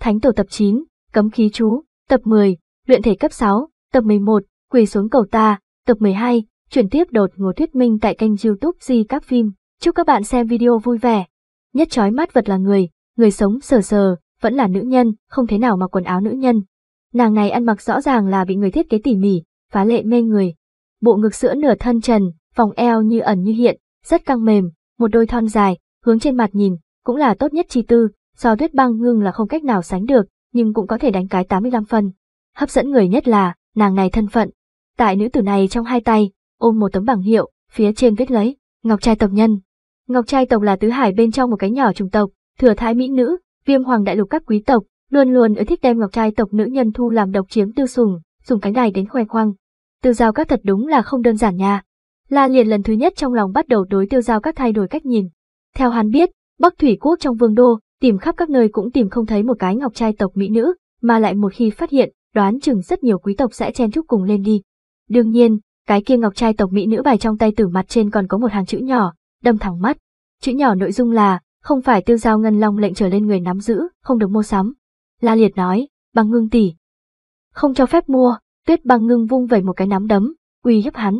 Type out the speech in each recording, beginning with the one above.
Thánh tổ tập 9, Cấm khí chú, tập 10, Luyện thể cấp 6, tập 11, Quỳ xuống cầu ta, tập 12, chuyển tiếp đột ngột thuyết minh tại kênh youtube Di Các Phim. Chúc các bạn xem video vui vẻ. Nhất trói mắt vật là người, người sống sờ sờ, vẫn là nữ nhân, không thế nào mà quần áo nữ nhân. Nàng này ăn mặc rõ ràng là bị người thiết kế tỉ mỉ, phá lệ mê người. Bộ ngực sữa nửa thân trần, vòng eo như ẩn như hiện, rất căng mềm, một đôi thon dài, hướng trên mặt nhìn, cũng là tốt nhất chi tư, so tuyết băng ngưng là không cách nào sánh được, nhưng cũng có thể đánh cái 85 phần. Hấp dẫn người nhất là, nàng này thân phận. Tại nữ tử này trong hai tay, ôm một tấm bảng hiệu, phía trên viết lấy, Ngọc Trai Tộc Nhân. Ngọc Trai Tộc là tứ hải bên trong một cái nhỏ trùng tộc, thừa thái mỹ nữ, viêm hoàng đại lục các quý tộc, luôn luôn ưa thích đem Ngọc Trai Tộc nữ nhân thu làm độc chiếm tư sùng, dùng cái này đến khoe khoang. Tiêu giao các thật đúng là không đơn giản nha. La liền lần thứ nhất trong lòng bắt đầu đối tiêu giao các thay đổi cách nhìn. Theo hắn biết, Bắc Thủy Quốc trong vương đô, tìm khắp các nơi cũng tìm không thấy một cái ngọc trai tộc mỹ nữ, mà lại một khi phát hiện, đoán chừng rất nhiều quý tộc sẽ chen chúc cùng lên đi. Đương nhiên, cái kia ngọc trai tộc mỹ nữ bài trong tay tử mặt trên còn có một hàng chữ nhỏ, đâm thẳng mắt. Chữ nhỏ nội dung là, không phải tiêu giao ngân long lệnh trở lên người nắm giữ, không được mua sắm. La Liệt nói, băng ngưng tỷ. Không cho phép mua, tuyết băng ngưng vung vẩy một cái nắm đấm, uy hiếp hắn.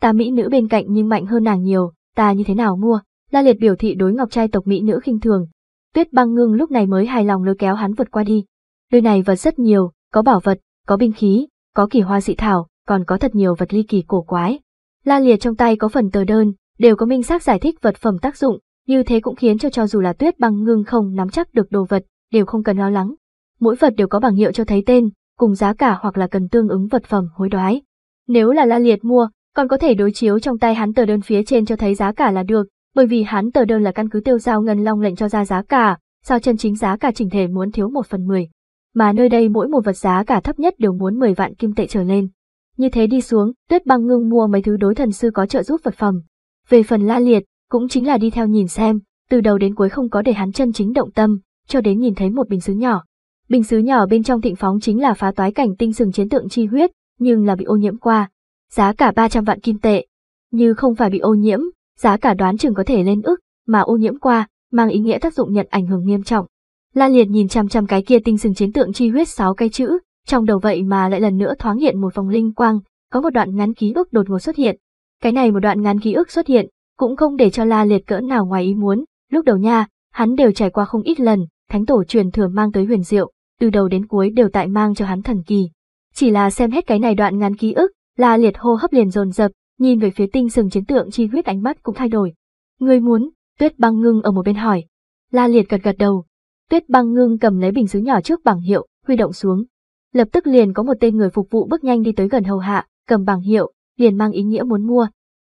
Ta mỹ nữ bên cạnh nhưng mạnh hơn nàng nhiều, ta như thế nào mua? La Liệt biểu thị đối ngọc trai tộc mỹ nữ khinh thường, Tuyết băng ngưng lúc này mới hài lòng lôi kéo hắn vượt qua đi. Nơi này vật rất nhiều, có bảo vật, có binh khí, có kỳ hoa dị thảo, còn có thật nhiều vật ly kỳ cổ quái. La liệt trong tay có phần tờ đơn, đều có minh xác giải thích vật phẩm tác dụng, như thế cũng khiến cho cho dù là tuyết băng ngưng không nắm chắc được đồ vật, đều không cần lo lắng. Mỗi vật đều có bảng hiệu cho thấy tên, cùng giá cả hoặc là cần tương ứng vật phẩm hối đoái. Nếu là la liệt mua, còn có thể đối chiếu trong tay hắn tờ đơn phía trên cho thấy giá cả là được, bởi vì hắn tờ đơn là căn cứ tiêu giao ngân long lệnh cho ra giá cả, sao chân chính giá cả chỉnh thể muốn thiếu một phần mười. Mà nơi đây mỗi một vật giá cả thấp nhất đều muốn mười vạn kim tệ trở lên. Như thế đi xuống, tuyết băng ngưng mua mấy thứ đối thần sư có trợ giúp vật phẩm. Về phần la liệt, cũng chính là đi theo nhìn xem, từ đầu đến cuối không có để hắn chân chính động tâm, cho đến nhìn thấy một bình xứ nhỏ. Bình xứ nhỏ bên trong thịnh phóng chính là phá toái cảnh tinh sừng chiến tượng chi huyết, nhưng là bị ô nhiễm qua. Giá cả ba trăm vạn kim tệ. Như không phải bị ô nhiễm, giá cả đoán chừng có thể lên ức, mà ô nhiễm qua, mang ý nghĩa tác dụng nhận ảnh hưởng nghiêm trọng. La Liệt nhìn chằm chằm cái kia tinh sừng chiến tượng chi huyết sáu cái chữ, trong đầu vậy mà lại lần nữa thoáng hiện một vòng linh quang, có một đoạn ngắn ký ức đột ngột xuất hiện. Cái này một đoạn ngắn ký ức xuất hiện, cũng không để cho La Liệt cỡ nào ngoài ý muốn, lúc đầu nha, hắn đều trải qua không ít lần, thánh tổ truyền thừa mang tới huyền diệu, từ đầu đến cuối đều tại mang cho hắn thần kỳ. Chỉ là xem hết cái này đoạn ngắn ký ức, La Liệt hô hấp liền dồn dập, nhìn về phía tinh sừng chiến tượng chi huyết ánh mắt cũng thay đổi. Người muốn, tuyết băng ngưng ở một bên hỏi. La liệt gật gật đầu. Tuyết băng ngưng cầm lấy bình xứ nhỏ trước bảng hiệu, huy động xuống. Lập tức liền có một tên người phục vụ bước nhanh đi tới gần hầu hạ, cầm bảng hiệu, liền mang ý nghĩa muốn mua.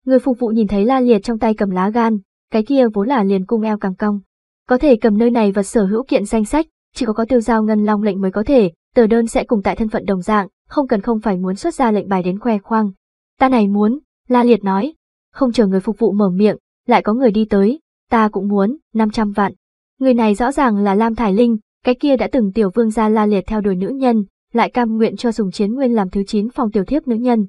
Người phục vụ nhìn thấy la liệt trong tay cầm lá gan, cái kia vốn là liền cung eo càng cong. Có thể cầm nơi này và sở hữu kiện danh sách, chỉ có có tiêu giao ngân long lệnh mới có thể, tờ đơn sẽ cùng tại thân phận đồng dạng, không cần không phải muốn xuất ra lệnh bài đến khoe khoang. Ta này muốn, La Liệt nói, không chờ người phục vụ mở miệng, lại có người đi tới, ta cũng muốn, 500 vạn. Người này rõ ràng là Lam Thải Linh, cái kia đã từng tiểu vương gia La Liệt theo đuổi nữ nhân, lại cam nguyện cho dùng chiến nguyên làm thứ 9 phòng tiểu thiếp nữ nhân.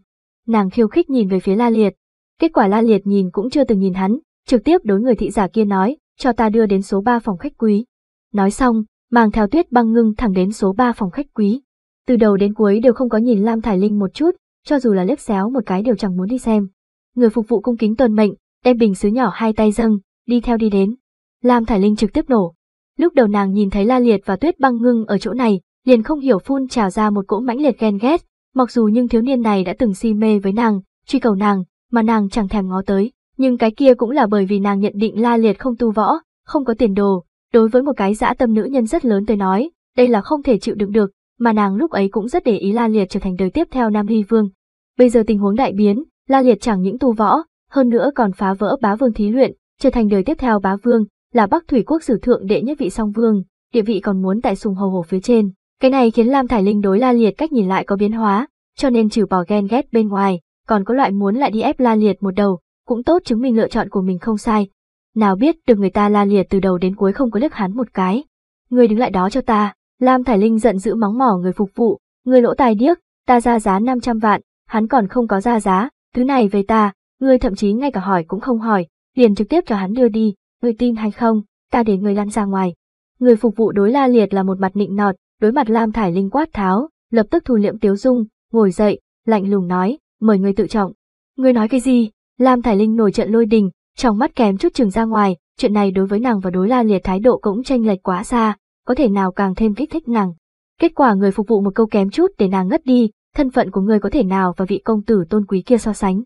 Nàng khiêu khích nhìn về phía La Liệt. Kết quả La Liệt nhìn cũng chưa từng nhìn hắn, trực tiếp đối người thị giả kia nói, cho ta đưa đến số 3 phòng khách quý. Nói xong, mang theo tuyết băng ngưng thẳng đến số 3 phòng khách quý. Từ đầu đến cuối đều không có nhìn Lam Thải Linh một chút, cho dù là lép xéo một cái đều chẳng muốn đi xem. Người phục vụ cung kính tuân mệnh, đem bình sứ nhỏ hai tay dâng, đi theo đi đến. Lam Thải Linh trực tiếp nổ. Lúc đầu nàng nhìn thấy La Liệt và Tuyết Băng ngưng ở chỗ này, liền không hiểu phun trào ra một cỗ mãnh liệt ghen ghét, mặc dù nhưng thiếu niên này đã từng si mê với nàng, truy cầu nàng, mà nàng chẳng thèm ngó tới, nhưng cái kia cũng là bởi vì nàng nhận định La Liệt không tu võ, không có tiền đồ, đối với một cái dã tâm nữ nhân rất lớn tới nói, đây là không thể chịu đựng được, mà nàng lúc ấy cũng rất để ý La Liệt trở thành đời tiếp theo Nam Hy Vương, Bây giờ tình huống đại biến, La Liệt chẳng những tu võ, hơn nữa còn phá vỡ bá vương thí luyện, trở thành đời tiếp theo bá vương, là Bắc Thủy quốc sử thượng đệ nhất vị song vương, địa vị còn muốn tại sùng hầu hồ phía trên. Cái này khiến Lam Thải Linh đối La Liệt cách nhìn lại có biến hóa, cho nên trừ bỏ ghen ghét bên ngoài, còn có loại muốn lại đi ép La Liệt một đầu, cũng tốt chứng minh lựa chọn của mình không sai. Nào biết được người ta La Liệt từ đầu đến cuối không có liếc hắn một cái. Người đứng lại đó cho ta, Lam Thải Linh giận dữ mắng mỏ người phục vụ, người lỗ tài điếc, ta ra giá 500 vạn, hắn còn không có ra giá, thứ này về ta, ngươi thậm chí ngay cả hỏi cũng không hỏi, liền trực tiếp cho hắn đưa đi, ngươi tin hay không, ta để ngươi lăn ra ngoài. Người phục vụ đối la liệt là một mặt nịnh nọt, đối mặt Lam Thải Linh quát tháo, lập tức thu liệm tiếu dung, ngồi dậy, lạnh lùng nói, mời ngươi tự trọng. Ngươi nói cái gì? Lam Thải Linh nổi trận lôi đình, trong mắt kém chút chừng ra ngoài, chuyện này đối với nàng và đối la liệt thái độ cũng tranh lệch quá xa, có thể nào càng thêm kích thích nàng. Kết quả người phục vụ một câu kém chút để nàng ngất đi, thân phận của người có thể nào và vị công tử tôn quý kia so sánh.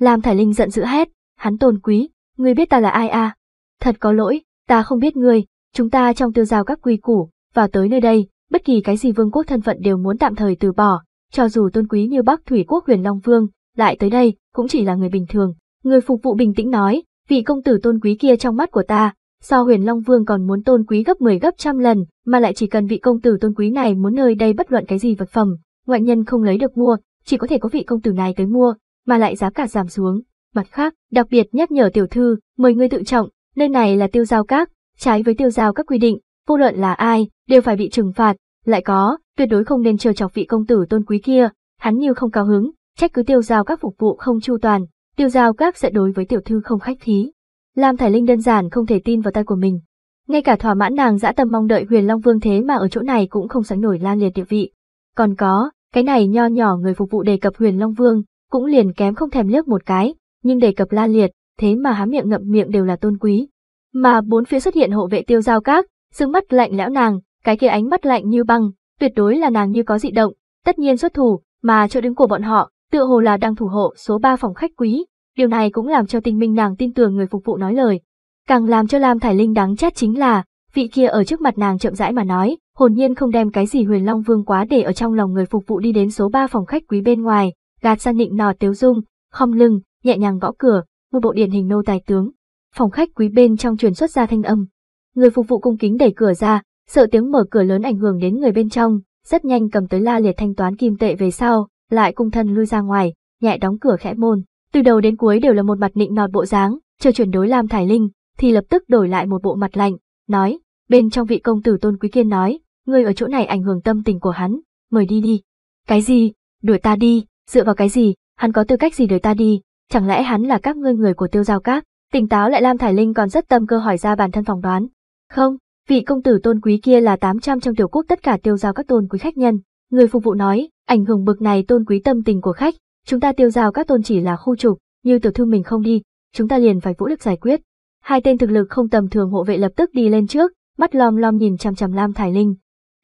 Lam Thải Linh giận dữ hét, hắn tôn quý, ngươi biết ta là ai à? Thật có lỗi, ta không biết ngươi, chúng ta trong tiêu giao các quy củ, vào tới nơi đây, bất kỳ cái gì vương quốc thân phận đều muốn tạm thời từ bỏ, cho dù tôn quý như Bắc Thủy Quốc huyền Long Vương, lại tới đây, cũng chỉ là người bình thường. Người phục vụ bình tĩnh nói, vị công tử tôn quý kia trong mắt của ta, so huyền Long Vương còn muốn tôn quý gấp 10 gấp trăm lần, mà lại chỉ cần vị công tử tôn quý này muốn nơi đây bất luận cái gì vật phẩm, ngoại nhân không lấy được mua, chỉ có thể có vị công tử này tới mua, mà lại giá cả giảm xuống. Mặt khác, đặc biệt nhắc nhở tiểu thư, mời ngươi tự trọng, nơi này là tiêu giao các, trái với tiêu giao các quy định, vô luận là ai, đều phải bị trừng phạt, lại có, tuyệt đối không nên chờ chọc vị công tử tôn quý kia, hắn như không cao hứng, trách cứ tiêu giao các phục vụ không chu toàn, tiêu giao các sẽ đối với tiểu thư không khách khí. Lam Thải Linh đơn giản không thể tin vào tay của mình. Ngay cả thỏa mãn nàng dã tâm mong đợi huyền Long Vương thế mà ở chỗ này cũng không sánh nổi lan liệt địa vị. Còn có, cái này nho nhỏ người phục vụ đề cập huyền Long Vương, cũng liền kém không thèm liếc một cái, nhưng đề cập la liệt, thế mà há miệng ngậm miệng đều là tôn quý. Mà bốn phía xuất hiện hộ vệ tiêu giao các, sương mắt lạnh lẽo nàng, cái kia ánh mắt lạnh như băng, tuyệt đối là nàng như có dị động, tất nhiên xuất thủ, mà chỗ đứng của bọn họ, tựa hồ là đang thủ hộ số ba phòng khách quý, điều này cũng làm cho tinh minh nàng tin tưởng người phục vụ nói lời. Càng làm cho Lam Thải Linh đáng chết chính là, vị kia ở trước mặt nàng chậm rãi mà nói, hồn nhiên không đem cái gì huyền long vương quá để ở trong lòng người phục vụ đi đến số 3 phòng khách quý bên ngoài, gạt ra nịnh nò tiếu dung, khom lưng, nhẹ nhàng gõ cửa, một bộ điển hình nô tài tướng. Phòng khách quý bên trong truyền xuất ra thanh âm. Người phục vụ cung kính đẩy cửa ra, sợ tiếng mở cửa lớn ảnh hưởng đến người bên trong, rất nhanh cầm tới la liệt thanh toán kim tệ về sau, lại cung thân lui ra ngoài, nhẹ đóng cửa khẽ môn. Từ đầu đến cuối đều là một mặt nịnh nọt bộ dáng, chờ chuyển đối Lam Thải Linh, thì lập tức đổi lại một bộ mặt lạnh, nói, bên trong vị công tử tôn quý kiên nói, ngươi ở chỗ này ảnh hưởng tâm tình của hắn, mời đi đi. Cái gì? Đuổi ta đi, dựa vào cái gì, hắn có tư cách gì đuổi ta đi, chẳng lẽ hắn là các ngươi người của tiêu giao các? Tỉnh táo lại Lam Thải Linh còn rất tâm cơ hỏi ra bản thân phỏng đoán. Không, vị công tử tôn quý kia là 800 trong tiểu quốc tất cả tiêu giao các tôn quý khách nhân. Người phục vụ nói, ảnh hưởng bực này tôn quý tâm tình của khách, chúng ta tiêu giao các tôn chỉ là khu trục, như tiểu thư mình không đi, chúng ta liền phải vũ lực giải quyết. Hai tên thực lực không tầm thường hộ vệ lập tức đi lên trước, mắt lom lom nhìn chằm chằm Lam Thải Linh,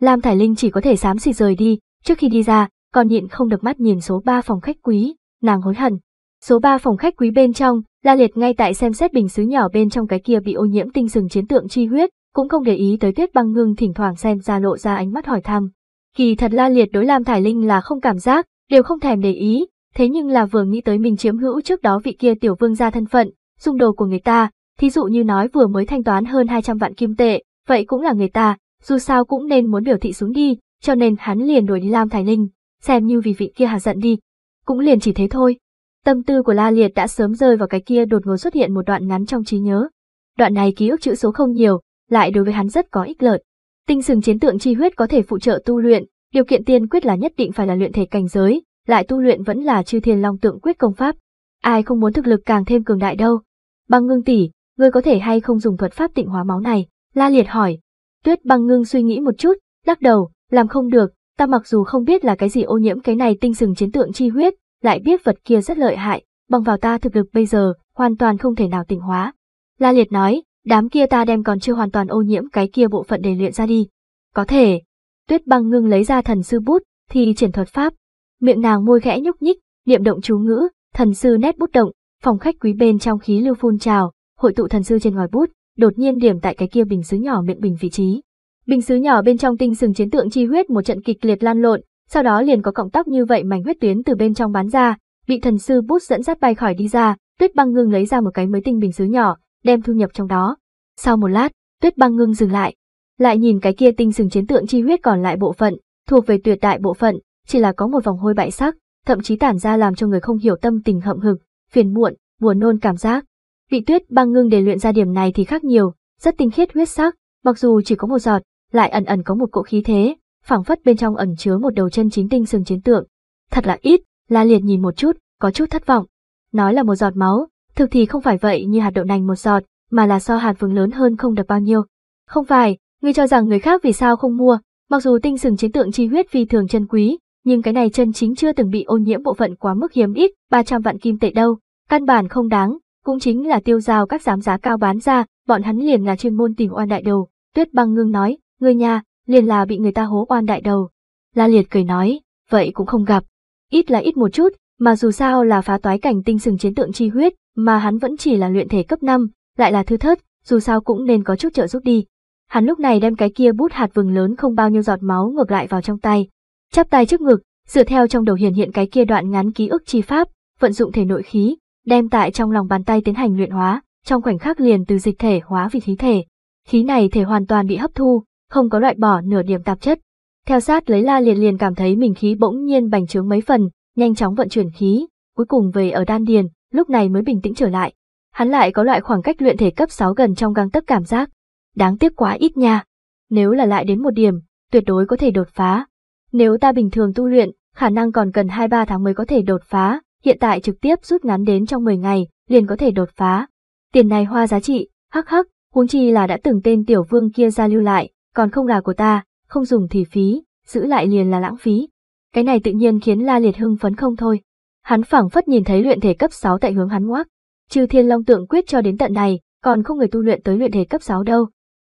Lam Thải Linh chỉ có thể xám xịt rời đi, trước khi đi ra, còn nhịn không được mắt nhìn số 3 phòng khách quý, nàng hối hận. Số 3 phòng khách quý bên trong, La Liệt ngay tại xem xét bình sứ nhỏ bên trong cái kia bị ô nhiễm tinh sừng chiến tượng chi huyết, cũng không để ý tới Tuyết Băng Ngưng thỉnh thoảng xem ra lộ ra ánh mắt hỏi thăm. Kỳ thật La Liệt đối Lam Thải Linh là không cảm giác, đều không thèm để ý, thế nhưng là vừa nghĩ tới mình chiếm hữu trước đó vị kia tiểu vương gia thân phận, dung đồ của người ta, thí dụ như nói vừa mới thanh toán hơn 200 vạn kim tệ, vậy cũng là người ta, dù sao cũng nên muốn biểu thị xuống đi, cho nên hắn liền đuổi đi Lam Thái Ninh, xem như vì vị kia hà giận đi. Cũng liền chỉ thế thôi. Tâm tư của La Liệt đã sớm rơi vào cái kia đột ngột xuất hiện một đoạn ngắn trong trí nhớ. Đoạn này ký ức chữ số không nhiều, lại đối với hắn rất có ích lợi. Tinh sừng chiến tượng chi huyết có thể phụ trợ tu luyện, điều kiện tiên quyết là nhất định phải là luyện thể cảnh giới, lại tu luyện vẫn là chư thiên long tượng quyết công pháp. Ai không muốn thực lực càng thêm cường đại đâu. Băng ngưng tỷ, ngươi có thể hay không dùng thuật pháp tịnh hóa máu này? La Liệt hỏi, Tuyết băng ngưng suy nghĩ một chút, lắc đầu, làm không được, ta mặc dù không biết là cái gì ô nhiễm cái này tinh sừng chiến tượng chi huyết, lại biết vật kia rất lợi hại, bằng vào ta thực lực bây giờ, hoàn toàn không thể nào tỉnh hóa. La Liệt nói, đám kia ta đem còn chưa hoàn toàn ô nhiễm cái kia bộ phận để luyện ra đi. Có thể. Tuyết băng ngưng lấy ra thần sư bút, thì triển thuật pháp. Miệng nàng môi khẽ nhúc nhích, niệm động chú ngữ, thần sư nét bút động, phòng khách quý bên trong khí lưu phun trào, hội tụ thần sư trên ngòi bút, đột nhiên điểm tại cái kia bình sứ nhỏ miệng bình vị trí. Bình sứ nhỏ bên trong tinh sừng chiến tượng chi huyết một trận kịch liệt lan lộn, sau đó liền có cọng tóc như vậy mảnh huyết tuyến từ bên trong bắn ra, bị thần sư bút dẫn dắt bay khỏi đi ra, Tuyết Băng Ngưng lấy ra một cái mới tinh bình sứ nhỏ, đem thu nhập trong đó. Sau một lát, Tuyết Băng Ngưng dừng lại, lại nhìn cái kia tinh sừng chiến tượng chi huyết còn lại bộ phận, thuộc về tuyệt đại bộ phận, chỉ là có một vòng hôi bại sắc, thậm chí tản ra làm cho người không hiểu tâm tình hậm hực, phiền muộn, buồn nôn cảm giác. Vị tuyết băng ngưng để luyện ra điểm này thì khác nhiều, rất tinh khiết huyết sắc, mặc dù chỉ có một giọt, lại ẩn ẩn có một cỗ khí thế, phảng phất bên trong ẩn chứa một đầu chân chính tinh sừng chiến tượng. Thật là ít, La Liệt nhìn một chút, có chút thất vọng. Nói là một giọt máu, thực thì không phải vậy như hạt đậu nành một giọt, mà là so hạt vừng lớn hơn không được bao nhiêu. Không phải, ngươi cho rằng người khác vì sao không mua, mặc dù tinh sừng chiến tượng chi huyết phi thường chân quý, nhưng cái này chân chính chưa từng bị ô nhiễm bộ phận quá mức hiếm ít, 300 vạn kim tệ đâu, căn bản không đáng, cũng chính là tiêu giao các giám giá cao bán ra, bọn hắn liền là chuyên môn tìm oan đại đầu. Tuyết băng ngưng nói, người nhà, liền là bị người ta hố oan đại đầu. La liệt cười nói, vậy cũng không gặp. Ít là ít một chút, mà dù sao là phá toái cảnh tinh sừng chiến tượng chi huyết, mà hắn vẫn chỉ là luyện thể cấp 5, lại là thư thất, dù sao cũng nên có chút trợ giúp đi. Hắn lúc này đem cái kia bút hạt vừng lớn không bao nhiêu giọt máu ngược lại vào trong tay, chắp tay trước ngực, dựa theo trong đầu hiển hiện cái kia đoạn ngắn ký ức chi pháp, vận dụng thể nội khí, đem tại trong lòng bàn tay tiến hành luyện hóa, trong khoảnh khắc liền từ dịch thể hóa vì khí thể. Khí này thể hoàn toàn bị hấp thu, không có loại bỏ nửa điểm tạp chất. Theo sát lấy La liền liền cảm thấy mình khí bỗng nhiên bành trướng mấy phần, nhanh chóng vận chuyển khí, cuối cùng về ở đan điền, lúc này mới bình tĩnh trở lại. Hắn lại có loại khoảng cách luyện thể cấp 6 gần trong gang tấc cảm giác. Đáng tiếc quá ít nha. Nếu là lại đến một điểm, tuyệt đối có thể đột phá. Nếu ta bình thường tu luyện, khả năng còn cần 2-3 tháng mới có thể đột phá, hiện tại trực tiếp rút ngắn đến trong 10 ngày, liền có thể đột phá. Tiền này hoa giá trị, hắc hắc, huống chi là đã từng tên tiểu vương kia ra lưu lại, còn không là của ta, không dùng thì phí, giữ lại liền là lãng phí. Cái này tự nhiên khiến La Liệt hưng phấn không thôi. Hắn phảng phất nhìn thấy luyện thể cấp 6 tại hướng hắn ngoác, trừ Thiên Long Tượng quyết cho đến tận này, còn không người tu luyện tới luyện thể cấp 6 đâu.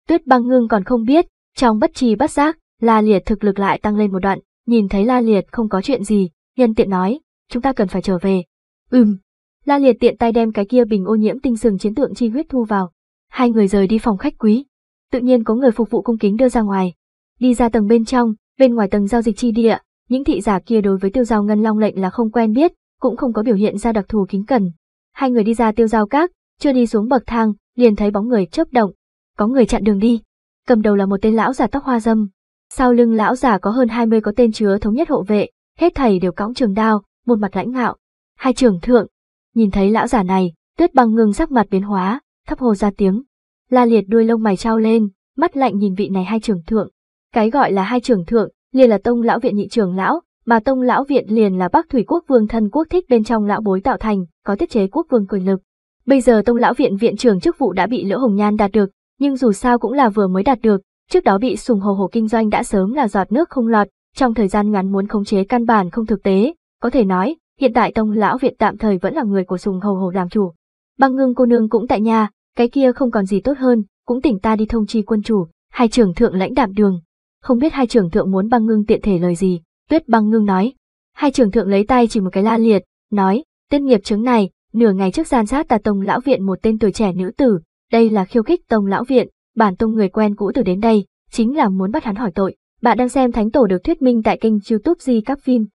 Tuyết Băng Ngưng còn không biết, trong bất trì bất giác, La Liệt thực lực lại tăng lên một đoạn, nhìn thấy La Liệt không có chuyện gì, nhân tiện nói, chúng ta cần phải trở về. Ừm. La Liệt tiện tay đem cái kia bình ô nhiễm tinh sừng chiến tượng chi huyết thu vào. Hai người rời đi phòng khách quý. Tự nhiên có người phục vụ cung kính đưa ra ngoài. Đi ra tầng bên trong, bên ngoài tầng giao dịch chi địa, những thị giả kia đối với tiêu giao ngân long lệnh là không quen biết, cũng không có biểu hiện ra đặc thù kính cẩn. Hai người đi ra tiêu giao các, chưa đi xuống bậc thang, liền thấy bóng người chớp động. Có người chặn đường đi. Cầm đầu là một tên lão giả tóc hoa râm. Sau lưng lão giả có hơn 20 có tên chứa thống nhất hộ vệ, hết thảy đều cõng trường đao, một mặt lãnh ngạo. Hai trưởng thượng, nhìn thấy lão giả này, tuyết băng ngừng sắc mặt biến hóa, thấp hồ ra tiếng. La liệt đuôi lông mày trao lên, mắt lạnh nhìn vị này hai trưởng thượng. Cái gọi là hai trưởng thượng, liền là tông lão viện nhị trưởng lão, mà tông lão viện liền là bác thủy quốc vương thân quốc thích bên trong lão bối tạo thành, có thiết chế quốc vương quyền lực. Bây giờ tông lão viện viện trưởng chức vụ đã bị Lỗ Hồng Nhan đạt được, nhưng dù sao cũng là vừa mới đạt được, trước đó bị sùng hồ hồ kinh doanh đã sớm là giọt nước không lọt, trong thời gian ngắn muốn khống chế căn bản không thực tế, có thể nói, hiện tại tông lão viện tạm thời vẫn là người của Sùng Hầu Hầu làm chủ. Băng ngưng cô nương cũng tại nhà, cái kia không còn gì tốt hơn, cũng tỉnh ta đi thông chi quân chủ, hai trưởng thượng lãnh đạm đường. Không biết hai trưởng thượng muốn băng ngưng tiện thể lời gì, tuyết băng ngưng nói. Hai trưởng thượng lấy tay chỉ một cái la liệt, nói, tên nghiệp chứng này, nửa ngày trước gian sát ta tông lão viện một tên tuổi trẻ nữ tử, đây là khiêu khích tông lão viện, bản tông người quen cũ từ đến đây, chính là muốn bắt hắn hỏi tội. Bạn đang xem Thánh Tổ được thuyết minh tại kênh youtube Di Các Phim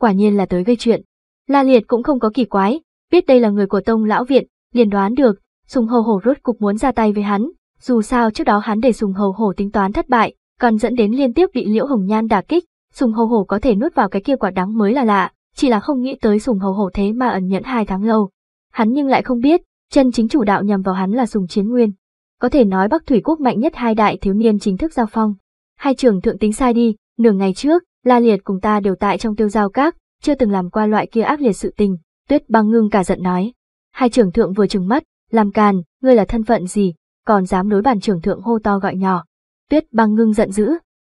quả nhiên là tới gây chuyện. La Liệt cũng không có kỳ quái, biết đây là người của Tông Lão Viện, liền đoán được, Sùng Hầu Hổ rốt cục muốn ra tay với hắn, dù sao trước đó hắn để Sùng Hầu Hổ tính toán thất bại, còn dẫn đến liên tiếp bị Liễu Hồng Nhan đả kích, Sùng Hầu Hổ có thể nuốt vào cái kia quả đắng mới là lạ, chỉ là không nghĩ tới Sùng Hầu Hổ thế mà ẩn nhẫn hai tháng lâu. Hắn nhưng lại không biết, chân chính chủ đạo nhằm vào hắn là Sùng Chiến Nguyên. Có thể nói Bắc Thủy Quốc mạnh nhất hai đại thiếu niên chính thức giao phong. Hai trường thượng tính sai đi, nửa ngày trước, La Liệt cùng ta đều tại trong tiêu giao các, chưa từng làm qua loại kia ác liệt sự tình, tuyết băng ngưng cả giận nói. Hai trưởng thượng vừa trừng mắt, làm càn, ngươi là thân phận gì, còn dám đối bàn trưởng thượng hô to gọi nhỏ. Tuyết băng ngưng giận dữ.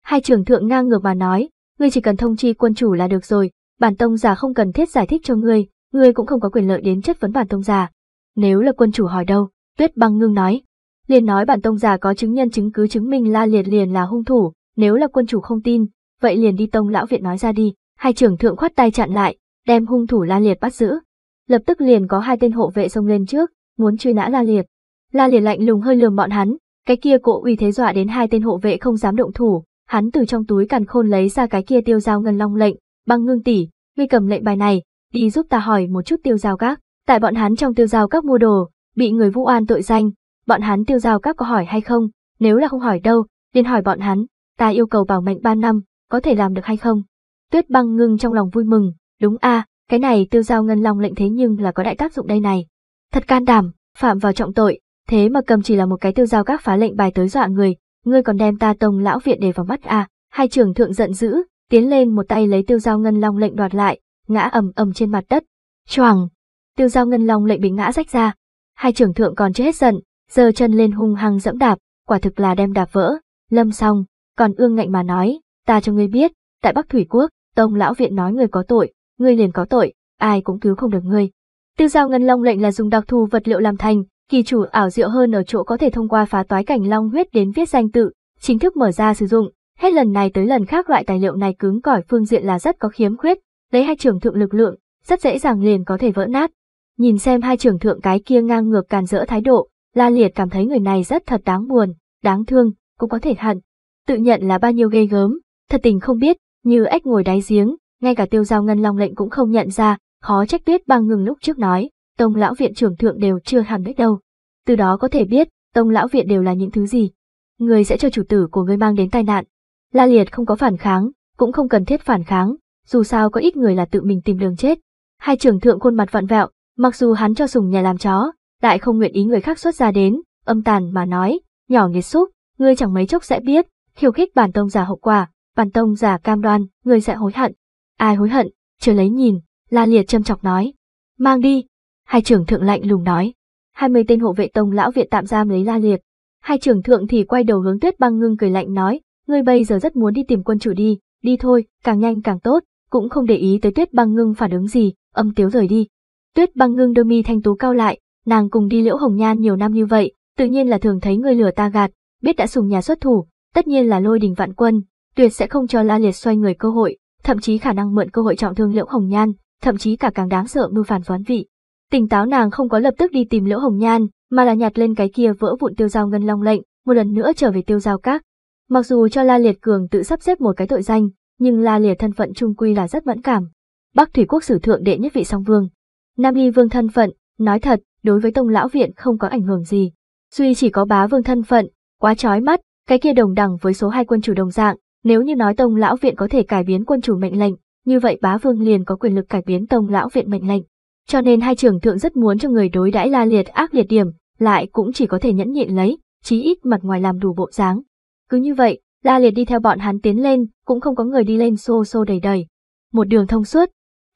Hai trưởng thượng ngang ngược mà nói, ngươi chỉ cần thông chi quân chủ là được rồi, bản tông già không cần thiết giải thích cho ngươi, ngươi cũng không có quyền lợi đến chất vấn bản tông già. Nếu là quân chủ hỏi đâu, tuyết băng ngưng nói. Liền nói bản tông già có chứng nhân chứng cứ chứng minh la liệt liền là hung thủ, nếu là quân chủ không tin, vậy liền đi tông lão viện nói ra đi, hai trưởng thượng khoát tay chặn lại, đem hung thủ La Liệt bắt giữ. Lập tức liền có hai tên hộ vệ xông lên trước, muốn truy nã La Liệt. La Liệt lạnh lùng hơi lườm bọn hắn, cái kia cỗ uy thế dọa đến hai tên hộ vệ không dám động thủ, hắn từ trong túi càn khôn lấy ra cái kia tiêu dao ngân long lệnh, băng ngưng tỷ, ngươi cầm lệnh bài này, đi giúp ta hỏi một chút tiêu dao các, tại bọn hắn trong tiêu dao các mua đồ, bị người vu an tội danh, bọn hắn tiêu dao các có hỏi hay không, nếu là không hỏi đâu, liền hỏi bọn hắn, ta yêu cầu bảo mệnh ba năm, có thể làm được hay không? Tuyết băng ngưng trong lòng vui mừng, đúng a, cái này tiêu giao ngân long lệnh thế nhưng là có đại tác dụng đây này. Thật can đảm, phạm vào trọng tội, thế mà cầm chỉ là một cái tiêu giao các phá lệnh bài tới dọa người, ngươi còn đem ta tông lão viện để vào mắt a. hai trưởng thượng giận dữ, tiến lên một tay lấy tiêu giao ngân long lệnh đoạt lại, ngã ầm ầm trên mặt đất. Choàng, tiêu giao ngân long lệnh bị ngã rách ra, hai trưởng thượng còn chưa hết giận, giơ chân lên hung hăng dẫm đạp, quả thực là đem đạp vỡ, lâm xong, còn ương ngạnh mà nói, ta cho ngươi biết, tại Bắc Thủy Quốc, Tông Lão Viện nói ngươi có tội, ngươi liền có tội, ai cũng cứu không được ngươi. Tiêu giao ngân long lệnh là dùng đặc thù vật liệu làm thành, kỳ chủ ảo diệu hơn ở chỗ có thể thông qua phá toái cảnh long huyết đến viết danh tự, chính thức mở ra sử dụng, hết lần này tới lần khác loại tài liệu này cứng cỏi phương diện là rất có khiếm khuyết, lấy hai trưởng thượng lực lượng, rất dễ dàng liền có thể vỡ nát. Nhìn xem hai trưởng thượng cái kia ngang ngược càn rỡ thái độ, La Liệt cảm thấy người này rất thật đáng buồn, đáng thương, cũng có thể hận. Tự nhận là bao nhiêu ghê gớm, Thật tình không biết, như ếch ngồi đáy giếng, ngay cả tiêu giao ngân long lệnh cũng không nhận ra, khó trách tuyết băng ngừng lúc trước nói, tông lão viện trưởng thượng đều chưa hẳn biết đâu. Từ đó có thể biết, tông lão viện đều là những thứ gì. Người sẽ cho chủ tử của người mang đến tai nạn. La liệt không có phản kháng, cũng không cần thiết phản kháng, dù sao có ít người là tự mình tìm đường chết. Hai trưởng thượng khuôn mặt vặn vẹo, mặc dù hắn cho sùng nhà làm chó, lại không nguyện ý người khác xuất ra đến, âm tàn mà nói, nhỏ nghiệt xúc, ngươi chẳng mấy chốc sẽ biết, khiêu khích bản tông giả hậu quả, bàn tông giả cam đoan, người sẽ hối hận. Ai hối hận, chờ lấy nhìn, la liệt châm chọc nói. Mang đi, hai trưởng thượng lạnh lùng nói. Hai mươi tên hộ vệ tông lão viện tạm giam lấy la liệt. Hai trưởng thượng thì quay đầu hướng tuyết băng ngưng cười lạnh nói, ngươi bây giờ rất muốn đi tìm quân chủ đi, đi thôi, càng nhanh càng tốt, cũng không để ý tới tuyết băng ngưng phản ứng gì, âm tiếu rời đi. Tuyết băng ngưng đôi mi thanh tú cao lại, nàng cùng đi liễu hồng nhan nhiều năm như vậy, tự nhiên là thường thấy ngươi lừa ta gạt, biết đã sùng nhà xuất thủ, tất nhiên là lôi đình vạn quân, tuyệt sẽ không cho La Liệt xoay người cơ hội, thậm chí khả năng mượn cơ hội trọng thương Liễu Hồng Nhan, thậm chí cả càng đáng sợ mưu phản phán vị. Tỉnh táo nàng không có lập tức đi tìm Liễu Hồng Nhan, mà là nhặt lên cái kia vỡ vụn tiêu dao ngân long lệnh, một lần nữa trở về tiêu dao các. Mặc dù cho La Liệt cường tự sắp xếp một cái tội danh, nhưng La Liệt thân phận trung quy là rất mẫn cảm. Bắc Thủy Quốc sử thượng đệ nhất vị song vương. Nam Ly vương thân phận, nói thật, đối với Tông lão viện không có ảnh hưởng gì. Duy chỉ có bá vương thân phận, quá trói mắt, cái kia đồng đẳng với số hai quân chủ đồng dạng, nếu như nói Tông lão viện có thể cải biến quân chủ mệnh lệnh, như vậy bá vương liền có quyền lực cải biến Tông lão viện mệnh lệnh. Cho nên hai trưởng thượng rất muốn cho người đối đãi la liệt ác liệt điểm, lại cũng chỉ có thể nhẫn nhịn lấy, chí ít mặt ngoài làm đủ bộ dáng. Cứ như vậy, la liệt đi theo bọn hắn tiến lên, cũng không có người đi lên xô xô đầy đầy. Một đường thông suốt,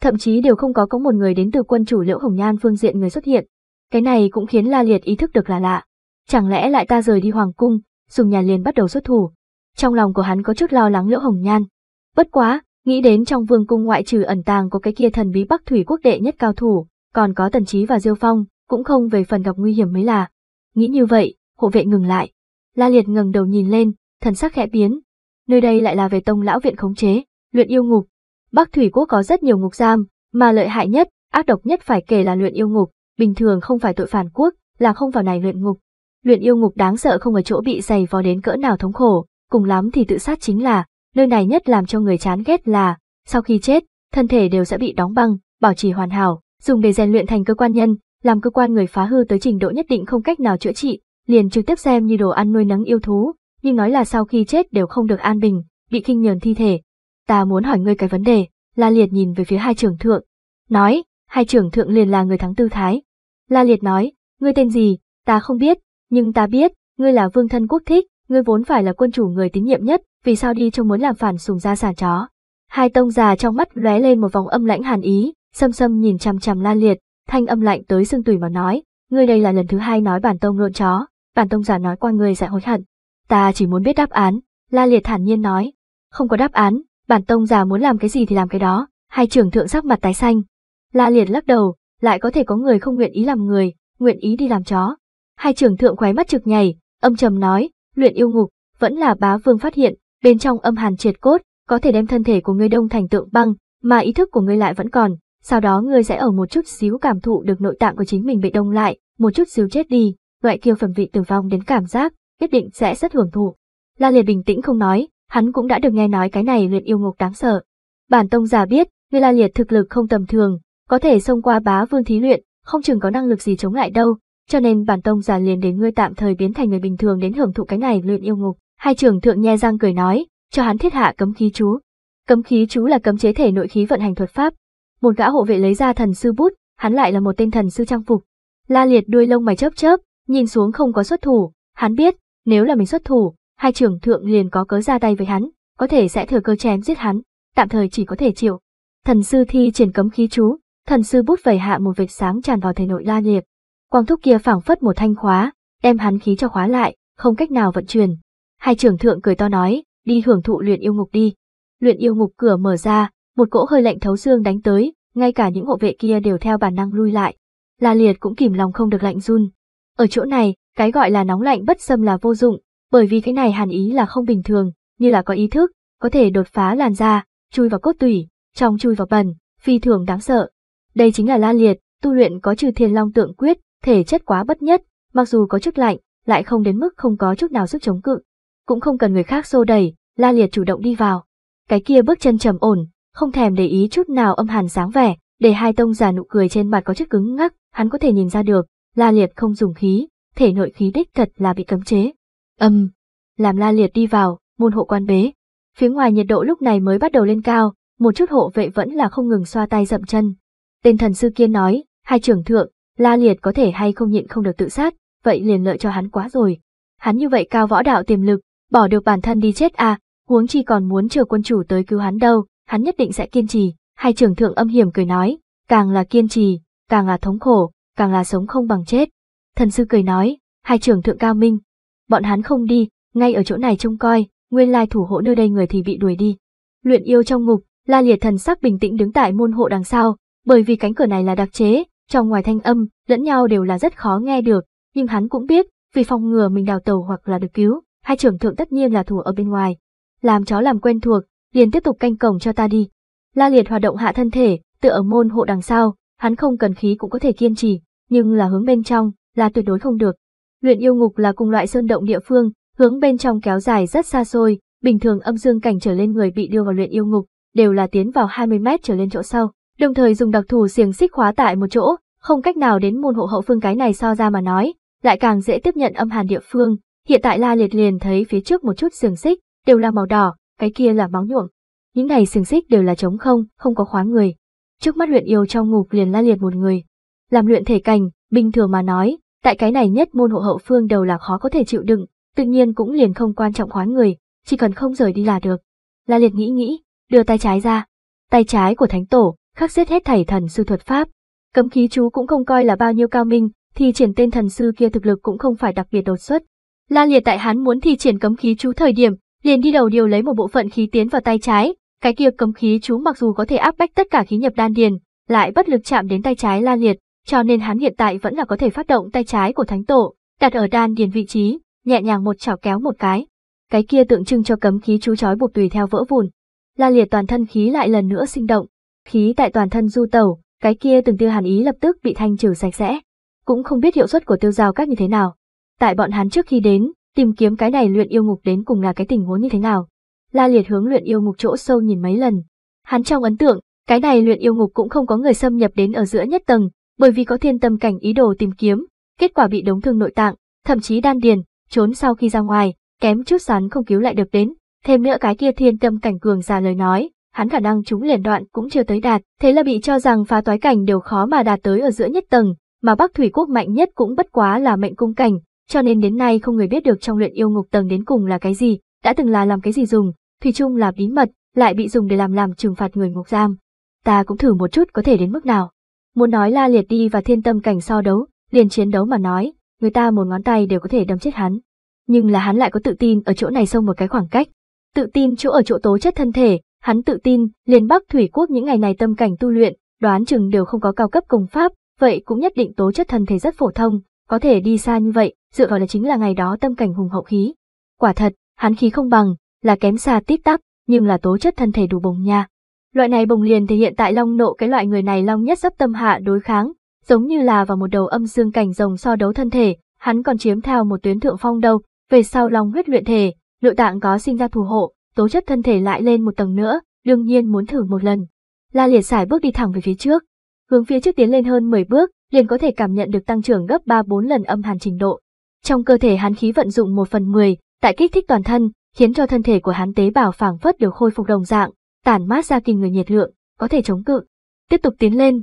thậm chí đều không có có một người đến từ quân chủ liễu hồng nhan phương diện người xuất hiện. Cái này cũng khiến la liệt ý thức được là lạ. Chẳng lẽ lại ta rời đi hoàng cung, dùng nhà liền bắt đầu xuất thủ, trong lòng của hắn có chút lo lắng Liễu Hồng Nhan. Bất quá, nghĩ đến trong vương cung ngoại trừ ẩn tàng có cái kia thần bí Bắc Thủy quốc đệ nhất cao thủ, còn có Tần Trí và Diêu Phong, cũng không về phần gặp nguy hiểm mới là. Nghĩ như vậy, hộ vệ ngừng lại. La Liệt ngẩng đầu nhìn lên, thần sắc khẽ biến. Nơi đây lại là về Tông lão viện khống chế, luyện yêu ngục. Bắc Thủy quốc có rất nhiều ngục giam, mà lợi hại nhất, ác độc nhất phải kể là luyện yêu ngục, bình thường không phải tội phản quốc, là không vào này luyện ngục. Luyện yêu ngục đáng sợ không ở chỗ bị giày vò đến cỡ nào thống khổ, cùng lắm thì tự sát chính là, nơi này nhất làm cho người chán ghét là, sau khi chết, thân thể đều sẽ bị đóng băng, bảo trì hoàn hảo, dùng để rèn luyện thành cơ quan nhân, làm cơ quan người phá hư tới trình độ nhất định không cách nào chữa trị, liền trực tiếp xem như đồ ăn nuôi nấng yêu thú, nhưng nói là sau khi chết đều không được an bình, bị khinh nhờn thi thể. Ta muốn hỏi ngươi cái vấn đề, La Liệt nhìn về phía hai trưởng thượng, nói, hai trưởng thượng liền là người thắng tư thái. La Liệt nói, ngươi tên gì, ta không biết, nhưng ta biết, ngươi là vương thân quốc thích, ngươi vốn phải là quân chủ người tín nhiệm nhất, vì sao đi trông muốn làm phản sùng ra sản chó. Hai tông già trong mắt lóe lên một vòng âm lãnh hàn ý, sâm sâm nhìn chằm chằm la liệt, thanh âm lạnh tới xương tủy mà nói, ngươi đây là lần thứ hai nói bản tông lộn chó, bản tông già nói qua ngươi sẽ hối hận. Ta chỉ muốn biết đáp án, la liệt thản nhiên nói, không có đáp án, bản tông già muốn làm cái gì thì làm cái đó, hai trưởng thượng sắc mặt tái xanh. La liệt lắc đầu, lại có thể có người không nguyện ý làm người, nguyện ý đi làm chó. Hai trưởng thượng khoái mắt trực nhảy, âm trầm nói, luyện yêu ngục, vẫn là bá vương phát hiện, bên trong âm hàn triệt cốt, có thể đem thân thể của ngươi đông thành tượng băng, mà ý thức của ngươi lại vẫn còn, sau đó ngươi sẽ ở một chút xíu cảm thụ được nội tạng của chính mình bị đông lại, một chút xíu chết đi, loại kiêu phẩm vị tử vong đến cảm giác, nhất định sẽ rất hưởng thụ. La Liệt bình tĩnh không nói, hắn cũng đã được nghe nói cái này luyện yêu ngục đáng sợ. Bản tông giả biết, ngươi La Liệt thực lực không tầm thường, có thể xông qua bá vương thí luyện, không chừng có năng lực gì chống lại đâu, cho nên bản tông già liền để ngươi tạm thời biến thành người bình thường đến hưởng thụ cái này luyện yêu ngục. Hai trưởng thượng nhe răng cười nói, cho hắn thiết hạ cấm khí chú. Cấm khí chú là cấm chế thể nội khí vận hành thuật pháp. Một gã hộ vệ lấy ra thần sư bút, hắn lại là một tên thần sư trang phục. La Liệt đuôi lông mày chớp chớp, nhìn xuống không có xuất thủ, hắn biết, nếu là mình xuất thủ, hai trưởng thượng liền có cớ ra tay với hắn, có thể sẽ thừa cơ chém giết hắn, tạm thời chỉ có thể chịu. Thần sư thi triển cấm khí chú, thần sư bút vẩy hạ một vệt sáng tràn vào thể nội La Liệt, Quang thúc kia phảng phất một thanh khóa, đem hắn khí cho khóa lại, không cách nào vận chuyển. Hai trưởng thượng cười to nói, đi hưởng thụ luyện yêu ngục đi. Luyện yêu ngục cửa mở ra, một cỗ hơi lạnh thấu xương đánh tới, ngay cả những hộ vệ kia đều theo bản năng lui lại. La Liệt cũng kìm lòng không được lạnh run. Ở chỗ này, cái gọi là nóng lạnh bất xâm là vô dụng, bởi vì cái này hàn ý là không bình thường, như là có ý thức, có thể đột phá làn da, chui vào cốt tủy, trong chui vào bần, phi thường đáng sợ. Đây chính là La Liệt, tu luyện có trừ thiên long tượng quyết, thể chất quá bất nhất, mặc dù có chức lạnh, lại không đến mức không có chút nào sức chống cự. Cũng không cần người khác xô đẩy, La Liệt chủ động đi vào. Cái kia bước chân trầm ổn, không thèm để ý chút nào âm hàn sáng vẻ, để hai tông già nụ cười trên mặt có chút cứng ngắc, hắn có thể nhìn ra được, La Liệt không dùng khí, thể nội khí đích thật là bị cấm chế. Âm, um, làm La Liệt đi vào, môn hộ quan bế. Phía ngoài nhiệt độ lúc này mới bắt đầu lên cao, một chút hộ vệ vẫn là không ngừng xoa tay dậm chân. Tên thần sư kia nói, hai trưởng thượng, La Liệt có thể hay không nhịn không được tự sát, vậy liền lợi cho hắn quá rồi. Hắn như vậy cao võ đạo tiềm lực, bỏ được bản thân đi chết à, huống chi còn muốn chờ quân chủ tới cứu hắn đâu, hắn nhất định sẽ kiên trì, Hai trưởng thượng âm hiểm cười nói, càng là kiên trì, càng là thống khổ, càng là sống không bằng chết. Thần sư cười nói, hai trưởng thượng cao minh, bọn hắn không đi, ngay ở chỗ này trông coi, nguyên lai thủ hộ nơi đây người thì bị đuổi đi. Luyện yêu trong ngục, La Liệt thần sắc bình tĩnh đứng tại môn hộ đằng sau, bởi vì cánh cửa này là đặc chế, trong ngoài thanh âm, lẫn nhau đều là rất khó nghe được, nhưng hắn cũng biết, vì phòng ngừa mình đào tàu hoặc là được cứu, hai trưởng thượng tất nhiên là thủ ở bên ngoài. Làm chó làm quen thuộc, liền tiếp tục canh cổng cho ta đi. La Liệt hoạt động hạ thân thể, tựa ở môn hộ đằng sau, hắn không cần khí cũng có thể kiên trì, nhưng là hướng bên trong, là tuyệt đối không được. Luyện yêu ngục là cùng loại sơn động địa phương, hướng bên trong kéo dài rất xa xôi, bình thường âm dương cảnh trở lên người bị đưa vào luyện yêu ngục, đều là tiến vào 20 mét trở lên chỗ sau đồng thời dùng đặc thù xiềng xích khóa tại một chỗ, không cách nào đến môn hộ hậu phương cái này so ra mà nói, lại càng dễ tiếp nhận âm hàn địa phương. Hiện tại La Liệt liền thấy phía trước một chút xiềng xích, đều là màu đỏ, cái kia là máu nhuộm. Những này xiềng xích đều là trống không, không có khóa người. Trước mắt luyện yêu trong ngục liền La Liệt một người. Làm luyện thể cảnh, bình thường mà nói, tại cái này nhất môn hộ hậu phương đều là khó có thể chịu đựng, tự nhiên cũng liền không quan trọng khóa người, chỉ cần không rời đi là được. La Liệt nghĩ nghĩ, đưa tay trái ra. Tay trái của Thánh Tổ, khắc giết hết thảy thần sư thuật pháp. Cấm khí chú cũng không coi là bao nhiêu cao minh, thì triển tên thần sư kia thực lực cũng không phải đặc biệt đột xuất. La Liệt tại hắn muốn thi triển cấm khí chú thời điểm, liền đi đầu điều lấy một bộ phận khí tiến vào tay trái, cái kia cấm khí chú mặc dù có thể áp bách tất cả khí nhập đan điền, lại bất lực chạm đến tay trái La Liệt, cho nên hắn hiện tại vẫn là có thể phát động tay trái của thánh tổ, đặt ở đan điền vị trí, nhẹ nhàng một chảo kéo một cái. Cái kia tượng trưng cho cấm khí chú trói buộc tùy theo vỡ vụn. La Liệt toàn thân khí lại lần nữa sinh động, khí tại toàn thân du tẩu, cái kia từng tiêu hàn ý lập tức bị thanh trừ sạch sẽ. Cũng không biết hiệu suất của tiêu giao các như thế nào. Tại bọn hắn trước khi đến, tìm kiếm cái này luyện yêu ngục đến cùng là cái tình huống như thế nào. La Liệt hướng luyện yêu ngục chỗ sâu nhìn mấy lần. Hắn trong ấn tượng, cái này luyện yêu ngục cũng không có người xâm nhập đến ở giữa nhất tầng, bởi vì có thiên tâm cảnh ý đồ tìm kiếm, kết quả bị đống thương nội tạng, thậm chí đan điền, trốn sau khi ra ngoài, kém chút sắn không cứu lại được đến, thêm nữa cái kia thiên tâm cảnh cường già lời nói, hắn khả năng chúng liền đoạn cũng chưa tới đạt, thế là bị cho rằng phá toái cảnh đều khó mà đạt tới ở giữa nhất tầng, mà Bắc Thủy Quốc mạnh nhất cũng bất quá là mệnh cung cảnh, cho nên đến nay không người biết được trong luyện yêu ngục tầng đến cùng là cái gì, đã từng là làm cái gì dùng, thủy chung là bí mật, lại bị dùng để làm làm trừng phạt người ngục giam. Ta cũng thử một chút có thể đến mức nào. Muốn nói La Liệt đi và Thiên Tâm cảnh so đấu, liền chiến đấu mà nói, người ta một ngón tay đều có thể đâm chết hắn. Nhưng là hắn lại có tự tin ở chỗ này xông một cái khoảng cách, tự tin chỗ ở chỗ tố chất thân thể, Hắn tự tin, liền Bắc Thủy Quốc những ngày này tâm cảnh tu luyện, đoán chừng đều không có cao cấp công pháp, vậy cũng nhất định tố chất thân thể rất phổ thông, có thể đi xa như vậy, dựa vào là chính là ngày đó tâm cảnh hùng hậu khí. Quả thật, hắn khí không bằng, là kém xa tít tắp, nhưng là tố chất thân thể đủ bồng nha. Loại này bồng liền thì hiện tại long nộ cái loại người này long nhất sắp tâm hạ đối kháng, giống như là vào một đầu âm dương cảnh rồng so đấu thân thể, hắn còn chiếm theo một tuyến thượng phong đâu, về sau long huyết luyện thể, nội tạng có sinh ra thù hộ, tố chất thân thể lại lên một tầng nữa, đương nhiên muốn thử một lần. La liệt xài bước đi thẳng về phía trước, hướng phía trước tiến lên hơn 10 bước, liền có thể cảm nhận được tăng trưởng gấp 3-4 lần âm hàn trình độ. Trong cơ thể hắn khí vận dụng 1 phần 10, tại kích thích toàn thân, khiến cho thân thể của hắn tế bào phảng phất được khôi phục đồng dạng, tản mát ra kinh người nhiệt lượng, có thể chống cự. Tiếp tục tiến lên,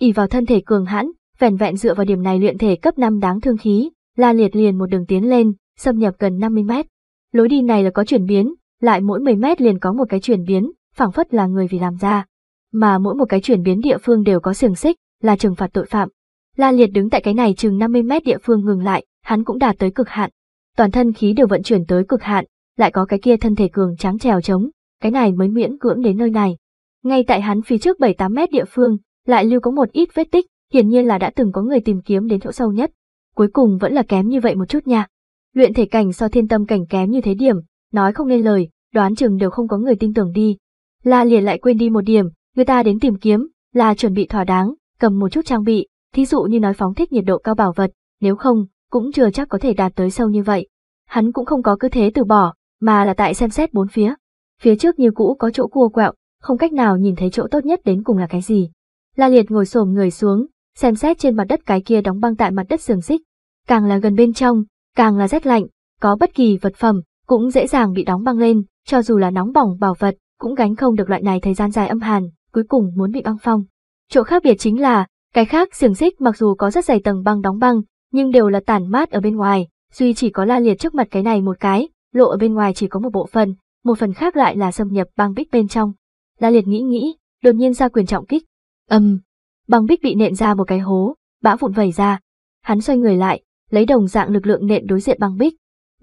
ỉ vào thân thể cường hãn, vẻn vẹn dựa vào điểm này luyện thể cấp 5 đáng thương khí, La Liệt liền một đường tiến lên, xâm nhập gần 50 mét. Lối đi này là có chuyển biến, lại mỗi 10 mét liền có một cái chuyển biến, phảng phất là người vì làm ra. Mà mỗi một cái chuyển biến địa phương đều có xiềng xích, là trừng phạt tội phạm. La Liệt đứng tại cái này chừng 50 mét địa phương ngừng lại, hắn cũng đạt tới cực hạn. Toàn thân khí đều vận chuyển tới cực hạn, lại có cái kia thân thể cường tráng trèo trống, cái này mới miễn cưỡng đến nơi này. Ngay tại hắn phía trước 7-8 mét địa phương, lại lưu có một ít vết tích, hiển nhiên là đã từng có người tìm kiếm đến chỗ sâu nhất. Cuối cùng vẫn là kém như vậy một chút nha. Luyện thể cảnh so thiên tâm cảnh kém như thế điểm, nói không nên lời, đoán chừng đều không có người tin tưởng đi. La liền lại quên đi một điểm, người ta đến tìm kiếm, là chuẩn bị thỏa đáng, cầm một chút trang bị, thí dụ như nói phóng thích nhiệt độ cao bảo vật, nếu không, cũng chưa chắc có thể đạt tới sâu như vậy. Hắn cũng không có cứ thế từ bỏ, mà là tại xem xét bốn phía. Phía trước như cũ có chỗ cua quẹo, không cách nào nhìn thấy chỗ tốt nhất đến cùng là cái gì. La Liệt ngồi xổm người xuống, xem xét trên mặt đất cái kia đóng băng tại mặt đất sườn xích. Càng là gần bên trong, càng là rét lạnh, có bất kỳ vật phẩm, cũng dễ dàng bị đóng băng lên, cho dù là nóng bỏng bảo vật, cũng gánh không được loại này thời gian dài âm hàn, cuối cùng muốn bị băng phong. Chỗ khác biệt chính là, cái khác xiềng xích mặc dù có rất dày tầng băng đóng băng, nhưng đều là tản mát ở bên ngoài, duy chỉ có la liệt trước mặt cái này một cái, lộ ở bên ngoài chỉ có một bộ phận, một phần khác lại là xâm nhập băng bích bên trong. La liệt nghĩ nghĩ, đột nhiên ra quyền trọng kích. Âm, băng bích bị nện ra một cái hố, bã vụn vẩy ra. Hắn xoay người lại, lấy đồng dạng lực lượng nện đối diện băng bích,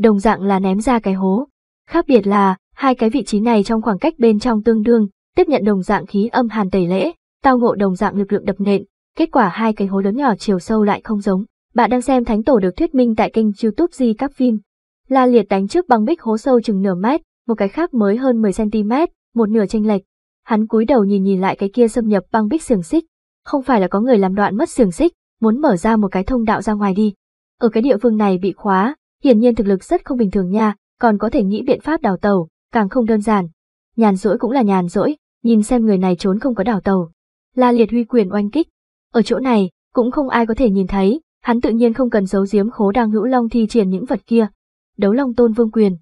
đồng dạng là ném ra cái hố. Khác biệt là, hai cái vị trí này trong khoảng cách bên trong tương đương, tiếp nhận đồng dạng khí âm hàn tẩy lễ, tao ngộ đồng dạng lực lượng đập nện, kết quả hai cái hố lớn nhỏ chiều sâu lại không giống. Bạn đang xem Thánh Tổ được thuyết minh tại kênh youtube Di Các Phim. La liệt đánh trước băng bích hố sâu chừng nửa mét, một cái khác mới hơn 10cm, một nửa tranh lệch. Hắn cúi đầu nhìn nhìn lại cái kia xâm nhập băng bích xiềng xích. Không phải là có người làm đoạn mất xiềng xích, muốn mở ra một cái thông đạo ra ngoài đi. Ở cái địa phương này bị khóa, Hiển nhiên thực lực rất không bình thường nha, còn có thể nghĩ biện pháp đào tàu, càng không đơn giản. Nhàn rỗi cũng là nhàn rỗi, nhìn xem người này trốn không có đào tàu. La Liệt huy quyền oanh kích. Ở chỗ này, cũng không ai có thể nhìn thấy, hắn tự nhiên không cần giấu giếm khố đang hữu long thi triển những vật kia. Đấu long tôn vương quyền,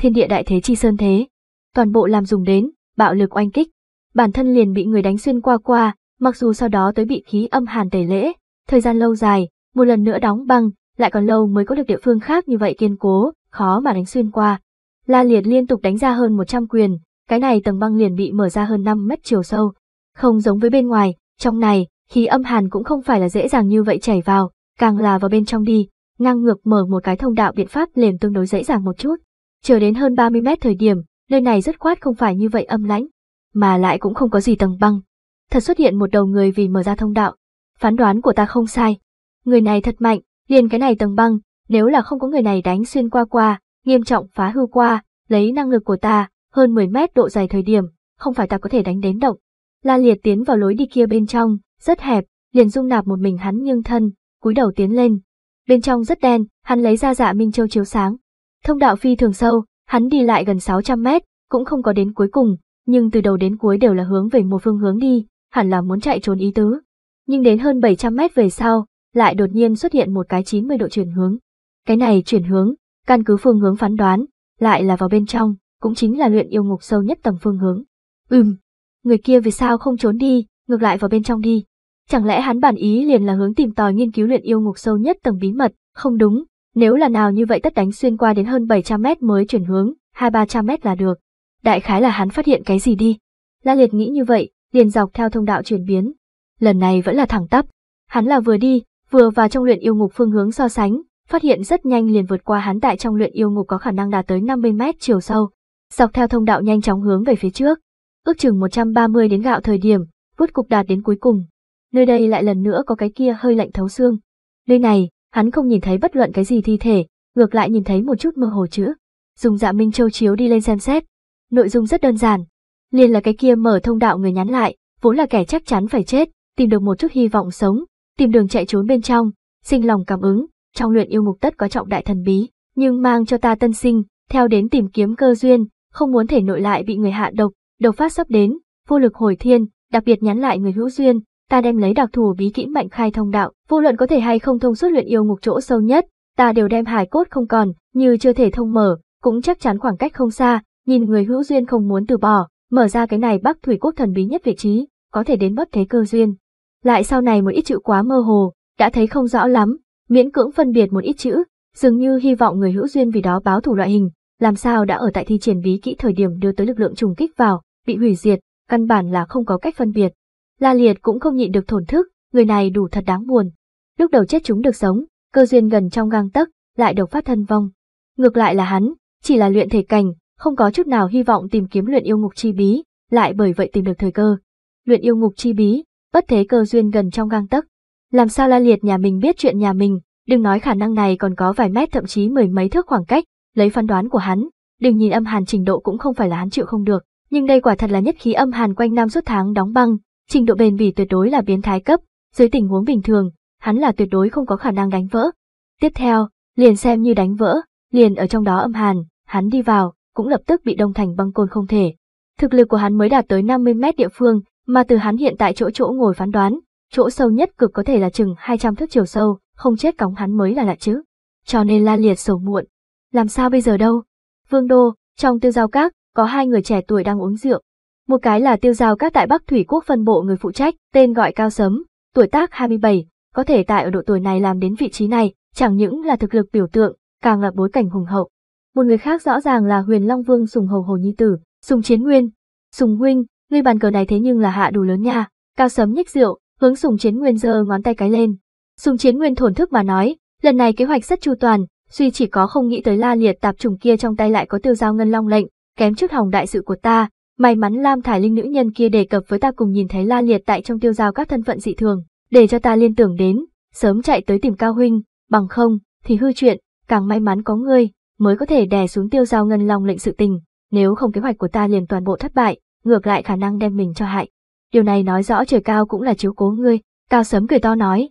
thiên địa đại thế chi sơn thế. Toàn bộ làm dùng đến, bạo lực oanh kích. Bản thân liền bị người đánh xuyên qua qua, mặc dù sau đó tới bị khí âm hàn tẩy lễ. Thời gian lâu dài, một lần nữa đóng băng, lại còn lâu mới có được địa phương khác như vậy kiên cố, khó mà đánh xuyên qua. La Liệt liên tục đánh ra hơn 100 quyền, cái này tầng băng liền bị mở ra hơn 5 mét chiều sâu. Không giống với bên ngoài, trong này, khí âm hàn cũng không phải là dễ dàng như vậy chảy vào, càng là vào bên trong đi, ngang ngược mở một cái thông đạo biện pháp liền tương đối dễ dàng một chút. Chờ đến hơn 30 mét thời điểm, nơi này rất khoát không phải như vậy âm lãnh, mà lại cũng không có gì tầng băng. Thật xuất hiện một đầu người vì mở ra thông đạo. Phán đoán của ta không sai. Người này thật mạnh, liền cái này tầng băng, nếu là không có người này đánh xuyên qua qua, nghiêm trọng phá hư qua, lấy năng lực của ta, hơn 10 mét độ dài thời điểm, không phải ta có thể đánh đến động. La Liệt tiến vào lối đi kia bên trong, rất hẹp, liền dung nạp một mình hắn nhưng thân, cúi đầu tiến lên. Bên trong rất đen, hắn lấy ra dạ minh châu chiếu sáng. Thông đạo phi thường sâu, hắn đi lại gần 600 mét, cũng không có đến cuối cùng, nhưng từ đầu đến cuối đều là hướng về một phương hướng đi, hẳn là muốn chạy trốn ý tứ. Nhưng đến hơn 700 mét về sau, lại đột nhiên xuất hiện một cái 90 độ chuyển hướng. Cái này chuyển hướng, căn cứ phương hướng phán đoán, lại là vào bên trong, cũng chính là luyện yêu ngục sâu nhất tầng phương hướng. Ừm, người kia vì sao không trốn đi, ngược lại vào bên trong đi. Chẳng lẽ hắn bản ý liền là hướng tìm tòi nghiên cứu luyện yêu ngục sâu nhất tầng bí mật, không đúng, nếu là nào như vậy tất đánh xuyên qua đến hơn 700 mét mới chuyển hướng, 2-300 mét là được. Đại khái là hắn phát hiện cái gì đi. La Liệt nghĩ như vậy, liền dọc theo thông đạo chuyển biến. Lần này vẫn là thẳng tắp. Hắn là vừa đi, Vừa vào trong luyện yêu ngục phương hướng so sánh, phát hiện rất nhanh liền vượt qua hắn tại trong luyện yêu ngục có khả năng đạt tới 50 mét chiều sâu, dọc theo thông đạo nhanh chóng hướng về phía trước. Ước chừng 130 đến gạo thời điểm, vút cục đạt đến cuối cùng. Nơi đây lại lần nữa có cái kia hơi lạnh thấu xương. Nơi này, hắn không nhìn thấy bất luận cái gì thi thể, ngược lại nhìn thấy một chút mơ hồ chữ. Dùng dạ minh châu chiếu đi lên xem xét. Nội dung rất đơn giản. Liền là cái kia mở thông đạo người nhắn lại, vốn là kẻ chắc chắn phải chết, tìm được một chút hy vọng sống, tìm đường chạy trốn bên trong, sinh lòng cảm ứng, trong luyện yêu mục tất có trọng đại thần bí, nhưng mang cho ta tân sinh, theo đến tìm kiếm cơ duyên, không muốn thể nội lại bị người hạ độc, độc phát sắp đến, vô lực hồi thiên, đặc biệt nhắn lại người hữu duyên, ta đem lấy đặc thù bí kỹ mạnh khai thông đạo, vô luận có thể hay không thông suốt luyện yêu ngục chỗ sâu nhất, ta đều đem hài cốt không còn, như chưa thể thông mở, cũng chắc chắn khoảng cách không xa, nhìn người hữu duyên không muốn từ bỏ, mở ra cái này Bắc Thủy quốc thần bí nhất vị trí, có thể đến bất thế cơ duyên lại sau này một ít chữ quá mơ hồ, đã thấy không rõ lắm, miễn cưỡng phân biệt một ít chữ, dường như hy vọng người hữu duyên vì đó báo thủ loại hình, làm sao đã ở tại thi triển bí kỹ thời điểm đưa tới lực lượng trùng kích vào, bị hủy diệt, căn bản là không có cách phân biệt. La Liệt cũng không nhịn được thổn thức, người này đủ thật đáng buồn. Lúc đầu chết chúng được sống, cơ duyên gần trong gang tấc, lại độc phát thân vong. Ngược lại là hắn, chỉ là luyện thể cảnh, không có chút nào hy vọng tìm kiếm luyện yêu ngục chi bí, lại bởi vậy tìm được thời cơ. Luyện yêu ngục chi bí, bất thế cơ duyên gần trong gang tấc. Làm sao la liệt nhà mình biết chuyện nhà mình, đừng nói khả năng này còn có vài mét thậm chí mười mấy thước khoảng cách, lấy phán đoán của hắn, đừng nhìn âm hàn trình độ cũng không phải là hắn chịu không được, nhưng đây quả thật là nhất khí âm hàn quanh năm suốt tháng đóng băng, trình độ bền bỉ tuyệt đối là biến thái cấp, dưới tình huống bình thường, hắn là tuyệt đối không có khả năng đánh vỡ. Tiếp theo, liền xem như đánh vỡ, liền ở trong đó âm hàn, hắn đi vào, cũng lập tức bị đông thành băng côn không thể. Thực lực của hắn mới đạt tới 50 mét địa phương, mà từ hắn hiện tại chỗ chỗ ngồi phán đoán, chỗ sâu nhất cực có thể là chừng 200 thước chiều sâu, không chết cóng hắn mới là lạ chứ. Cho nên la liệt sầu muộn. Làm sao bây giờ đâu? Vương Đô, trong tiêu giao các, có hai người trẻ tuổi đang uống rượu. Một cái là tiêu giao các tại Bắc Thủy Quốc phân bộ người phụ trách, tên gọi Cao Sấm, tuổi tác 27, có thể tại ở độ tuổi này làm đến vị trí này, chẳng những là thực lực biểu tượng, càng là bối cảnh hùng hậu. Một người khác rõ ràng là Huyền Long Vương Sùng Hầu Hồ Nhi Tử, Sùng Chiến Nguyên. Sùng Huynh, ngươi bàn cờ này thế nhưng là hạ đủ lớn nha. Cao sấm nhích rượu, hướng Sùng Chiến Nguyên giơ ngón tay cái lên. Sùng Chiến Nguyên thổn thức mà nói, lần này kế hoạch rất chu toàn, duy chỉ có không nghĩ tới la liệt tạp trùng kia trong tay lại có tiêu giao ngân long lệnh, kém chút hỏng đại sự của ta. May mắn Lam Thải Linh nữ nhân kia đề cập với ta cùng nhìn thấy la liệt tại trong tiêu giao các thân phận dị thường, để cho ta liên tưởng đến, sớm chạy tới tìm Cao Huynh, bằng không, thì hư chuyện, càng may mắn có ngươi, mới có thể đè xuống tiêu giao ngân long lệnh sự tình, nếu không kế hoạch của ta liền toàn bộ thất bại ngược lại khả năng đem mình cho hại. Điều này nói rõ trời cao cũng là chiếu cố ngươi, Cao Sấm cười to nói.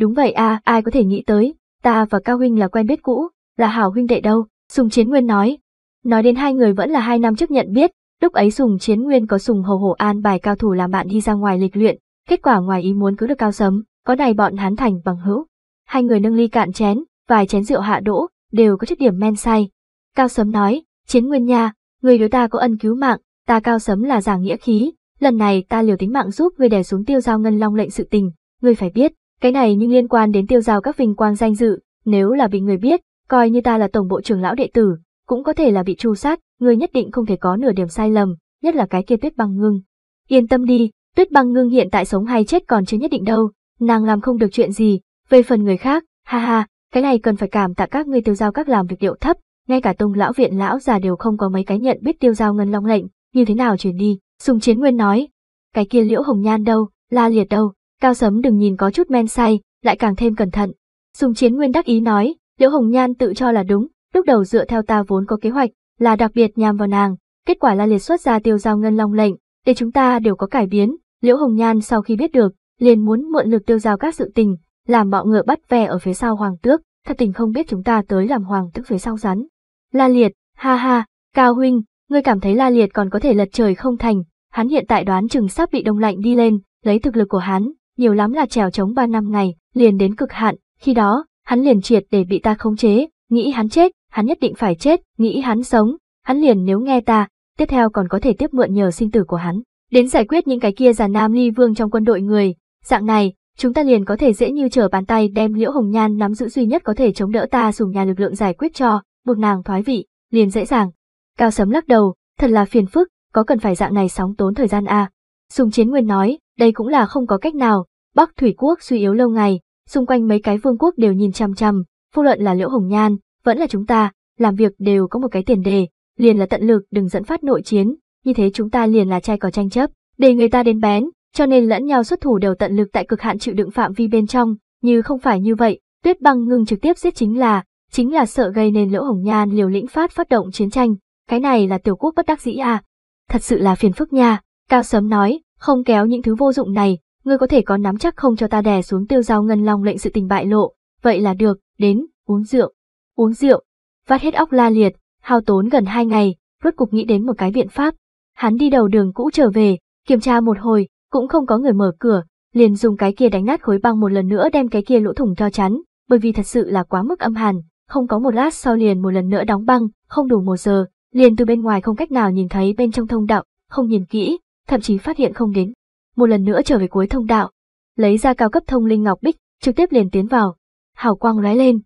Đúng vậy a, ai có thể nghĩ tới, ta và Cao Huynh là quen biết cũ, là hảo huynh đệ đâu, Sùng Chiến Nguyên nói. Nói đến hai người vẫn là hai năm trước nhận biết, lúc ấy Sùng Chiến Nguyên có Sùng Hầu Hổ An bài cao thủ làm bạn đi ra ngoài lịch luyện, kết quả ngoài ý muốn cứ được Cao Sấm, có này bọn hắn thành bằng hữu. Hai người nâng ly cạn chén, vài chén rượu hạ đỗ, đều có chút điểm men say. Cao Sấm nói, Chiến Nguyên nha, người đối ta có ân cứu mạng, ta cao sấm là giả nghĩa khí, lần này ta liều tính mạng giúp ngươi đè xuống tiêu giao ngân long lệnh sự tình, ngươi phải biết, cái này nhưng liên quan đến tiêu giao các vinh quang danh dự, nếu là bị người biết, coi như ta là tổng bộ trưởng lão đệ tử, cũng có thể là bị tru sát, ngươi nhất định không thể có nửa điểm sai lầm, nhất là cái kia tuyết băng ngưng. Yên tâm đi, tuyết băng ngưng hiện tại sống hay chết còn chưa nhất định đâu, nàng làm không được chuyện gì, về phần người khác, ha ha, cái này cần phải cảm tạ các ngươi tiêu giao các làm việc điệu thấp, ngay cả tông lão viện lão già đều không có mấy cái nhận biết tiêu giao ngân long lệnh, như thế nào chuyển đi, Sùng Chiến Nguyên nói. Cái kia liễu hồng nhan đâu, la liệt đâu, cao sấm đừng nhìn có chút men say, lại càng thêm cẩn thận. Sùng Chiến Nguyên đắc ý nói, liễu hồng nhan tự cho là đúng, lúc đầu dựa theo ta vốn có kế hoạch, là đặc biệt nhằm vào nàng, kết quả là liệt xuất ra tiêu giao ngân long lệnh, để chúng ta đều có cải biến, liễu hồng nhan sau khi biết được, liền muốn mượn lực tiêu giao các sự tình, làm bọ ngựa bắt ve ở phía sau hoàng tước, thật tình không biết chúng ta tới làm hoàng tước phía sau rắn. La liệt, ha ha, cao huynh, Ngươi cảm thấy la liệt còn có thể lật trời không thành, hắn hiện tại đoán chừng sắp bị đông lạnh đi lên, lấy thực lực của hắn, nhiều lắm là trèo chống 3 năm ngày, liền đến cực hạn, khi đó, hắn liền triệt để bị ta khống chế, nghĩ hắn chết, hắn nhất định phải chết, nghĩ hắn sống, hắn liền nếu nghe ta, tiếp theo còn có thể tiếp mượn nhờ sinh tử của hắn, đến giải quyết những cái kia già nam ly vương trong quân đội người, dạng này, chúng ta liền có thể dễ như trở bàn tay đem Liễu Hồng Nhan nắm giữ duy nhất có thể chống đỡ ta dùng nhà lực lượng giải quyết cho, buộc nàng thoái vị, liền dễ dàng, Cao Sấm lắc đầu, thật là phiền phức, có cần phải dạng này sóng tốn thời gian à? Sùng Chiến Nguyên nói, đây cũng là không có cách nào, Bắc Thủy Quốc suy yếu lâu ngày, xung quanh mấy cái vương quốc đều nhìn chằm chằm, phu luận là Liễu Hồng Nhan, vẫn là chúng ta, làm việc đều có một cái tiền đề, liền là tận lực đừng dẫn phát nội chiến, như thế chúng ta liền là trai cỏ tranh chấp, để người ta đến bén, cho nên lẫn nhau xuất thủ đều tận lực tại cực hạn chịu đựng phạm vi bên trong, như không phải như vậy, Tuyết Băng ngừng trực tiếp giết chính là, chính là sợ gây nên Liễu Hồng Nhan liều lĩnh phát phát động chiến tranh, cái này là tiểu quốc bất đắc dĩ à. Thật sự là phiền phức nha, Cao sấm nói, không kéo những thứ vô dụng này, ngươi có thể có nắm chắc không cho ta đè xuống tiêu giao ngân long lệnh sự tình bại lộ, vậy là được, đến, uống rượu. Uống rượu, vắt hết óc la liệt, hao tốn gần hai ngày, rốt cục nghĩ đến một cái biện pháp. Hắn đi đầu đường cũ trở về, kiểm tra một hồi, cũng không có người mở cửa, liền dùng cái kia đánh nát khối băng một lần nữa đem cái kia lỗ thủng cho chắn, bởi vì thật sự là quá mức âm hàn, không có một lát sau liền một lần nữa đóng băng, không đủ một giờ, liền từ bên ngoài không cách nào nhìn thấy bên trong thông đạo, không nhìn kỹ, thậm chí phát hiện không đến. Một lần nữa trở về cuối thông đạo, lấy ra cao cấp thông linh ngọc bích, trực tiếp liền tiến vào. Hào quang lóe lên,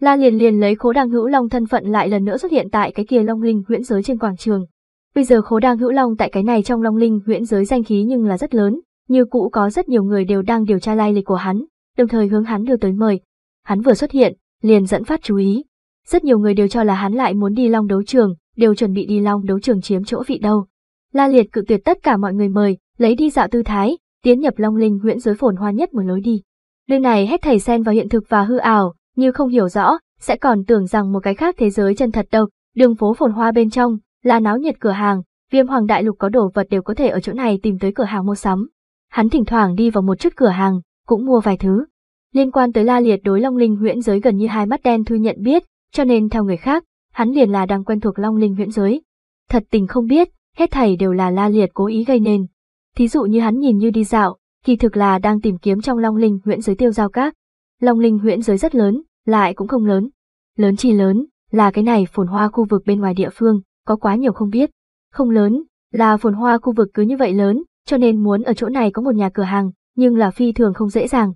La liền liền lấy Khố Đàng Hữu Long thân phận lại lần nữa xuất hiện tại cái kia Long Linh Huyễn giới trên quảng trường. Bây giờ Khố Đàng Hữu Long tại cái này trong Long Linh Huyễn giới danh khí nhưng là rất lớn, như cũ có rất nhiều người đều đang điều tra lai lịch của hắn, đồng thời hướng hắn đưa tới mời. Hắn vừa xuất hiện, liền dẫn phát chú ý. Rất nhiều người đều cho là hắn lại muốn đi Long đấu trường, đều chuẩn bị đi long đấu trường chiếm chỗ vị đâu. La Liệt cự tuyệt tất cả mọi người mời, lấy đi dạo tư thái, tiến nhập Long Linh Nguyễn giới phồn hoa nhất một lối đi. Nơi này hết thầy xen vào hiện thực và hư ảo, như không hiểu rõ, sẽ còn tưởng rằng một cái khác thế giới chân thật đâu. Đường phố phồn hoa bên trong, là náo nhiệt cửa hàng, viêm hoàng đại lục có đồ vật đều có thể ở chỗ này tìm tới cửa hàng mua sắm. Hắn thỉnh thoảng đi vào một chút cửa hàng, cũng mua vài thứ. Liên quan tới La Liệt đối Long Linh Nguyễn giới gần như hai mắt đen thư nhận biết, cho nên theo người khác, hắn liền là đang quen thuộc long linh huyễn giới. Thật tình không biết, hết thảy đều là la liệt cố ý gây nên. Thí dụ như hắn nhìn như đi dạo, kỳ thực là đang tìm kiếm trong long linh huyễn giới tiêu giao các. Long linh huyễn giới rất lớn, lại cũng không lớn. Lớn chi lớn, là cái này phồn hoa khu vực bên ngoài địa phương, có quá nhiều không biết. Không lớn, là phồn hoa khu vực cứ như vậy lớn, cho nên muốn ở chỗ này có một nhà cửa hàng, nhưng là phi thường không dễ dàng.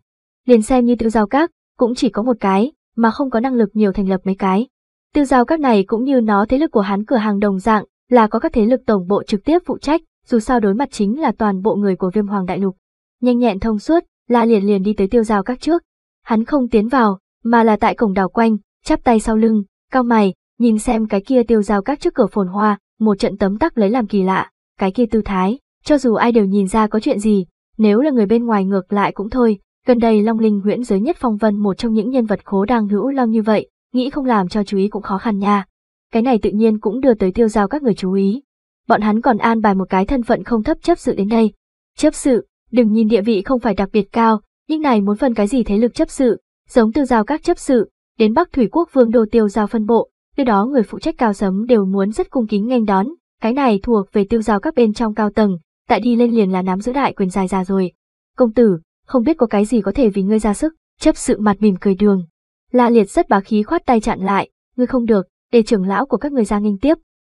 Liền xem như tiêu giao các, cũng chỉ có một cái, mà không có năng lực nhiều thành lập mấy cái. Tiêu giao các này cũng như nó thế lực của hắn cửa hàng đồng dạng, là có các thế lực tổng bộ trực tiếp phụ trách, dù sao đối mặt chính là toàn bộ người của viêm hoàng đại lục. Nhanh nhẹn thông suốt, La liền liền đi tới tiêu giao các trước. Hắn không tiến vào, mà là tại cổng đảo quanh, chắp tay sau lưng, cao mày, nhìn xem cái kia tiêu giao các trước cửa phồn hoa, một trận tấm tắc lấy làm kỳ lạ, cái kia tư thái, cho dù ai đều nhìn ra có chuyện gì, nếu là người bên ngoài ngược lại cũng thôi, gần đây Long Linh Nguyễn giới nhất phong vân một trong những nhân vật khố đang hữu long như vậy, nghĩ không làm cho chú ý cũng khó khăn nha. Cái này tự nhiên cũng đưa tới tiêu giao các người chú ý. Bọn hắn còn an bài một cái thân phận không thấp chấp sự đến đây. Chấp sự, đừng nhìn địa vị không phải đặc biệt cao, nhưng này muốn phân cái gì thế lực chấp sự, giống tiêu giao các chấp sự, đến Bắc Thủy Quốc Vương Đô tiêu giao phân bộ, nơi đó người phụ trách cao sấm đều muốn rất cung kính nghênh đón, cái này thuộc về tiêu giao các bên trong cao tầng, tại đi lên liền là nắm giữ đại quyền dài ra rồi. Công tử, không biết có cái gì có thể vì ngươi ra sức, chấp sự mặt mỉm cười đường, La Liệt rất bá khí khoát tay chặn lại, ngươi không được, để trưởng lão của các người ra nghênh tiếp.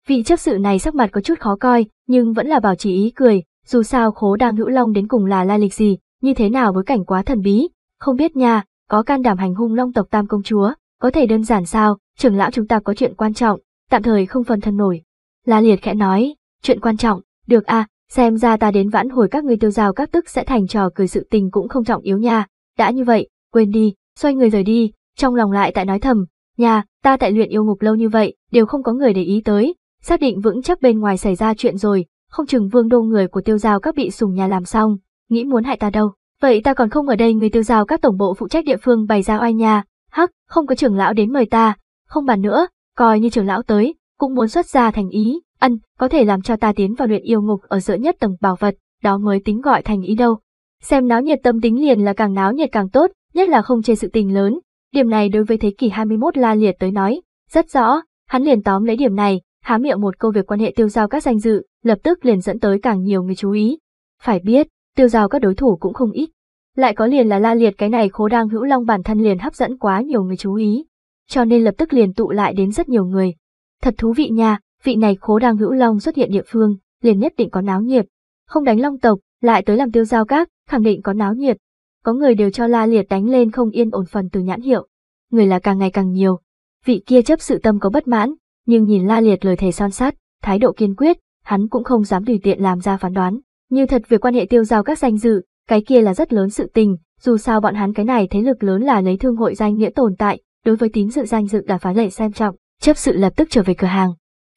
Vị chấp sự này sắc mặt có chút khó coi, nhưng vẫn là bảo trì ý cười, dù sao khố đang hữu long đến cùng là lai lịch gì, như thế nào với cảnh quá thần bí, không biết nha, có can đảm hành hung long tộc tam công chúa, có thể đơn giản sao, trưởng lão chúng ta có chuyện quan trọng, tạm thời không phân thân nổi. La Liệt khẽ nói, chuyện quan trọng, được à, xem ra ta đến vãn hồi các người tiêu giao các tức sẽ thành trò cười sự tình cũng không trọng yếu nha, đã như vậy, quên đi, xoay người rời đi, trong lòng lại tại nói thầm, nhà, ta tại luyện yêu ngục lâu như vậy, đều không có người để ý tới, xác định vững chắc bên ngoài xảy ra chuyện rồi, không chừng vương đô người của tiêu giao các bị sùng nhà làm xong, nghĩ muốn hại ta đâu. Vậy ta còn không ở đây người tiêu giao các tổng bộ phụ trách địa phương bày ra oai nhà, hắc, không có trưởng lão đến mời ta, không bàn nữa, coi như trưởng lão tới, cũng muốn xuất ra thành ý, ân, có thể làm cho ta tiến vào luyện yêu ngục ở giữa nhất tầng bảo vật, đó mới tính gọi thành ý đâu. Xem náo nhiệt tâm tính liền là càng náo nhiệt càng tốt, nhất là không chê sự tình lớn, Điểm này đối với thế kỷ 21 la liệt tới nói, rất rõ, hắn liền tóm lấy điểm này, há miệng một câu việc quan hệ tiêu giao các danh dự, lập tức liền dẫn tới càng nhiều người chú ý. Phải biết, tiêu giao các đối thủ cũng không ít. Lại có liền là la liệt cái này khố đang hữu long bản thân liền hấp dẫn quá nhiều người chú ý. Cho nên lập tức liền tụ lại đến rất nhiều người. Thật thú vị nha, vị này khố đang hữu long xuất hiện địa phương, liền nhất định có náo nhiệt. Không đánh long tộc, lại tới làm tiêu giao các, khẳng định có náo nhiệt, có người đều cho la liệt đánh lên không yên ổn phần từ nhãn hiệu. Người là càng ngày càng nhiều. Vị kia chấp sự tâm có bất mãn, nhưng nhìn la liệt lời thề son sát, thái độ kiên quyết, hắn cũng không dám tùy tiện làm ra phán đoán. Như thật việc quan hệ tiêu giao các danh dự, cái kia là rất lớn sự tình, dù sao bọn hắn cái này thế lực lớn là lấy thương hội danh nghĩa tồn tại, đối với tín dự danh dự đã phá lệ xem trọng, chấp sự lập tức trở về cửa hàng.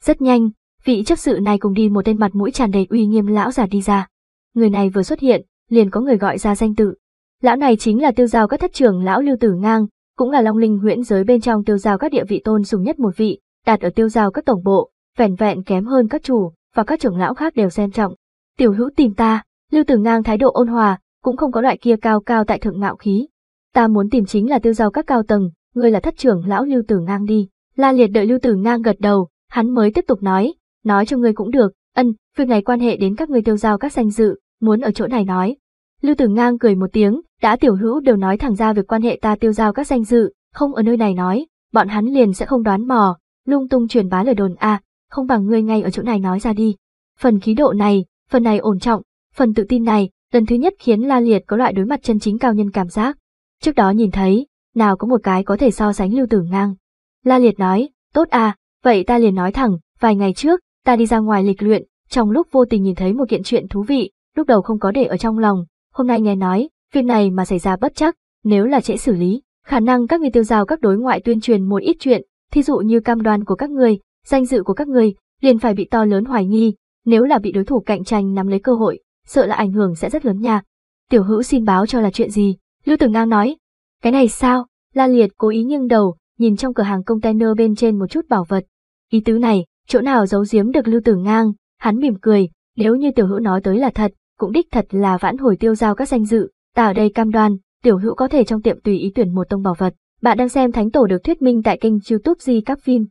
Rất nhanh, vị chấp sự này cùng đi một tên mặt mũi tràn đầy uy nghiêm lão già đi ra. Người này vừa xuất hiện, liền có người gọi ra danh tự, Lão này chính là tiêu giao các thất trưởng lão Lưu Tử Ngang, cũng là Long Linh huyễn giới bên trong tiêu giao các địa vị tôn sùng nhất một vị, đạt ở tiêu giao các tổng bộ, vẻn vẹn kém hơn các chủ và các trưởng lão khác đều xem trọng. Tiểu Hữu tìm ta, Lưu Tử Ngang thái độ ôn hòa, cũng không có loại kia cao cao tại thượng ngạo khí. Ta muốn tìm chính là tiêu giao các cao tầng, ngươi là thất trưởng lão Lưu Tử Ngang đi. La Liệt đợi Lưu Tử Ngang gật đầu, hắn mới tiếp tục nói, nói cho ngươi cũng được, ân, việc này quan hệ đến các ngươi tiêu giao các danh dự, muốn ở chỗ này nói, Lưu Tử Ngang cười một tiếng, đã tiểu hữu đều nói thẳng ra việc quan hệ ta tiêu giao các danh dự, không ở nơi này nói, bọn hắn liền sẽ không đoán mò, lung tung truyền bá lời đồn a, không bằng ngươi ngay ở chỗ này nói ra đi. Phần khí độ này, phần này ổn trọng, phần tự tin này, lần thứ nhất khiến La Liệt có loại đối mặt chân chính cao nhân cảm giác. Trước đó nhìn thấy, nào có một cái có thể so sánh Lưu Tử Ngang. La Liệt nói, tốt a, vậy ta liền nói thẳng, vài ngày trước, ta đi ra ngoài lịch luyện, trong lúc vô tình nhìn thấy một kiện chuyện thú vị, lúc đầu không có để ở trong lòng, hôm nay nghe nói, phim này mà xảy ra bất chắc, nếu là trễ xử lý, khả năng các người tiêu giao các đối ngoại tuyên truyền một ít chuyện, thí dụ như cam đoan của các người, danh dự của các người, liền phải bị to lớn hoài nghi, nếu là bị đối thủ cạnh tranh nắm lấy cơ hội, sợ là ảnh hưởng sẽ rất lớn nha. Tiểu hữu xin báo cho là chuyện gì? Lưu Tử Ngang nói. Cái này sao? La Liệt cố ý nghiêng đầu, nhìn trong cửa hàng container bên trên một chút bảo vật. Ý tứ này, chỗ nào giấu giếm được Lưu Tử Ngang, hắn mỉm cười, nếu như tiểu hữu nói tới là thật, cũng đích thật là vãn hồi tiêu giao các danh dự, ta ở đây cam đoan, tiểu hữu có thể trong tiệm tùy ý tuyển một tông bảo vật. Bạn đang xem Thánh Tổ được thuyết minh tại kênh YouTube Di Các Phim.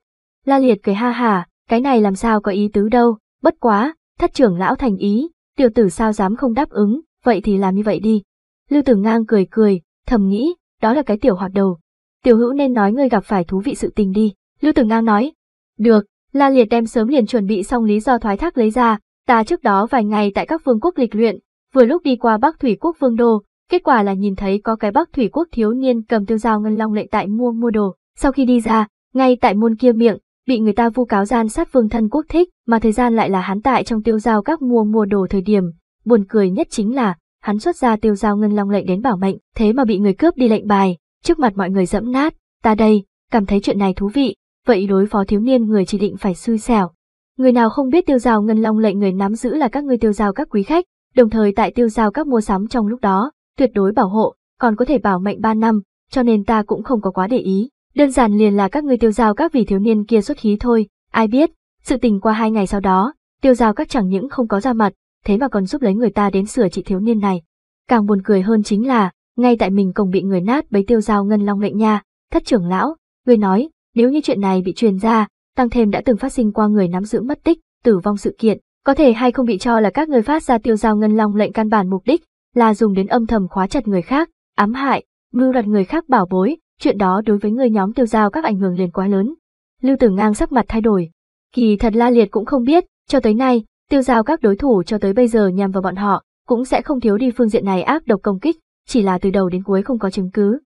La Liệt cười ha hà, cái này làm sao có ý tứ đâu, bất quá, thất trưởng lão thành ý, tiểu tử sao dám không đáp ứng, vậy thì làm như vậy đi. Lưu Tử Ngang cười cười, thầm nghĩ, đó là cái tiểu hoạt đầu. Tiểu hữu nên nói ngươi gặp phải thú vị sự tình đi, Lưu Tử Ngang nói. Được, La Liệt đem sớm liền chuẩn bị xong lý do thoái thác lấy ra, Ta trước đó vài ngày tại các vương quốc lịch luyện, vừa lúc đi qua Bắc Thủy quốc vương đô, kết quả là nhìn thấy có cái Bắc Thủy quốc thiếu niên cầm tiêu dao ngân long lệnh tại mua mua đồ, sau khi đi ra, ngay tại môn kia miệng, bị người ta vu cáo gian sát vương thân quốc thích, mà thời gian lại là hắn tại trong tiêu dao các mua mua đồ thời điểm, buồn cười nhất chính là, hắn xuất ra tiêu dao ngân long lệnh đến bảo mệnh, thế mà bị người cướp đi lệnh bài, trước mặt mọi người dẫm nát, ta đây, cảm thấy chuyện này thú vị, vậy đối phó thiếu niên người chỉ định phải xui xẻo, Người nào không biết tiêu giao ngân long lệnh người nắm giữ là các ngươi tiêu giao các quý khách, đồng thời tại tiêu giao các mua sắm trong lúc đó, tuyệt đối bảo hộ, còn có thể bảo mệnh 3 năm, cho nên ta cũng không có quá để ý. Đơn giản liền là các ngươi tiêu giao các vị thiếu niên kia xuất khí thôi, ai biết, sự tình qua hai ngày sau đó, tiêu giao các chẳng những không có ra mặt, thế mà còn giúp lấy người ta đến sửa trị thiếu niên này. Càng buồn cười hơn chính là, ngay tại mình cổng bị người nát bấy tiêu giao ngân long lệnh nha, thất trưởng lão, người nói, nếu như chuyện này bị truyền ra, tăng thêm đã từng phát sinh qua người nắm giữ mất tích, tử vong sự kiện, có thể hay không bị cho là các người phát ra tiêu giao ngân long lệnh căn bản mục đích là dùng đến âm thầm khóa chặt người khác, ám hại, mưu đoạt người khác bảo bối, chuyện đó đối với người nhóm tiêu giao các ảnh hưởng liền quá lớn. Lưu Tử Ngang sắc mặt thay đổi, kỳ thật La Liệt cũng không biết, cho tới nay, tiêu giao các đối thủ cho tới bây giờ nhằm vào bọn họ, cũng sẽ không thiếu đi phương diện này ác độc công kích, chỉ là từ đầu đến cuối không có chứng cứ.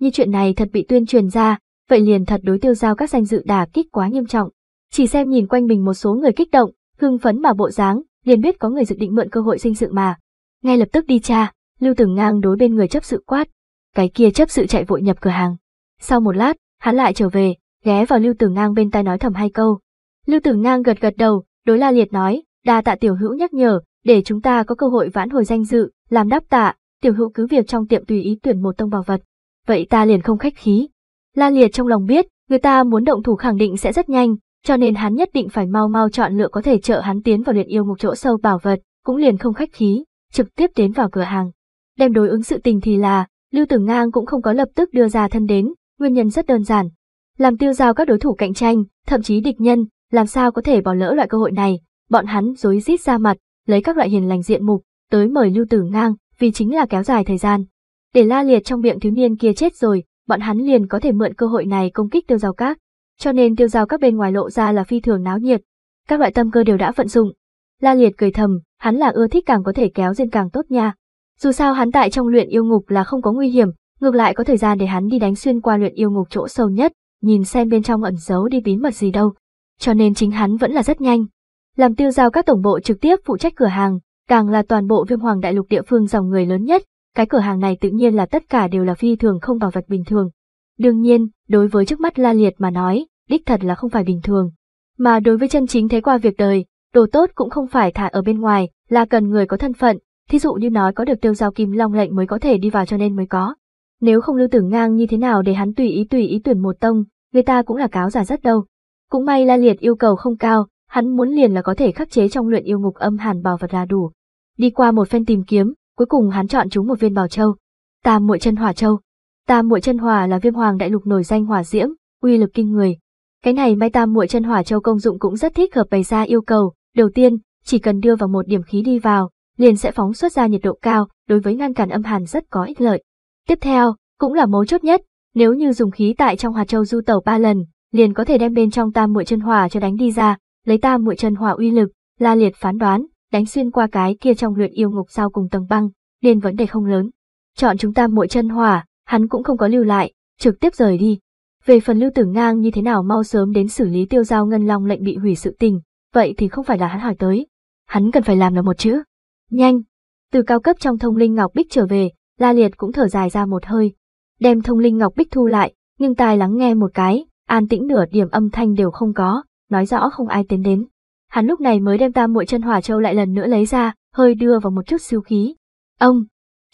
Như chuyện này thật bị tuyên truyền ra, vậy liền thật đối tiêu giao các danh dự đà kích quá nghiêm trọng. Chỉ xem nhìn quanh mình một số người kích động, hưng phấn mà bộ dáng, liền biết có người dự định mượn cơ hội sinh sự mà. Ngay lập tức đi cha, Lưu Từng Ngang đối bên người chấp sự quát. Cái kia chấp sự chạy vội nhập cửa hàng. Sau một lát, hắn lại trở về, ghé vào Lưu Từng Ngang bên tai nói thầm hai câu. Lưu Từng Ngang gật gật đầu, đối La Liệt nói, đa tạ tiểu hữu nhắc nhở, để chúng ta có cơ hội vãn hồi danh dự, làm đáp tạ, tiểu hữu cứ việc trong tiệm tùy ý tuyển một tông bảo vật. Vậy ta liền không khách khí, La Liệt trong lòng biết, người ta muốn động thủ khẳng định sẽ rất nhanh, cho nên hắn nhất định phải mau mau chọn lựa có thể trợ hắn tiến vào luyện yêu ngục chỗ sâu bảo vật, cũng liền không khách khí, trực tiếp tiến vào cửa hàng. Đem đối ứng sự tình thì là, Lưu Tử Ngang cũng không có lập tức đưa ra thân đến, nguyên nhân rất đơn giản. Làm tiêu giao các đối thủ cạnh tranh, thậm chí địch nhân, làm sao có thể bỏ lỡ loại cơ hội này, bọn hắn dối rít ra mặt, lấy các loại hiền lành diện mục, tới mời Lưu Tử Ngang, vì chính là kéo dài thời gian. Để la liệt trong miệng thiếu niên kia chết rồi, bọn hắn liền có thể mượn cơ hội này công kích tiêu giao các. Cho nên tiêu giao các bên ngoài lộ ra là phi thường náo nhiệt, các loại tâm cơ đều đã vận dụng. La Liệt cười thầm, hắn là ưa thích càng có thể kéo duyên càng tốt nha. Dù sao hắn tại trong luyện yêu ngục là không có nguy hiểm, ngược lại có thời gian để hắn đi đánh xuyên qua luyện yêu ngục chỗ sâu nhất, nhìn xem bên trong ẩn giấu đi bí mật gì đâu. Cho nên chính hắn vẫn là rất nhanh. Làm tiêu giao các tổng bộ trực tiếp phụ trách cửa hàng, càng là toàn bộ viêm hoàng đại lục địa phương dòng người lớn nhất, cái cửa hàng này tự nhiên là tất cả đều là phi thường không bảo vật bình thường. Đương nhiên, đối với trước mắt La Liệt mà nói, đích thật là không phải bình thường. Mà đối với chân chính thấy qua việc đời, đồ tốt cũng không phải thả ở bên ngoài, là cần người có thân phận, thí dụ như nói có được tiêu giao kim long lệnh mới có thể đi vào cho nên mới có. Nếu không lưu tưởng ngang như thế nào để hắn tùy ý tùy ý tuyển một tông, người ta cũng là cáo giả rất đâu. Cũng may La Liệt yêu cầu không cao, hắn muốn liền là có thể khắc chế trong luyện yêu ngục âm hàn bảo vật là đủ. Đi qua một phen tìm kiếm, Cuối cùng hắn chọn chúng một viên bảo châu, Tam Muội Chân Hỏa Châu. Tam Muội Chân Hỏa là viêm hoàng đại lục nổi danh hỏa diễm, uy lực kinh người. Cái này may Tam Muội Chân Hỏa Châu công dụng cũng rất thích hợp bày ra yêu cầu, đầu tiên, chỉ cần đưa vào một điểm khí đi vào, liền sẽ phóng xuất ra nhiệt độ cao, đối với ngăn cản âm hàn rất có ích lợi. Tiếp theo, cũng là mấu chốt nhất, nếu như dùng khí tại trong hỏa châu du tẩu ba lần, liền có thể đem bên trong tam muội chân hỏa cho đánh đi ra, lấy tam muội chân hỏa uy lực, la liệt phán đoán, đánh xuyên qua cái kia trong luyện yêu ngục sao cùng tầng băng, nên vấn đề không lớn. Chọn chúng ta mỗi chân hỏa, hắn cũng không có lưu lại, trực tiếp rời đi. Về phần lưu tử ngang như thế nào mau sớm đến xử lý tiêu giao ngân long lệnh bị hủy sự tình, vậy thì không phải là hắn hỏi tới. Hắn cần phải làm là một chữ. Nhanh! Từ cao cấp trong thông linh ngọc bích trở về, La Liệt cũng thở dài ra một hơi. Đem thông linh ngọc bích thu lại, nhưng tai lắng nghe một cái, an tĩnh nửa điểm âm thanh đều không có, nói rõ không ai tiến đến hắn lúc này mới đem tam muội chân hỏa châu lại lần nữa lấy ra, hơi đưa vào một chút siêu khí. Ông!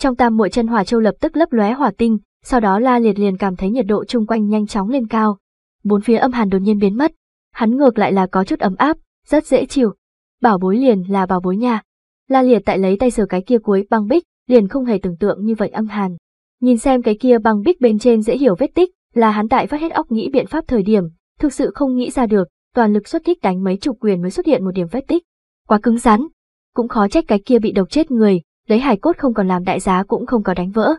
Trong tam muội chân hỏa châu lập tức lấp lóe hỏa tinh, sau đó la liệt liền cảm thấy nhiệt độ chung quanh nhanh chóng lên cao. Bốn phía âm hàn đột nhiên biến mất, hắn ngược lại là có chút ấm áp, rất dễ chịu. Bảo bối liền là bảo bối nha. La liệt tại lấy tay sờ cái kia cuối băng bích, liền không hề tưởng tượng như vậy âm hàn. Nhìn xem cái kia băng bích bên trên dễ hiểu vết tích, là hắn tại phát hết óc nghĩ biện pháp thời điểm, thực sự không nghĩ ra được, toàn lực xuất kích đánh mấy chục quyền mới xuất hiện một điểm vết tích. Quá cứng rắn, cũng khó trách cái kia bị độc chết người, lấy hải cốt không còn làm đại giá cũng không có đánh vỡ.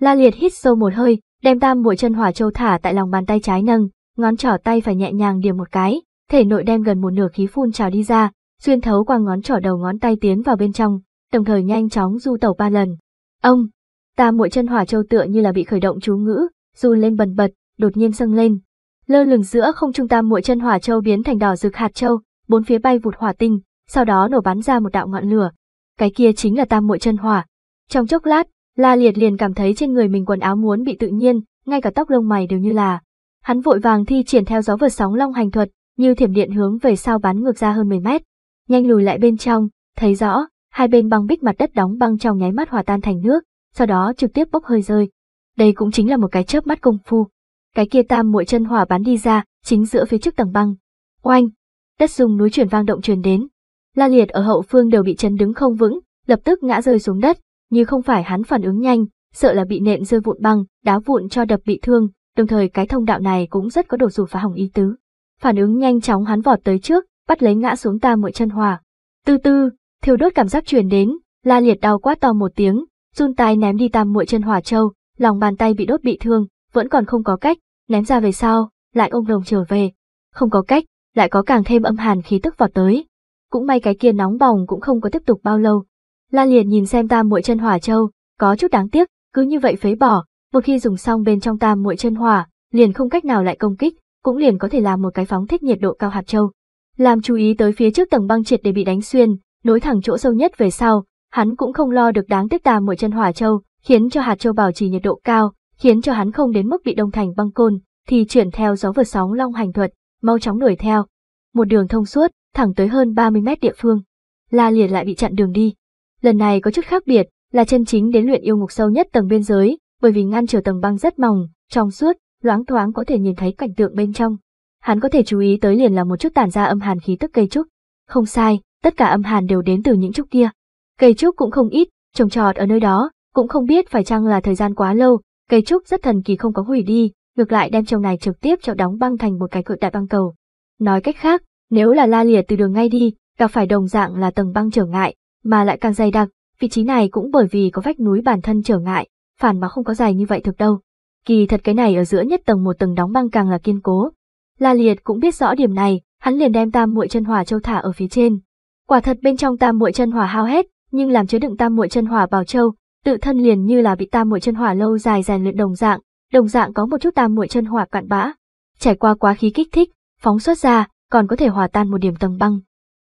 La Liệt hít sâu một hơi, đem tam mũi chân hỏa châu thả tại lòng bàn tay trái nâng, ngón trỏ tay phải nhẹ nhàng điểm một cái, thể nội đem gần một nửa khí phun trào đi ra, xuyên thấu qua ngón trỏ đầu ngón tay tiến vào bên trong, đồng thời nhanh chóng du tẩu ba lần. Ông, tam mũi chân hỏa châu tựa như là bị khởi động chú ngữ, du lên bần bật, đột nhiên sưng lên, Lơ lửng giữa không trung tam mũi chân hỏa châu biến thành đỏ rực hạt châu, bốn phía bay vụt hỏa tinh, sau đó nổ bắn ra một đạo ngọn lửa. Cái kia chính là tam mũi chân hỏa. Trong chốc lát, La Liệt liền cảm thấy trên người mình quần áo muốn bị tự nhiên, ngay cả tóc lông mày đều như là. Hắn vội vàng thi triển theo gió vượt sóng long hành thuật, như thiểm điện hướng về sau bắn ngược ra hơn 10 mét. Nhanh lùi lại bên trong, thấy rõ, hai bên băng bích mặt đất đóng băng trong nháy mắt hòa tan thành nước, sau đó trực tiếp bốc hơi rơi. Đây cũng chính là một cái chớp mắt công phu cái kia tam muội chân hỏa bắn đi ra, chính giữa phía trước tầng băng. Oanh! Đất dùng núi chuyển vang động truyền đến. La Liệt ở hậu phương đều bị chấn đứng không vững, lập tức ngã rơi xuống đất, như không phải hắn phản ứng nhanh, sợ là bị nện rơi vụn băng, đá vụn cho đập bị thương, đồng thời cái thông đạo này cũng rất có đồ dù phá hỏng ý tứ. Phản ứng nhanh chóng hắn vọt tới trước, bắt lấy ngã xuống tam muội chân hỏa. Từ từ, thiêu đốt cảm giác truyền đến, La Liệt đau quá to một tiếng, run tay ném đi tam muội chân hỏa châu, lòng bàn tay bị đốt bị thương, vẫn còn không có cách, ném ra về sau, lại ôm đồng trở về. Không có cách, lại có càng thêm âm hàn khí tức vọt tới. Cũng may cái kia nóng bỏng cũng không có tiếp tục bao lâu. La liền nhìn xem tam muội chân hỏa châu, có chút đáng tiếc, cứ như vậy phế bỏ, một khi dùng xong bên trong tam muội chân hỏa, liền không cách nào lại công kích, cũng liền có thể làm một cái phóng thích nhiệt độ cao hạt châu. Làm chú ý tới phía trước tầng băng triệt để bị đánh xuyên, nối thẳng chỗ sâu nhất về sau, hắn cũng không lo được đáng tiếc tam muội chân hỏa châu, khiến cho hạt châu bảo trì nhiệt độ cao, khiến cho hắn không đến mức bị đông thành băng côn, thì chuyển theo gió vượt sóng long hành thuật, mau chóng đuổi theo. Một đường thông suốt, thẳng tới hơn 30 mét địa phương. La liền lại bị chặn đường đi. Lần này có chút khác biệt, là chân chính đến luyện yêu ngục sâu nhất tầng biên giới, bởi vì ngăn trở tầng băng rất mỏng, trong suốt, loáng thoáng có thể nhìn thấy cảnh tượng bên trong. Hắn có thể chú ý tới liền là một chút tản ra âm hàn khí tức cây trúc. Không sai, tất cả âm hàn đều đến từ những trúc kia. Cây trúc cũng không ít, trồng trọt ở nơi đó, cũng không biết phải chăng là thời gian quá lâu, Cây trúc rất thần kỳ không có hủy đi, ngược lại đem chồng này trực tiếp cho đóng băng thành một cái cự đại băng cầu. Nói cách khác, nếu là la lìa từ đường ngay đi, gặp phải đồng dạng là tầng băng trở ngại, mà lại càng dày đặc, vị trí này cũng bởi vì có vách núi bản thân trở ngại, phản mà không có dày như vậy thực đâu. Kỳ thật cái này ở giữa nhất tầng một tầng đóng băng càng là kiên cố. La Liệt cũng biết rõ điểm này, hắn liền đem tam muội chân hỏa châu thả ở phía trên. Quả thật bên trong tam muội chân hỏa hao hết, nhưng làm chứa đựng tam muội chân hỏa bảo châu tự thân liền như là bị tam muội chân hỏa lâu dài rèn luyện đồng dạng, đồng dạng có một chút tam muội chân hỏa cạn bã. Trải qua quá khí kích thích, phóng xuất ra, còn có thể hòa tan một điểm tầng băng.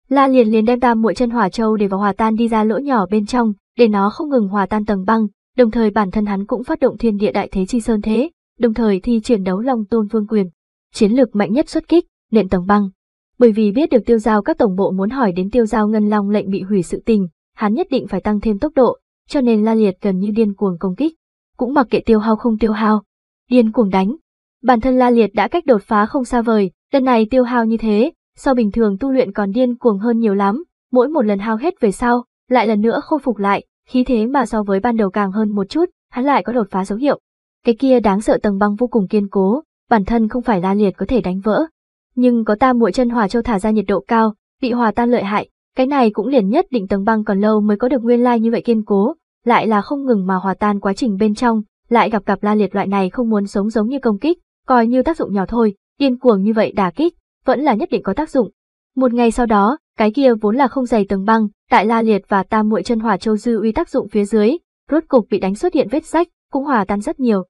La liền liền đem tam muội chân hỏa châu để vào hòa tan đi ra lỗ nhỏ bên trong, để nó không ngừng hòa tan tầng băng, đồng thời bản thân hắn cũng phát động thiên địa đại thế chi sơn thế, đồng thời thi triển đấu long tôn vương quyền. Chiến lược mạnh nhất xuất kích, nện tầng băng. Bởi vì biết được tiêu giao các tổng bộ muốn hỏi đến tiêu giao ngân long lệnh bị hủy sự tình, hắn nhất định phải tăng thêm tốc độ, cho nên La Liệt gần như điên cuồng công kích, cũng mặc kệ tiêu hao không tiêu hao, điên cuồng đánh. Bản thân La Liệt đã cách đột phá không xa vời, lần này tiêu hao như thế, so bình thường tu luyện còn điên cuồng hơn nhiều lắm, mỗi một lần hao hết về sau, lại lần nữa khôi phục lại, khí thế mà so với ban đầu càng hơn một chút, hắn lại có đột phá dấu hiệu. Cái kia đáng sợ tầng băng vô cùng kiên cố, bản thân không phải La Liệt có thể đánh vỡ. Nhưng có ta muội chân hỏa châu thả ra nhiệt độ cao, bị hòa tan lợi hại, cái này cũng liền nhất định tầng băng còn lâu mới có được nguyên lai như vậy kiên cố, lại là không ngừng mà hòa tan quá trình bên trong, lại gặp gặp la liệt loại này không muốn sống giống như công kích, coi như tác dụng nhỏ thôi, điên cuồng như vậy đả kích, vẫn là nhất định có tác dụng. Một ngày sau đó, cái kia vốn là không dày tầng băng, tại la liệt và tam muội chân hỏa châu dư uy tác dụng phía dưới, rốt cục bị đánh xuất hiện vết rách, cũng hòa tan rất nhiều.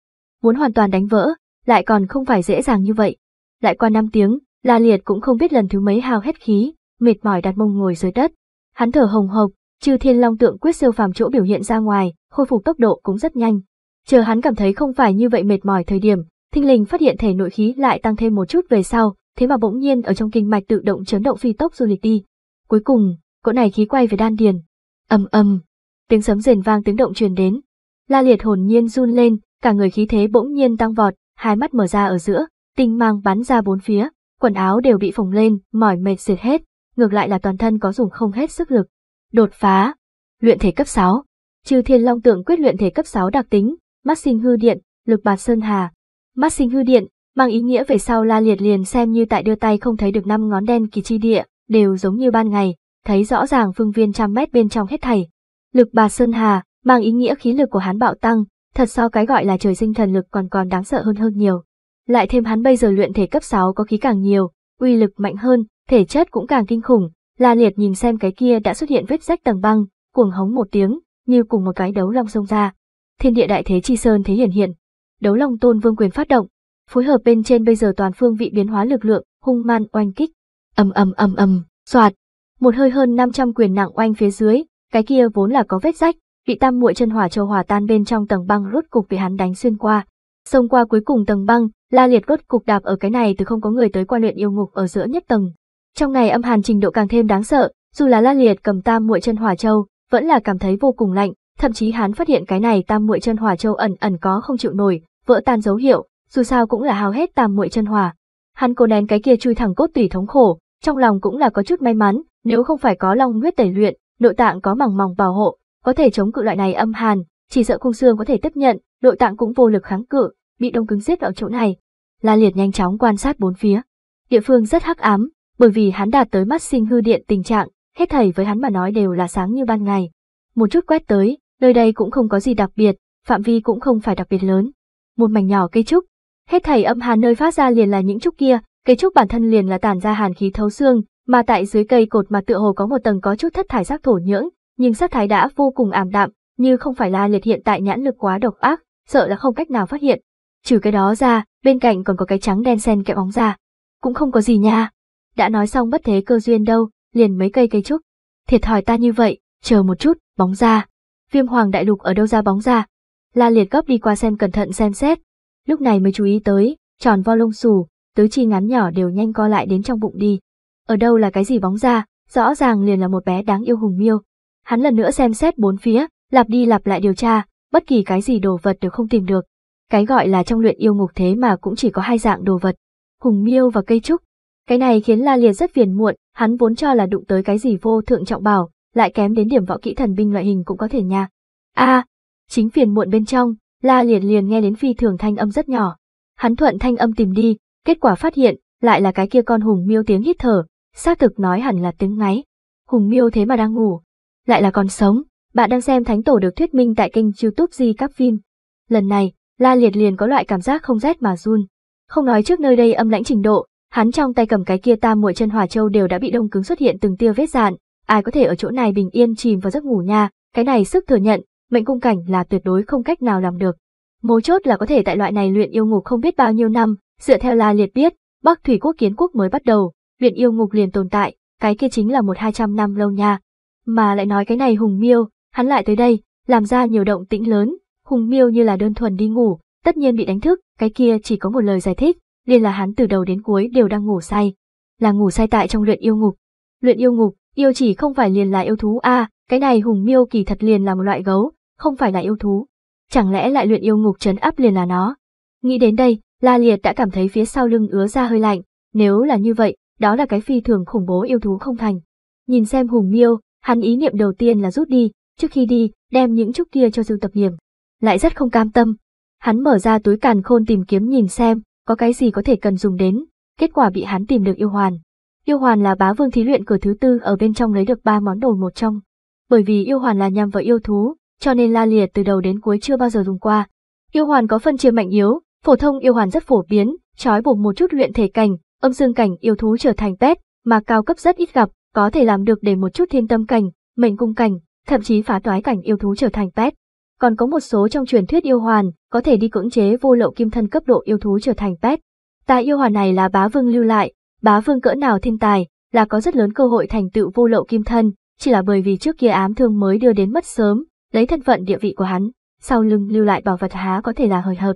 Muốn hoàn toàn đánh vỡ, lại còn không phải dễ dàng như vậy. Lại qua năm tiếng, La Liệt cũng không biết lần thứ mấy hao hết khí, mệt mỏi đặt mông ngồi dưới đất. Hắn thở hồng hộc, trừ thiên long tượng quyết siêu phàm chỗ biểu hiện ra ngoài, khôi phục tốc độ cũng rất nhanh. Chờ hắn cảm thấy không phải như vậy mệt mỏi thời điểm, thinh linh phát hiện thể nội khí lại tăng thêm một chút về sau, thế mà bỗng nhiên ở trong kinh mạch tự động chấn động phi tốc du lịch đi. Cuối cùng, cỗ này khí quay về đan điền. Ầm ầm, tiếng sấm rền vang tiếng động truyền đến. La Liệt hồn nhiên run lên, cả người khí thế bỗng nhiên tăng vọt, hai mắt mở ra ở giữa, tinh mang bắn ra bốn phía, quần áo đều bị phồng lên, mỏi mệt sệt hết, ngược lại là toàn thân có dùng không hết sức lực. Đột phá, luyện thể cấp 6, trừ thiên long tượng quyết luyện thể cấp 6 đặc tính, mắt sinh hư điện, lực bạt sơn hà. Mắt sinh hư điện, mang ý nghĩa về sau la liệt liền xem như tại đưa tay không thấy được năm ngón đen kỳ chi địa, đều giống như ban ngày, thấy rõ ràng phương viên trăm mét bên trong hết thảy. Lực bạt Sơn Hà, mang ý nghĩa khí lực của hắn bạo tăng, thật so cái gọi là trời sinh thần lực còn còn đáng sợ hơn hơn nhiều. Lại thêm hắn bây giờ luyện thể cấp 6 có khí càng nhiều, uy lực mạnh hơn, thể chất cũng càng kinh khủng. La Liệt nhìn xem cái kia đã xuất hiện vết rách tầng băng, cuồng hống một tiếng, như cùng một cái đấu long xông ra. Thiên địa đại thế chi sơn thế hiển hiện. Đấu long tôn vương quyền phát động, phối hợp bên trên bây giờ toàn phương vị biến hóa lực lượng, hung man oanh kích. Ầm ầm ầm ầm, xoạt. Một hơi hơn 500 quyền nặng oanh phía dưới, cái kia vốn là có vết rách, bị tam muội chân hỏa châu hòa tan bên trong tầng băng rốt cục bị hắn đánh xuyên qua, Xông qua cuối cùng tầng băng, La Liệt rốt cục đạp ở cái này từ không có người tới quan luyện yêu ngục ở giữa nhất tầng. Trong ngày âm hàn trình độ càng thêm đáng sợ, dù là La Liệt cầm tam muội chân hỏa châu, vẫn là cảm thấy vô cùng lạnh, thậm chí hắn phát hiện cái này tam muội chân hỏa châu ẩn ẩn có không chịu nổi, vỡ tan dấu hiệu, dù sao cũng là hao hết tam muội chân hỏa. Hắn cố nén cái kia chui thẳng cốt tủy thống khổ, trong lòng cũng là có chút may mắn, nếu không phải có long huyết tẩy luyện, nội tạng có mỏng mỏng bảo hộ, có thể chống cự loại này âm hàn, chỉ sợ khung xương có thể tiếp nhận, nội tạng cũng vô lực kháng cự, bị đông cứng giết ở chỗ này. La Liệt nhanh chóng quan sát bốn phía. Địa phương rất hắc ám, bởi vì hắn đạt tới mắt sinh hư điện tình trạng, hết thảy với hắn mà nói đều là sáng như ban ngày. Một chút quét tới, nơi đây cũng không có gì đặc biệt, phạm vi cũng không phải đặc biệt lớn. Một mảnh nhỏ cây trúc, hết thảy âm hàn nơi phát ra liền là những trúc kia, cây trúc bản thân liền là tản ra hàn khí thấu xương, mà tại dưới cây cột mà tựa hồ có một tầng có chút thất thải rác thổ nhưỡng, nhưng sắc thái đã vô cùng ảm đạm, như không phải la liệt hiện tại nhãn lực quá độc ác, sợ là không cách nào phát hiện. Trừ cái đó ra, bên cạnh còn có cái trắng đen sen kẹo bóng ra. Cũng không có gì nha. Đã nói xong bất thế cơ duyên đâu, liền mấy cây cây trúc. Thiệt thòi ta như vậy, chờ một chút, bóng ra. Viêm hoàng đại lục ở đâu ra bóng ra? La liệt gấp đi qua xem cẩn thận xem xét. Lúc này mới chú ý tới, tròn vo lông xù, tứ chi ngắn nhỏ đều nhanh co lại đến trong bụng đi. Ở đâu là cái gì bóng ra, rõ ràng liền là một bé đáng yêu hùng miêu. Hắn lần nữa xem xét bốn phía, lặp đi lặp lại điều tra, bất kỳ cái gì đồ vật đều không tìm được. Cái gọi là trong luyện yêu ngục thế mà cũng chỉ có hai dạng đồ vật, hùng miêu và cây trúc. Cái này khiến La Liệt rất phiền muộn, hắn vốn cho là đụng tới cái gì vô thượng trọng bảo, lại kém đến điểm võ kỹ thần binh loại hình cũng có thể nha. A, chính phiền muộn bên trong, La Liệt liền nghe đến phi thường thanh âm rất nhỏ. Hắn thuận thanh âm tìm đi, kết quả phát hiện, lại là cái kia con hùng miêu tiếng hít thở, xác thực nói hẳn là tiếng ngáy. Hùng miêu thế mà đang ngủ, lại là còn sống, bạn đang xem Thánh Tổ được thuyết minh tại kênh youtube Di Các Phim. Lần này, La Liệt liền có loại cảm giác không rét mà run. Không nói trước nơi đây âm lãnh trình độ, hắn trong tay cầm cái kia tam muội chân hỏa châu đều đã bị đông cứng xuất hiện từng tia vết dạn, ai có thể ở chỗ này bình yên chìm vào giấc ngủ nha, cái này sức thừa nhận, mệnh cung cảnh là tuyệt đối không cách nào làm được. Mấu chốt là có thể tại loại này luyện yêu ngục không biết bao nhiêu năm, dựa theo La Liệt biết, Bắc Thủy Quốc kiến quốc mới bắt đầu, luyện yêu ngục liền tồn tại, cái kia chính là một hai trăm năm lâu nha. Mà lại nói cái này hùng miêu, hắn lại tới đây, làm ra nhiều động tĩnh lớn, Hùng Miêu như là đơn thuần đi ngủ, tất nhiên bị đánh thức, cái kia chỉ có một lời giải thích, liền là hắn từ đầu đến cuối đều đang ngủ say, là ngủ say tại trong luyện yêu ngục. Luyện yêu ngục, yêu chỉ không phải liền là yêu thú a, cái này Hùng Miêu kỳ thật liền là một loại gấu, không phải là yêu thú. Chẳng lẽ lại luyện yêu ngục chấn áp liền là nó? Nghĩ đến đây, La Liệt đã cảm thấy phía sau lưng ứa ra hơi lạnh, nếu là như vậy, đó là cái phi thường khủng bố yêu thú không thành. Nhìn xem Hùng Miêu, hắn ý niệm đầu tiên là rút đi, trước khi đi, đem những chút kia cho Dương Tập Nghiểm. Lại rất không cam tâm. Hắn mở ra túi càn khôn tìm kiếm nhìn xem, có cái gì có thể cần dùng đến, kết quả bị hắn tìm được yêu hoàn. Yêu hoàn là bá vương thí luyện cửa thứ tư ở bên trong lấy được ba món đồ một trong. Bởi vì yêu hoàn là nhằm vào yêu thú, cho nên la liệt từ đầu đến cuối chưa bao giờ dùng qua. Yêu hoàn có phân chia mạnh yếu, phổ thông yêu hoàn rất phổ biến, trói buộc một chút luyện thể cảnh, âm dương cảnh yêu thú trở thành pet, mà cao cấp rất ít gặp, có thể làm được để một chút thiên tâm cảnh, mệnh cung cảnh, thậm chí phá toái cảnh yêu thú trở thành pet. Còn có một số trong truyền thuyết yêu hoàn, có thể đi cưỡng chế vô lậu kim thân cấp độ yêu thú trở thành pet. Tài yêu hoàn này là bá vương lưu lại, bá vương cỡ nào thiên tài, là có rất lớn cơ hội thành tựu vô lậu kim thân, chỉ là bởi vì trước kia ám thương mới đưa đến mất sớm, lấy thân phận địa vị của hắn, sau lưng lưu lại bảo vật há có thể là hời hợt.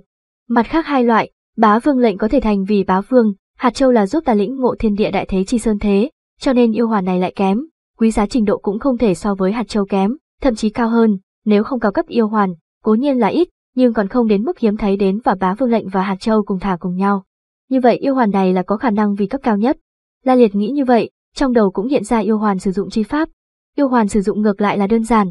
Mặt khác hai loại, bá vương lệnh có thể thành vì bá vương, hạt châu là giúp ta lĩnh ngộ thiên địa đại thế chi sơn thế, cho nên yêu hoàn này lại kém, quý giá trình độ cũng không thể so với hạt châu kém, thậm chí cao hơn, nếu không cao cấp yêu hoàn, cố nhiên là ít, nhưng còn không đến mức hiếm thấy đến và bá vương lệnh và hạt châu cùng thả cùng nhau. Như vậy yêu hoàn này là có khả năng vì cấp cao nhất. La Liệt nghĩ như vậy, trong đầu cũng hiện ra yêu hoàn sử dụng chi pháp. Yêu hoàn sử dụng ngược lại là đơn giản.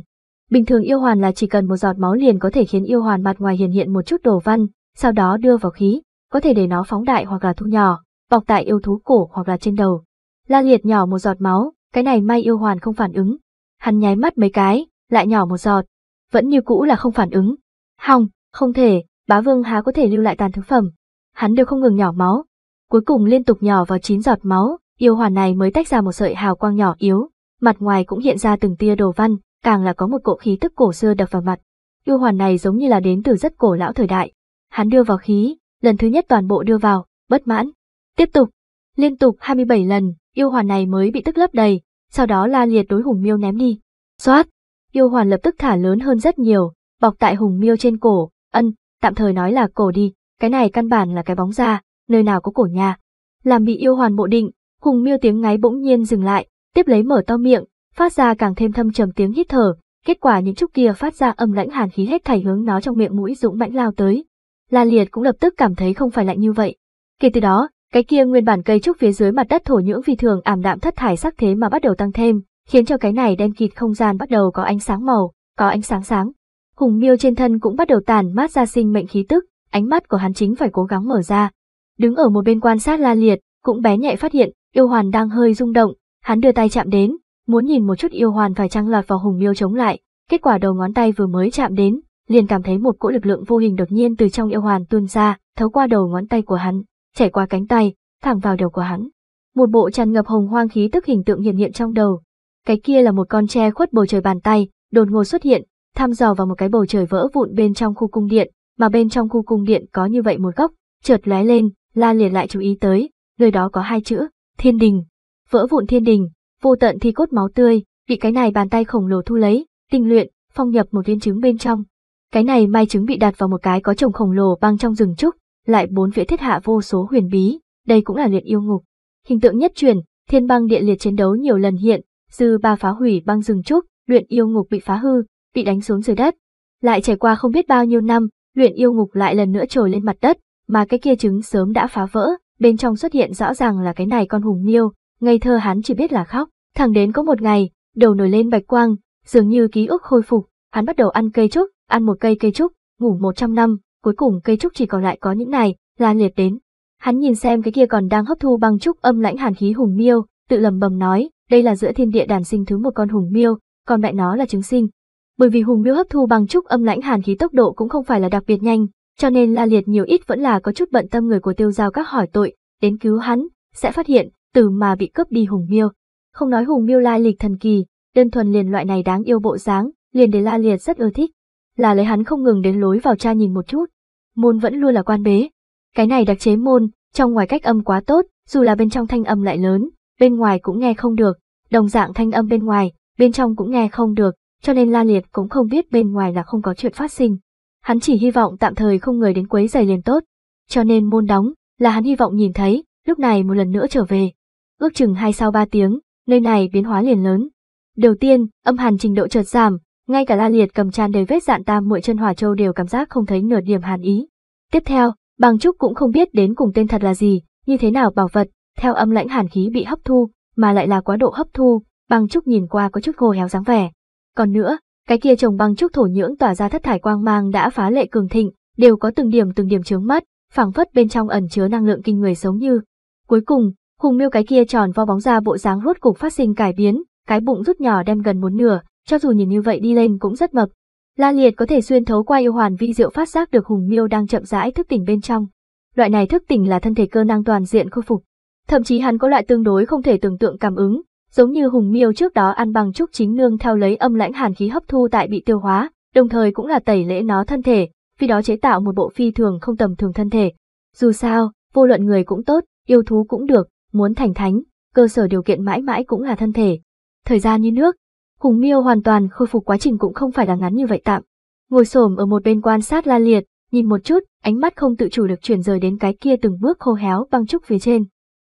Bình thường yêu hoàn là chỉ cần một giọt máu liền có thể khiến yêu hoàn mặt ngoài hiện hiện một chút đồ văn, sau đó đưa vào khí, có thể để nó phóng đại hoặc là thu nhỏ, bọc tại yêu thú cổ hoặc là trên đầu. La Liệt nhỏ một giọt máu, cái này Mai Yêu Hoàn không phản ứng. Hắn nháy mắt mấy cái, lại nhỏ một giọt. Vẫn như cũ là không phản ứng. Hòng, không thể, bá vương há có thể lưu lại tàn thứ phẩm. Hắn đều không ngừng nhỏ máu. Cuối cùng liên tục nhỏ vào chín giọt máu, yêu hoàn này mới tách ra một sợi hào quang nhỏ yếu. Mặt ngoài cũng hiện ra từng tia đồ văn, càng là có một cỗ khí tức cổ xưa đập vào mặt. Yêu hoàn này giống như là đến từ rất cổ lão thời đại. Hắn đưa vào khí, lần thứ nhất toàn bộ đưa vào, bất mãn. Tiếp tục, liên tục 27 lần, yêu hoàn này mới bị tức lấp đầy, sau đó la liệt đối hùng miêu ném đi. Xoát, yêu hoàn lập tức thả lớn hơn rất nhiều, bọc tại hùng miêu trên cổ, ân, tạm thời nói là cổ đi, cái này căn bản là cái bóng da, nơi nào có cổ nhà. Làm bị yêu hoàn bộ định, hùng miêu tiếng ngáy bỗng nhiên dừng lại, tiếp lấy mở to miệng, phát ra càng thêm thâm trầm tiếng hít thở, kết quả những chút kia phát ra âm lãnh hàn khí hết thảy hướng nó trong miệng mũi dũng mãnh lao tới. La Liệt cũng lập tức cảm thấy không phải lạnh như vậy. Kể từ đó, cái kia nguyên bản cây trúc phía dưới mặt đất thổ nhưỡng vì thường ảm đạm thất thải sắc thế mà bắt đầu tăng thêm, khiến cho cái này đen kịt không gian bắt đầu có ánh sáng màu, có ánh sáng sáng. Hùng miêu trên thân cũng bắt đầu tàn mát ra sinh mệnh khí tức, ánh mắt của hắn chính phải cố gắng mở ra. Đứng ở một bên quan sát la liệt, cũng bé nhẹ phát hiện, yêu hoàn đang hơi rung động, hắn đưa tay chạm đến, muốn nhìn một chút yêu hoàn phải trăng lọt vào hùng miêu chống lại, kết quả đầu ngón tay vừa mới chạm đến, liền cảm thấy một cỗ lực lượng vô hình đột nhiên từ trong yêu hoàn tuôn ra, thấu qua đầu ngón tay của hắn, chảy qua cánh tay, thẳng vào đầu của hắn. Một bộ tràn ngập hồng hoang khí tức hình tượng hiện hiện trong đầu. Cái kia là một con tre khuất bầu trời bàn tay, đột ngột xuất hiện, thăm dò vào một cái bầu trời vỡ vụn bên trong khu cung điện, mà bên trong khu cung điện có như vậy một góc, chợt lóe lên, La liền lại chú ý tới, nơi đó có hai chữ, Thiên Đình. Vỡ vụn Thiên Đình, vô tận thi cốt máu tươi, bị cái này bàn tay khổng lồ thu lấy, tinh luyện, phong nhập một viên trứng bên trong. Cái này mai trứng bị đặt vào một cái có chồng khổng lồ băng trong rừng trúc, lại bốn phía thiết hạ vô số huyền bí, đây cũng là luyện yêu ngục. Hình tượng nhất truyền, thiên băng địa liệt chiến đấu nhiều lần hiện, dư ba phá hủy băng rừng trúc, luyện yêu ngục bị phá hư, bị đánh xuống dưới đất. Lại trải qua không biết bao nhiêu năm, luyện yêu ngục lại lần nữa trồi lên mặt đất, mà cái kia trứng sớm đã phá vỡ, bên trong xuất hiện rõ ràng là cái này con hùng niêu, ngây thơ hắn chỉ biết là khóc, thẳng đến có một ngày, đầu nổi lên bạch quang, dường như ký ức khôi phục, hắn bắt đầu ăn cây trúc, ăn một cây cây trúc, ngủ 100 năm, cuối cùng cây trúc chỉ còn lại có những này, lan liệt đến. Hắn nhìn xem cái kia còn đang hấp thu băng trúc âm lãnh hàn khí hùng miêu, tự lầm bầm nói, đây là giữa thiên địa đàn sinh thứ một con hùng miêu, còn mẹ nó là trứng sinh. Bởi vì hùng miêu hấp thu băng trúc âm lãnh hàn khí tốc độ cũng không phải là đặc biệt nhanh, cho nên La Liệt nhiều ít vẫn là có chút bận tâm người của Tiêu Giao các hỏi tội, đến cứu hắn, sẽ phát hiện, từ mà bị cướp đi Hùng Miêu. Không nói Hùng Miêu lai lịch thần kỳ, đơn thuần liền loại này đáng yêu bộ dáng, liền để La Liệt rất ưa thích là lấy hắn không ngừng đến lối vào cha nhìn một chút. Môn vẫn luôn là quan bế. Cái này đặc chế môn, trong ngoài cách âm quá tốt, dù là bên trong thanh âm lại lớn, bên ngoài cũng nghe không được, đồng dạng thanh âm bên ngoài, bên trong cũng nghe không được, cho nên La Liệt cũng không biết bên ngoài là không có chuyện phát sinh. Hắn chỉ hy vọng tạm thời không người đến quấy giày liền tốt, cho nên môn đóng, là hắn hy vọng nhìn thấy, lúc này một lần nữa trở về. Ước chừng hai sau ba tiếng, nơi này biến hóa liền lớn. Đầu tiên, âm hàn trình độ chợt giảm, ngay cả la liệt cầm tràn đầy vết dạn tam muội chân hỏa châu đều cảm giác không thấy nửa điểm hàn ý tiếp theo bằng trúc cũng không biết đến cùng tên thật là gì như thế nào bảo vật theo âm lãnh hàn khí bị hấp thu mà lại là quá độ hấp thu bằng trúc nhìn qua có chút khô héo dáng vẻ còn nữa cái kia trồng bằng trúc thổ nhưỡng tỏa ra thất thải quang mang đã phá lệ cường thịnh đều có từng điểm từng điểm chướng mắt phảng phất bên trong ẩn chứa năng lượng kinh người sống như cuối cùng hùng miêu cái kia tròn vo bóng ra bộ dáng rốt cục phát sinh cải biến cái bụng rút nhỏ đem gần muốn nửa cho dù nhìn như vậy đi lên cũng rất mập. La Liệt có thể xuyên thấu qua yêu hoàn vi diệu phát giác được Hùng Miêu đang chậm rãi thức tỉnh bên trong. Loại này thức tỉnh là thân thể cơ năng toàn diện khôi phục. Thậm chí hắn có loại tương đối không thể tưởng tượng cảm ứng, giống như Hùng Miêu trước đó ăn bằng trúc chính nương theo lấy âm lãnh hàn khí hấp thu tại bị tiêu hóa, đồng thời cũng là tẩy lễ nó thân thể, vì đó chế tạo một bộ phi thường không tầm thường thân thể. Dù sao, vô luận người cũng tốt, yêu thú cũng được, muốn thành thánh, cơ sở điều kiện mãi mãi cũng là thân thể. Thời gian như nước, Hùng miêu hoàn toàn khôi phục quá trình cũng không phải là ngắn như vậy tạm. Ngồi xổm ở một bên quan sát la liệt, nhìn một chút, ánh mắt không tự chủ được chuyển rời đến cái kia từng bước khô héo băng trúc phía trên.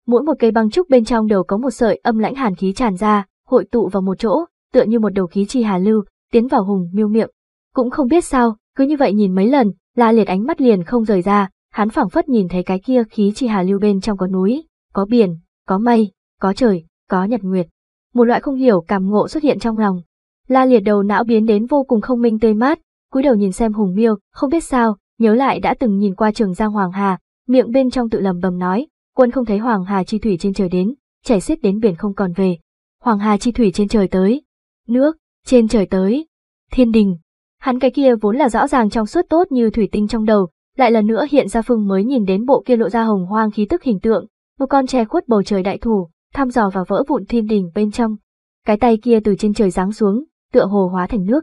Mỗi một cây băng trúc bên trong đều có một sợi âm lãnh hàn khí tràn ra, hội tụ vào một chỗ, tựa như một đầu khí chi hà lưu, tiến vào hùng miêu miệng. Cũng không biết sao, cứ như vậy nhìn mấy lần, la liệt ánh mắt liền không rời ra, hắn phảng phất nhìn thấy cái kia khí chi hà lưu bên trong có núi, có biển, có mây, có trời, có nhật nguyệt, một loại không hiểu cảm ngộ xuất hiện trong lòng. La liệt đầu não biến đến vô cùng không minh tươi mát, cúi đầu nhìn xem Hùng Miêu, không biết sao, nhớ lại đã từng nhìn qua trường Giang Hoàng Hà, miệng bên trong tự lầm bầm nói, quân không thấy Hoàng Hà chi thủy trên trời đến, chảy xiết đến biển không còn về. Hoàng Hà chi thủy trên trời tới, nước, trên trời tới, thiên đình. Hắn cái kia vốn là rõ ràng trong suốt tốt như thủy tinh trong đầu, lại lần nữa hiện ra phương mới nhìn đến bộ kia lộ ra hồng hoang khí tức hình tượng, một con che khuất bầu trời đại thủ, thăm dò và vỡ vụn thiên đình bên trong. Cái tay kia từ trên trời giáng xuống, tựa hồ hóa thành nước.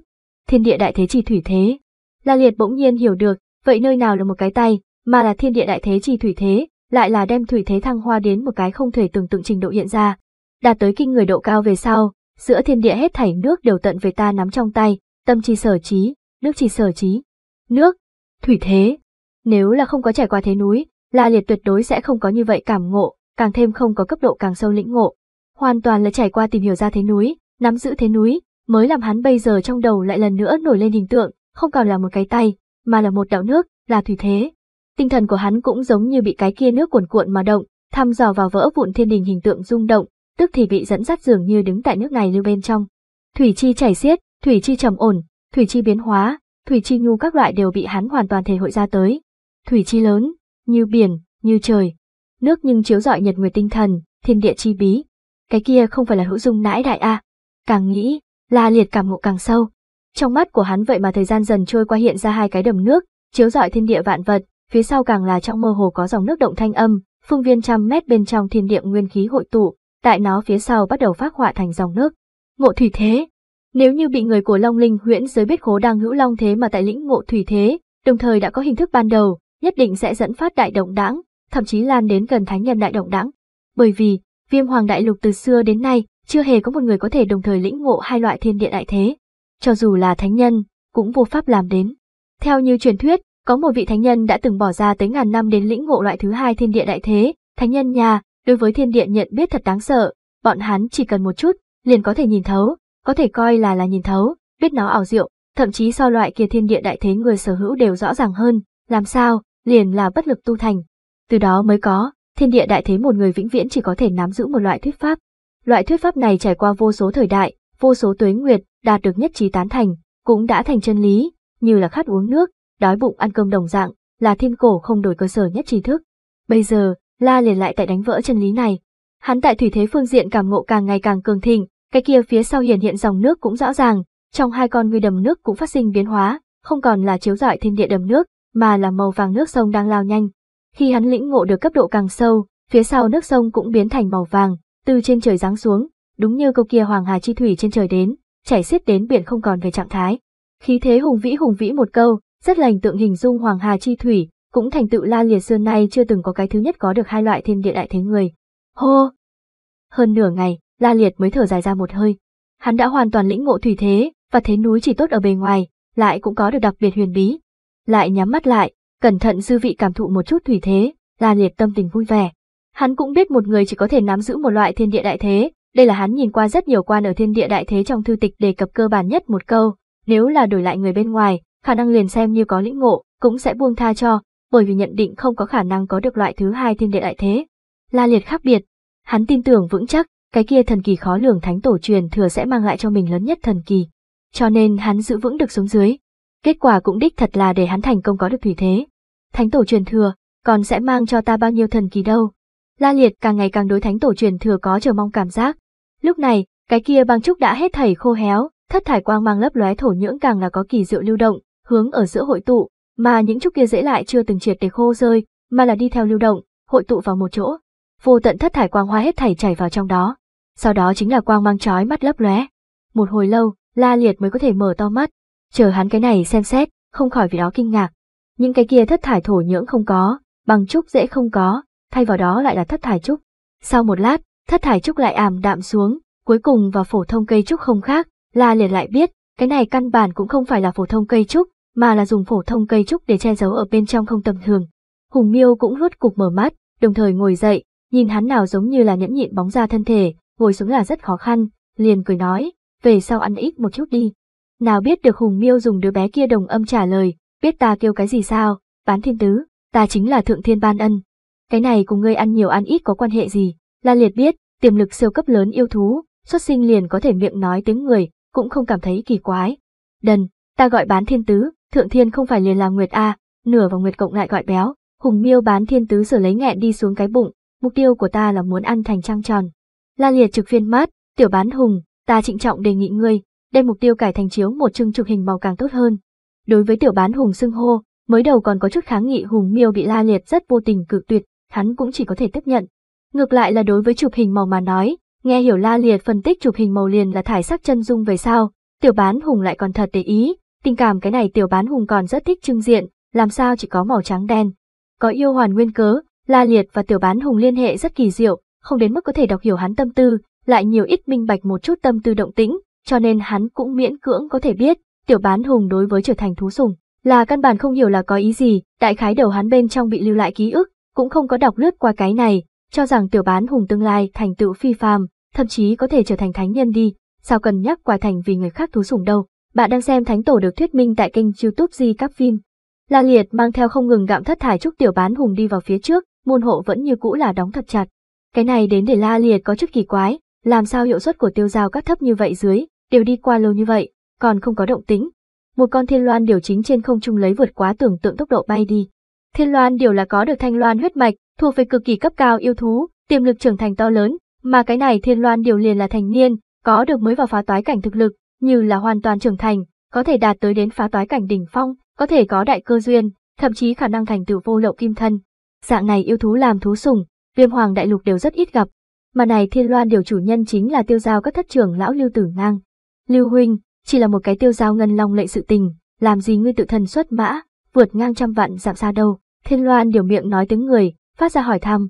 Thiên địa đại thế chỉ thủy thế. La Liệt bỗng nhiên hiểu được, vậy nơi nào là một cái tay, mà là thiên địa đại thế chỉ thủy thế, lại là đem thủy thế thăng hoa đến một cái không thể tưởng tượng trình độ hiện ra. Đạt tới kinh người độ cao về sau, giữa thiên địa hết thảy nước đều tận về ta nắm trong tay, tâm chi sở trí, nước chi sở trí. Nước, thủy thế. Nếu là không có trải qua thế núi, La Liệt tuyệt đối sẽ không có như vậy cảm ngộ, càng thêm không có cấp độ càng sâu lĩnh ngộ. Hoàn toàn là trải qua tìm hiểu ra thế núi, nắm giữ thế núi, mới làm hắn bây giờ trong đầu lại lần nữa nổi lên hình tượng, không còn là một cái tay, mà là một đạo nước, là thủy thế. Tinh thần của hắn cũng giống như bị cái kia nước cuồn cuộn mà động, thăm dò vào vỡ vụn thiên đình hình tượng rung động, tức thì bị dẫn dắt dường như đứng tại nước này lưu bên trong. Thủy chi chảy xiết, thủy chi trầm ổn, thủy chi biến hóa, thủy chi nhu các loại đều bị hắn hoàn toàn thể hội ra tới. Thủy chi lớn, như biển, như trời, nước nhưng chiếu rọi nhật nguyệt tinh thần, thiên địa chi bí. Cái kia không phải là hữu dung nãi đại a. Càng nghĩ, La Liệt cảm ngộ càng sâu. Trong mắt của hắn vậy mà thời gian dần trôi qua hiện ra hai cái đầm nước, chiếu rọi thiên địa vạn vật, phía sau càng là trong mơ hồ có dòng nước động thanh âm, phương viên trăm mét bên trong thiên địa nguyên khí hội tụ, tại nó phía sau bắt đầu phát họa thành dòng nước. Ngộ thủy thế. Nếu như bị người của Long Linh Huyễn giới biết khố đang hữu long thế mà tại lĩnh ngộ thủy thế, đồng thời đã có hình thức ban đầu, nhất định sẽ dẫn phát đại động đãng, thậm chí lan đến gần thánh nhân đại động đãng. Bởi vì, viêm hoàng đại lục từ xưa đến nay, chưa hề có một người có thể đồng thời lĩnh ngộ hai loại thiên địa đại thế. Cho dù là thánh nhân, cũng vô pháp làm đến. Theo như truyền thuyết, có một vị thánh nhân đã từng bỏ ra tới ngàn năm đến lĩnh ngộ loại thứ hai thiên địa đại thế, thánh nhân nhà, đối với thiên địa nhận biết thật đáng sợ, bọn hắn chỉ cần một chút, liền có thể nhìn thấu, có thể coi là là nhìn thấu, biết nó ảo diệu, thậm chí so loại kia thiên địa đại thế người sở hữu đều rõ ràng hơn, làm sao, liền là bất lực tu thành, từ đó mới có, thiên địa đại thế một người vĩnh viễn chỉ có thể nắm giữ một loại thuyết pháp. Loại thuyết pháp này trải qua vô số thời đại, vô số tuế nguyệt, đạt được nhất trí tán thành, cũng đã thành chân lý, như là khát uống nước, đói bụng ăn cơm đồng dạng, là thiên cổ không đổi cơ sở nhất trí thức. Bây giờ, La liền lại tại đánh vỡ chân lý này. Hắn tại thủy thế phương diện cảm ngộ càng ngày càng cường thịnh, cái kia phía sau hiển hiện dòng nước cũng rõ ràng, trong hai con người đầm nước cũng phát sinh biến hóa, không còn là chiếu rọi thiên địa đầm nước, mà là màu vàng nước sông đang lao nhanh, khi hắn lĩnh ngộ được cấp độ càng sâu, phía sau nước sông cũng biến thành màu vàng, từ trên trời giáng xuống, đúng như câu kia hoàng hà chi thủy trên trời đến, chảy xiết đến biển không còn về trạng thái. Khí thế hùng vĩ hùng vĩ một câu, rất lành tượng hình dung hoàng hà chi thủy, cũng thành tựu la liệt xưa nay chưa từng có cái thứ nhất có được hai loại thiên địa đại thế người. Hô! Hơn nửa ngày, la liệt mới thở dài ra một hơi. Hắn đã hoàn toàn lĩnh ngộ thủy thế, và thế núi chỉ tốt ở bề ngoài, lại cũng có được đặc biệt huyền bí. Lại nhắm mắt lại, Cẩn thận dư vị cảm thụ một chút thủy thế, La Liệt tâm tình vui vẻ. Hắn cũng biết một người chỉ có thể nắm giữ một loại thiên địa đại thế, đây là hắn nhìn qua rất nhiều quan ở thiên địa đại thế trong thư tịch đề cập cơ bản nhất một câu, nếu là đổi lại người bên ngoài, khả năng liền xem như có lĩnh ngộ, cũng sẽ buông tha cho, bởi vì nhận định không có khả năng có được loại thứ hai thiên địa đại thế. La Liệt khác biệt, hắn tin tưởng vững chắc, cái kia thần kỳ khó lường thánh tổ truyền thừa sẽ mang lại cho mình lớn nhất thần kỳ. Cho nên hắn giữ vững được xuống dưới, Kết quả cũng đích thật là để hắn thành công có được thủy thế. Thánh tổ truyền thừa, còn sẽ mang cho ta bao nhiêu thần kỳ đâu. La Liệt càng ngày càng đối thánh tổ truyền thừa có chờ mong cảm giác. Lúc này, cái kia băng trúc đã hết thảy khô héo, thất thải quang mang lấp lóe thổ nhưỡng càng là có kỳ diệu lưu động, hướng ở giữa hội tụ, mà những trúc kia dễ lại chưa từng triệt để khô rơi, mà là đi theo lưu động, hội tụ vào một chỗ. Vô tận thất thải quang hoa hết thảy chảy vào trong đó. Sau đó chính là quang mang chói mắt lấp lóe. Một hồi lâu, La Liệt mới có thể mở to mắt, Chờ hắn cái này xem xét, không khỏi vì đó kinh ngạc. Những cái kia thất thải thổ nhưỡng không có, bằng trúc dễ không có, thay vào đó lại là thất thải trúc. Sau một lát, thất thải trúc lại ảm đạm xuống, cuối cùng vào phổ thông cây trúc không khác, La liền lại biết, cái này căn bản cũng không phải là phổ thông cây trúc, mà là dùng phổ thông cây trúc để che giấu ở bên trong không tầm thường. Hùng Miêu cũng rốt cục mở mắt, đồng thời ngồi dậy, nhìn hắn nào giống như là nhẫn nhịn bóng ra thân thể, ngồi xuống là rất khó khăn, liền cười nói, về sau ăn ít một chút đi. Nào biết được Hùng Miêu dùng đứa bé kia đồng âm trả lời, biết ta kêu cái gì sao, bán thiên tứ, ta chính là thượng thiên ban ân. Cái này cùng ngươi ăn nhiều ăn ít có quan hệ gì, La Liệt biết, tiềm lực siêu cấp lớn yêu thú, xuất sinh liền có thể miệng nói tiếng người, cũng không cảm thấy kỳ quái. Đần, ta gọi bán thiên tứ, thượng thiên không phải liền là Nguyệt A, nửa vào Nguyệt Cộng lại gọi béo, Hùng Miêu bán thiên tứ sửa lấy nghẹn đi xuống cái bụng, mục tiêu của ta là muốn ăn thành trăng tròn. La Liệt trực phiên mát, tiểu bán hùng, ta trịnh trọng đề nghị ngươi, đem mục tiêu cải thành chiếu một chương chụp hình màu càng tốt hơn. Đối với tiểu bán hùng xưng hô, mới đầu còn có chút kháng nghị hùng miêu bị la liệt rất vô tình cự tuyệt, hắn cũng chỉ có thể tiếp nhận. Ngược lại là đối với chụp hình màu mà nói, nghe hiểu la liệt phân tích chụp hình màu liền là thải sắc chân dung về sao, tiểu bán hùng lại còn thật để ý, tình cảm cái này tiểu bán hùng còn rất thích trưng diện, làm sao chỉ có màu trắng đen. Có yêu hoàn nguyên cớ, la liệt và tiểu bán hùng liên hệ rất kỳ diệu, không đến mức có thể đọc hiểu hắn tâm tư, lại nhiều ít minh bạch một chút tâm tư động tĩnh, cho nên hắn cũng miễn cưỡng có thể biết, tiểu bán hùng đối với trở thành thú sùng là căn bản không hiểu là có ý gì, đại khái đầu hắn bên trong bị lưu lại ký ức, cũng không có đọc lướt qua cái này, cho rằng tiểu bán hùng tương lai thành tựu phi phàm, thậm chí có thể trở thành thánh nhân đi, sao cần nhắc qua thành vì người khác thú sùng đâu. Bạn đang xem Thánh Tổ được thuyết minh tại kênh youtube Di Các Phim. La Liệt mang theo không ngừng gạm thất thải chúc tiểu bán hùng đi vào phía trước, môn hộ vẫn như cũ là đóng thật chặt. Cái này đến để La Liệt có chức kỳ quái, làm sao hiệu suất của tiêu giao các thấp như vậy dưới, đều đi qua lâu như vậy, còn không có động tĩnh. Một con thiên loan điều chính trên không trung lấy vượt quá tưởng tượng tốc độ bay đi. Thiên loan điều là có được thanh loan huyết mạch, thuộc về cực kỳ cấp cao yêu thú, tiềm lực trưởng thành to lớn, mà cái này thiên loan điều liền là thành niên, có được mới vào phá toái cảnh thực lực, như là hoàn toàn trưởng thành, có thể đạt tới đến phá toái cảnh đỉnh phong, có thể có đại cơ duyên, thậm chí khả năng thành tựu vô lậu kim thân. Dạng này yêu thú làm thú sủng, viêm hoàng đại lục đều rất ít gặp, mà này thiên loan điều chủ nhân chính là tiêu giao các thất trưởng lão lưu tử ngang. Lưu Huynh, chỉ là một cái tiêu giao ngân long lệ sự tình, làm gì ngươi tự thân xuất mã, vượt ngang trăm vạn giảm xa đâu, Thiên Loan điều miệng nói tiếng người, phát ra hỏi thăm.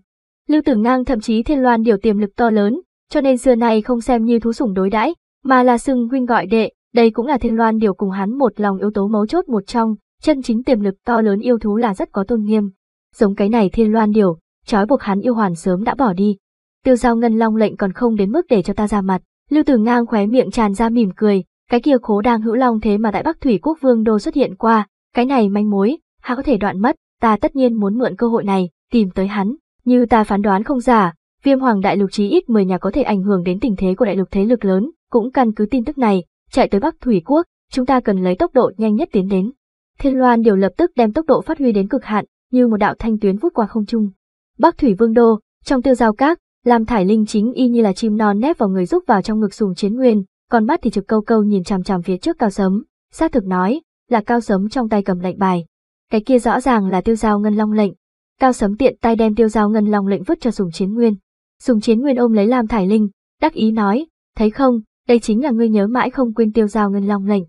Lưu Tử Ngang thậm chí Thiên Loan điều tiềm lực to lớn, cho nên xưa nay không xem như thú sủng đối đãi, mà là xưng huynh gọi đệ, đây cũng là Thiên Loan điều cùng hắn một lòng yếu tố mấu chốt một trong, chân chính tiềm lực to lớn yêu thú là rất có tôn nghiêm. Giống cái này Thiên Loan điều, trói buộc hắn yêu hoàn sớm đã bỏ đi. Tiêu giao ngân long lệnh còn không đến mức để cho ta ra mặt, Lưu Tử Ngang khóe miệng tràn ra mỉm cười, cái kia khố đang hữu long thế mà tại Bắc Thủy Quốc Vương Đô xuất hiện qua, cái này manh mối, há có thể đoạn mất, ta tất nhiên muốn mượn cơ hội này, tìm tới hắn, như ta phán đoán không giả, Viêm Hoàng Đại Lục chí ít 10 nhà có thể ảnh hưởng đến tình thế của đại lục thế lực lớn, cũng căn cứ tin tức này, chạy tới Bắc Thủy Quốc, chúng ta cần lấy tốc độ nhanh nhất tiến đến. Thiên Loan điều lập tức đem tốc độ phát huy đến cực hạn, như một đạo thanh tuyến vút qua không trung. Bắc Thủy Vương Đô, trong tiêu giao các, làm Thải Linh chính y như là chim non nép vào người rúc vào trong ngực Sùng Chiến Nguyên, còn mắt thì trực câu câu nhìn chằm chằm phía trước cao sấm, xác thực nói, là cao sấm trong tay cầm lệnh bài. Cái kia rõ ràng là tiêu giao ngân long lệnh. Cao sấm tiện tay đem tiêu giao ngân long lệnh vứt cho Sùng Chiến Nguyên. Sùng Chiến Nguyên ôm lấy Lam Thải Linh, đắc ý nói, thấy không, đây chính là ngươi nhớ mãi không quên tiêu giao ngân long lệnh.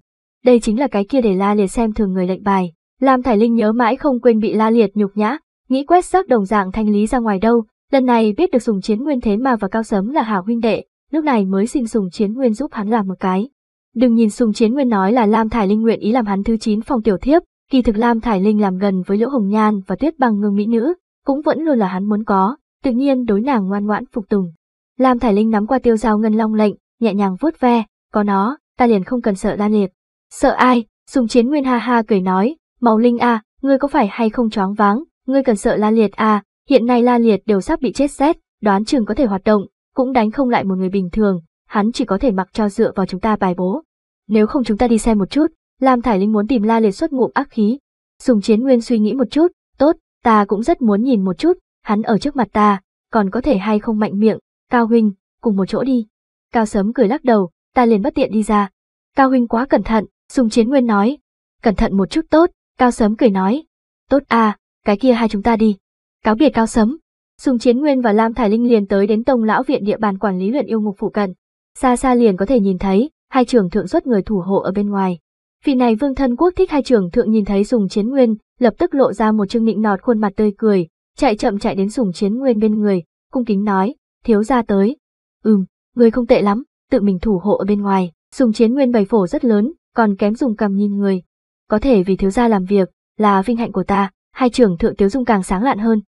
Đây chính là cái kia để la liệt xem thường người lệnh bài. Lam Thải Linh nhớ mãi không quên bị la liệt nhục nhã, nghĩ quét rác đồng dạng thanh lý ra ngoài đâu, Lần này biết được Sùng Chiến Nguyên thế mà và Cao Sấm là hảo huynh đệ, lúc này mới xin Sùng Chiến Nguyên giúp hắn làm một cái. Đừng nhìn Sùng Chiến Nguyên nói là Lam Thải Linh nguyện ý làm hắn thứ 9 phòng tiểu thiếp, kỳ thực Lam Thải Linh làm gần với Liễu Hồng Nhan và Tuyết băng Ngưng mỹ nữ, cũng vẫn luôn là hắn muốn có, tự nhiên đối nàng ngoan ngoãn phục tùng. Lam Thải Linh nắm qua tiêu dao ngân long lệnh, nhẹ nhàng vuốt ve, có nó, ta liền không cần sợ la liệt. Sợ ai? Sùng Chiến Nguyên ha ha cười nói, "Màu Linh a, à, ngươi có phải hay không choáng váng, ngươi cần sợ la liệt a, à, Hiện nay La Liệt đều sắp bị chết xét đoán chừng có thể hoạt động, cũng đánh không lại một người bình thường, hắn chỉ có thể mặc cho dựa vào chúng ta bài bố. Nếu không chúng ta đi xem một chút, Lam Thải Linh muốn tìm La Liệt xuất ngụm ác khí. Sùng Chiến Nguyên suy nghĩ một chút, tốt, ta cũng rất muốn nhìn một chút, hắn ở trước mặt ta, còn có thể hay không mạnh miệng, Cao Huynh, cùng một chỗ đi. Cao Sớm cười lắc đầu, ta liền bất tiện đi ra. Cao Huynh quá cẩn thận, Sùng Chiến Nguyên nói. Cẩn thận một chút tốt, Cao Sớm cười nói. Tốt à, cái kia hai chúng ta đi. Cáo biệt Cao Sấm, Sùng Chiến Nguyên và Lam Thải Linh liền tới đến Tông Lão Viện địa bàn quản lý luyện yêu ngục phụ cận. Xa xa liền có thể nhìn thấy, hai trưởng thượng xuất người thủ hộ ở bên ngoài. Vị này Vương Thân Quốc thích hai trưởng thượng nhìn thấy Sùng Chiến Nguyên, lập tức lộ ra một trương nịnh nọt khuôn mặt tươi cười, chạy chậm chạy đến Sùng Chiến Nguyên bên người, cung kính nói, thiếu gia tới. Ừm, người không tệ lắm, tự mình thủ hộ ở bên ngoài, Sùng Chiến Nguyên bày phổ rất lớn, còn kém dùng cầm nhìn người. Có thể vì thiếu gia làm việc, là vinh hạnh của ta hai trưởng thượng tiếu dung càng sáng lạn hơn.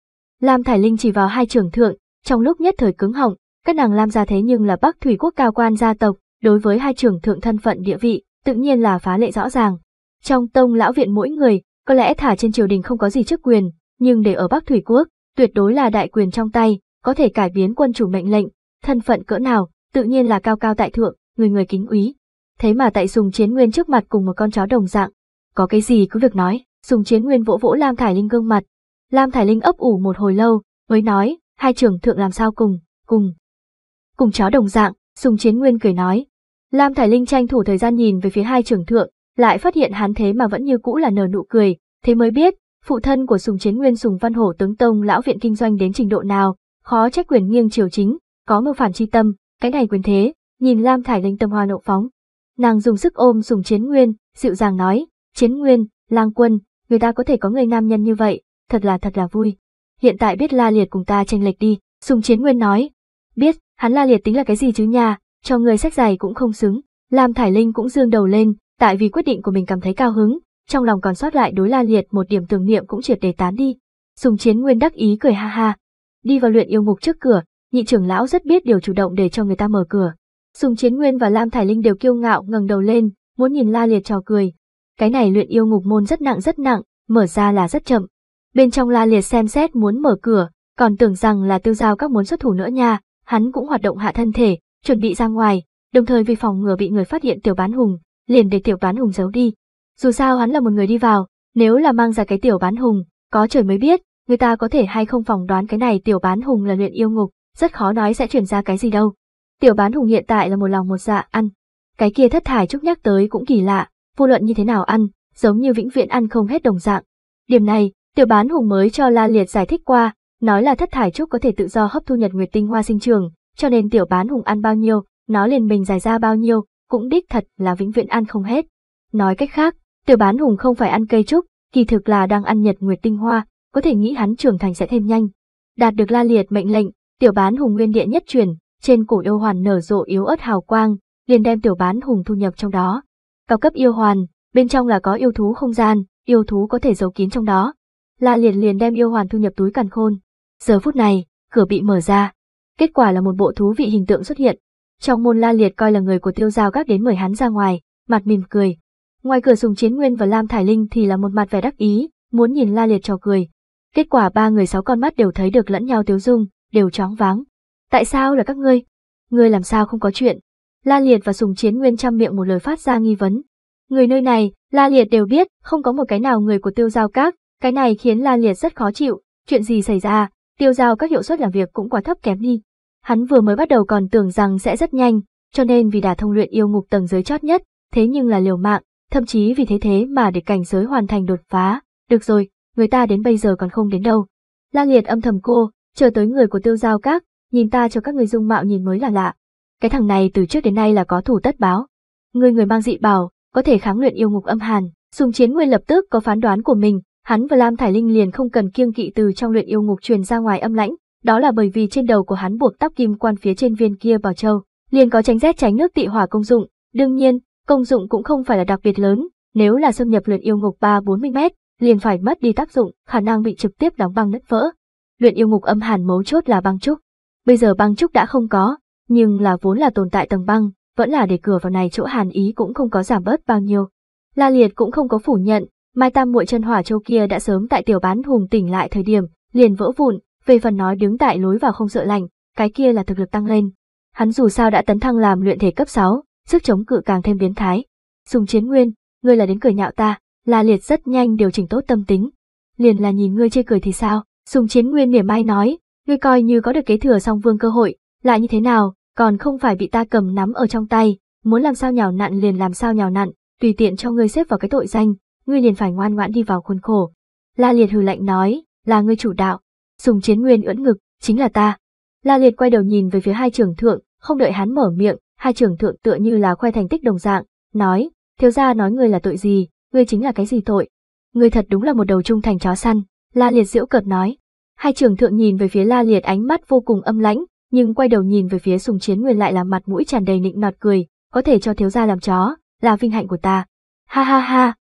Lam Thải Linh chỉ vào hai trưởng thượng, trong lúc nhất thời cứng họng, các nàng Lam ra thế nhưng là Bắc Thủy quốc cao quan gia tộc, đối với hai trưởng thượng thân phận địa vị, tự nhiên là phá lệ rõ ràng. Trong tông lão viện mỗi người, có lẽ thả trên triều đình không có gì chức quyền, nhưng để ở Bắc Thủy quốc, tuyệt đối là đại quyền trong tay, có thể cải biến quân chủ mệnh lệnh, thân phận cỡ nào, tự nhiên là cao cao tại thượng, người người kính úy. Thế mà tại dùng chiến nguyên trước mặt cùng một con chó đồng dạng, có cái gì cứ việc nói. Sùng chiến nguyên vỗ vỗ Lam Thải Linh gương mặt. Lam Thải Linh ấp ủ một hồi lâu, mới nói, hai trưởng thượng làm sao cùng, cùng. Cùng chó đồng dạng, Sùng chiến nguyên cười nói. Lam Thải Linh tranh thủ thời gian nhìn về phía hai trưởng thượng, lại phát hiện hắn thế mà vẫn như cũ là nở nụ cười, thế mới biết, phụ thân của Sùng Chiến Nguyên Sùng Văn Hổ tướng tông lão viện kinh doanh đến trình độ nào, khó trách quyền nghiêng triều chính, có mưu phản chi tâm, cái này quyền thế, nhìn Lam Thải Linh tâm hoa nộ phóng. Nàng dùng sức ôm Sùng Chiến Nguyên, dịu dàng nói, Chiến Nguyên, lang quân, người ta có thể có người nam nhân như vậy, thật là thật là vui. Hiện tại biết La Liệt cùng ta tranh lệch đi, Sùng Chiến Nguyên nói. Biết, hắn La Liệt tính là cái gì chứ nha, cho người sách giày cũng không xứng. Lam Thải Linh cũng dương đầu lên, tại vì quyết định của mình cảm thấy cao hứng, trong lòng còn sót lại đối La Liệt một điểm tưởng niệm cũng triệt để tán đi. Sùng Chiến Nguyên đắc ý cười ha ha. Đi vào luyện yêu ngục trước cửa, nhị trưởng lão rất biết điều chủ động để cho người ta mở cửa. Sùng Chiến Nguyên và Lam Thải Linh đều kiêu ngạo ngẩng đầu lên, muốn nhìn La Liệt trò cười, cái này luyện yêu ngục môn rất nặng rất nặng, mở ra là rất chậm. Bên trong la liệt xem xét muốn mở cửa, còn tưởng rằng là tiêu giao các muốn xuất thủ nữa nha, hắn cũng hoạt động hạ thân thể, chuẩn bị ra ngoài, đồng thời vì phòng ngừa bị người phát hiện tiểu bán hùng, liền để tiểu bán hùng giấu đi. Dù sao hắn là một người đi vào, nếu là mang ra cái tiểu bán hùng, có trời mới biết, người ta có thể hay không phỏng đoán cái này tiểu bán hùng là luyện yêu ngục, rất khó nói sẽ chuyển ra cái gì đâu. Tiểu bán hùng hiện tại là một lòng một dạ ăn. Cái kia thất thải trúc nhắc tới cũng kỳ lạ, vô luận như thế nào ăn, giống như vĩnh viễn ăn không hết đồng dạng. Điểm này, tiểu bán hùng mới cho La Liệt giải thích qua, nói là thất thải trúc có thể tự do hấp thu nhật nguyệt tinh hoa sinh trường, cho nên tiểu bán hùng ăn bao nhiêu, nó liền mình dài ra bao nhiêu, cũng đích thật là vĩnh viễn ăn không hết. Nói cách khác, tiểu bán hùng không phải ăn cây trúc, kỳ thực là đang ăn nhật nguyệt tinh hoa, có thể nghĩ hắn trưởng thành sẽ thêm nhanh. Đạt được La Liệt mệnh lệnh, tiểu bán hùng nguyên địa nhất truyền, trên cổ yêu hoàn nở rộ yếu ớt hào quang, liền đem tiểu bán hùng thu nhập trong đó. Cao cấp yêu hoàn, bên trong là có yêu thú không gian, yêu thú có thể giấu kín trong đó. La liền liền đem yêu hoàn thu nhập túi càn khôn. Giờ phút này, cửa bị mở ra. Kết quả là một bộ thú vị hình tượng xuất hiện. Trong môn La Liệt coi là người của tiêu giao các đến mời hắn ra ngoài, mặt mỉm cười. Ngoài cửa Sùng Chiến Nguyên và Lam Thải Linh thì là một mặt vẻ đắc ý, muốn nhìn La Liệt trò cười. Kết quả ba người sáu con mắt đều thấy được lẫn nhau tiếu dung, đều chóng váng. Tại sao là các ngươi? Ngươi làm sao không có chuyện? La Liệt và Sùng Chiến Nguyên chăm miệng một lời phát ra nghi vấn. Người nơi này, La Liệt đều biết, không có một cái nào người của tiêu giao các, cái này khiến La Liệt rất khó chịu, chuyện gì xảy ra, tiêu giao các hiệu suất làm việc cũng quá thấp kém đi. Hắn vừa mới bắt đầu còn tưởng rằng sẽ rất nhanh, cho nên vì đã thông luyện yêu ngục tầng giới chót nhất, thế nhưng là liều mạng, thậm chí vì thế thế mà để cảnh giới hoàn thành đột phá. Được rồi, người ta đến bây giờ còn không đến đâu. La Liệt âm thầm cô, chờ tới người của tiêu giao các, nhìn ta cho các người dung mạo nhìn mới là lạ, cái thằng này từ trước đến nay là có thủ tất báo. Người người mang dị bảo, có thể kháng luyện yêu ngục âm hàn, xung Chiến Nguyên lập tức có phán đoán của mình, hắn và Lam Thải Linh liền không cần kiêng kỵ từ trong luyện yêu ngục truyền ra ngoài âm lãnh, đó là bởi vì trên đầu của hắn buộc tóc kim quan phía trên viên kia bảo châu, liền có tránh rét tránh nước tị hỏa công dụng, đương nhiên, công dụng cũng không phải là đặc biệt lớn, nếu là xâm nhập luyện yêu ngục 3-40 mét, liền phải mất đi tác dụng, khả năng bị trực tiếp đóng băng nứt vỡ. Luyện yêu ngục âm hàn mấu chốt là băng trúc. Bây giờ băng trúc đã không có, nhưng là vốn là tồn tại tầng băng, vẫn là để cửa vào này chỗ hàn ý cũng không có giảm bớt bao nhiêu. La Liệt cũng không có phủ nhận, Mai Tam muội chân hỏa châu kia đã sớm tại tiểu bán hùng tỉnh lại thời điểm, liền vỡ vụn, về phần nói đứng tại lối vào không sợ lạnh, cái kia là thực lực tăng lên. Hắn dù sao đã tấn thăng làm luyện thể cấp 6, sức chống cự càng thêm biến thái. Dùng chiến nguyên, ngươi là đến cười nhạo ta, La Liệt rất nhanh điều chỉnh tốt tâm tính. Liền là nhìn ngươi chê cười thì sao? Dùng chiến nguyên mỉa mai nói, ngươi coi như có được kế thừa song vương cơ hội, lại như thế nào, còn không phải bị ta cầm nắm ở trong tay, muốn làm sao nhào nặn liền làm sao nhào nặn, tùy tiện cho ngươi xếp vào cái tội danh, ngươi liền phải ngoan ngoãn đi vào khuôn khổ. La Liệt hừ lạnh nói, là ngươi chủ đạo. Sùng Chiến Nguyên ưỡn ngực, chính là ta. La Liệt quay đầu nhìn về phía hai trưởng thượng, không đợi hắn mở miệng, hai trưởng thượng tựa như là khoe thành tích đồng dạng, nói, thiếu gia nói ngươi là tội gì, ngươi chính là cái gì tội. Ngươi thật đúng là một đầu trung thành chó săn, La Liệt diễu cợt nói. Hai trưởng thượng nhìn về phía La Liệt ánh mắt vô cùng âm lãnh, nhưng quay đầu nhìn về phía Sùng Chiến Nguyên lại là mặt mũi tràn đầy nịnh nọt cười, có thể cho thiếu gia làm chó, là vinh hạnh của ta. Ha ha ha.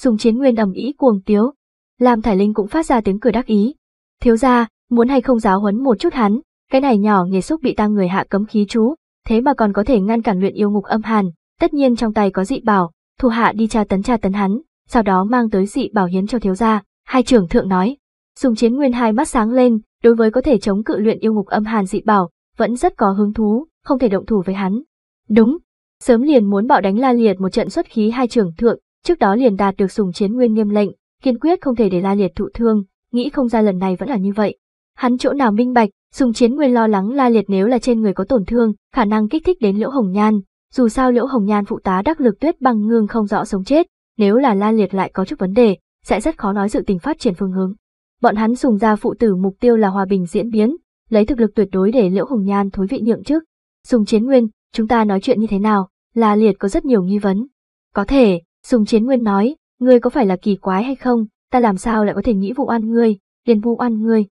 Sùng Chiến Nguyên ầm ĩ cuồng tiếu, làm Thải Linh cũng phát ra tiếng cười đắc ý. Thiếu gia, muốn hay không giáo huấn một chút hắn, cái này nhỏ nghề xúc bị ta người hạ cấm khí chú, thế mà còn có thể ngăn cản luyện yêu ngục âm hàn, tất nhiên trong tay có dị bảo, thu hạ đi tra tấn tra tấn hắn, sau đó mang tới dị bảo hiến cho thiếu gia, hai trưởng thượng nói. Dùng chiến nguyên hai mắt sáng lên, đối với có thể chống cự luyện yêu ngục âm hàn dị bảo, vẫn rất có hứng thú, không thể động thủ với hắn. Đúng, sớm liền muốn bạo đánh La Liệt một trận xuất khí hai trưởng thượng, trước đó liền đạt được sùng chiến nguyên nghiêm lệnh, kiên quyết không thể để La Liệt thụ thương, nghĩ không ra lần này vẫn là như vậy. Hắn chỗ nào minh bạch, sùng chiến nguyên lo lắng La Liệt nếu là trên người có tổn thương, khả năng kích thích đến Liễu Hồng Nhan, dù sao Liễu Hồng Nhan phụ tá đắc lực tuyết băng ngương không rõ sống chết, nếu là La Liệt lại có chút vấn đề, sẽ rất khó nói dự tình phát triển phương hướng. Bọn hắn dùng ra phụ tử mục tiêu là hòa bình diễn biến, lấy thực lực tuyệt đối để Liễu Hồng Nhan thối vị nhượng trước. Dùng chiến nguyên, chúng ta nói chuyện như thế nào, là liệt có rất nhiều nghi vấn. Có thể, dùng chiến nguyên nói, ngươi có phải là kỳ quái hay không, ta làm sao lại có thể nghĩ vụ ăn ngươi, liền vu ăn ngươi.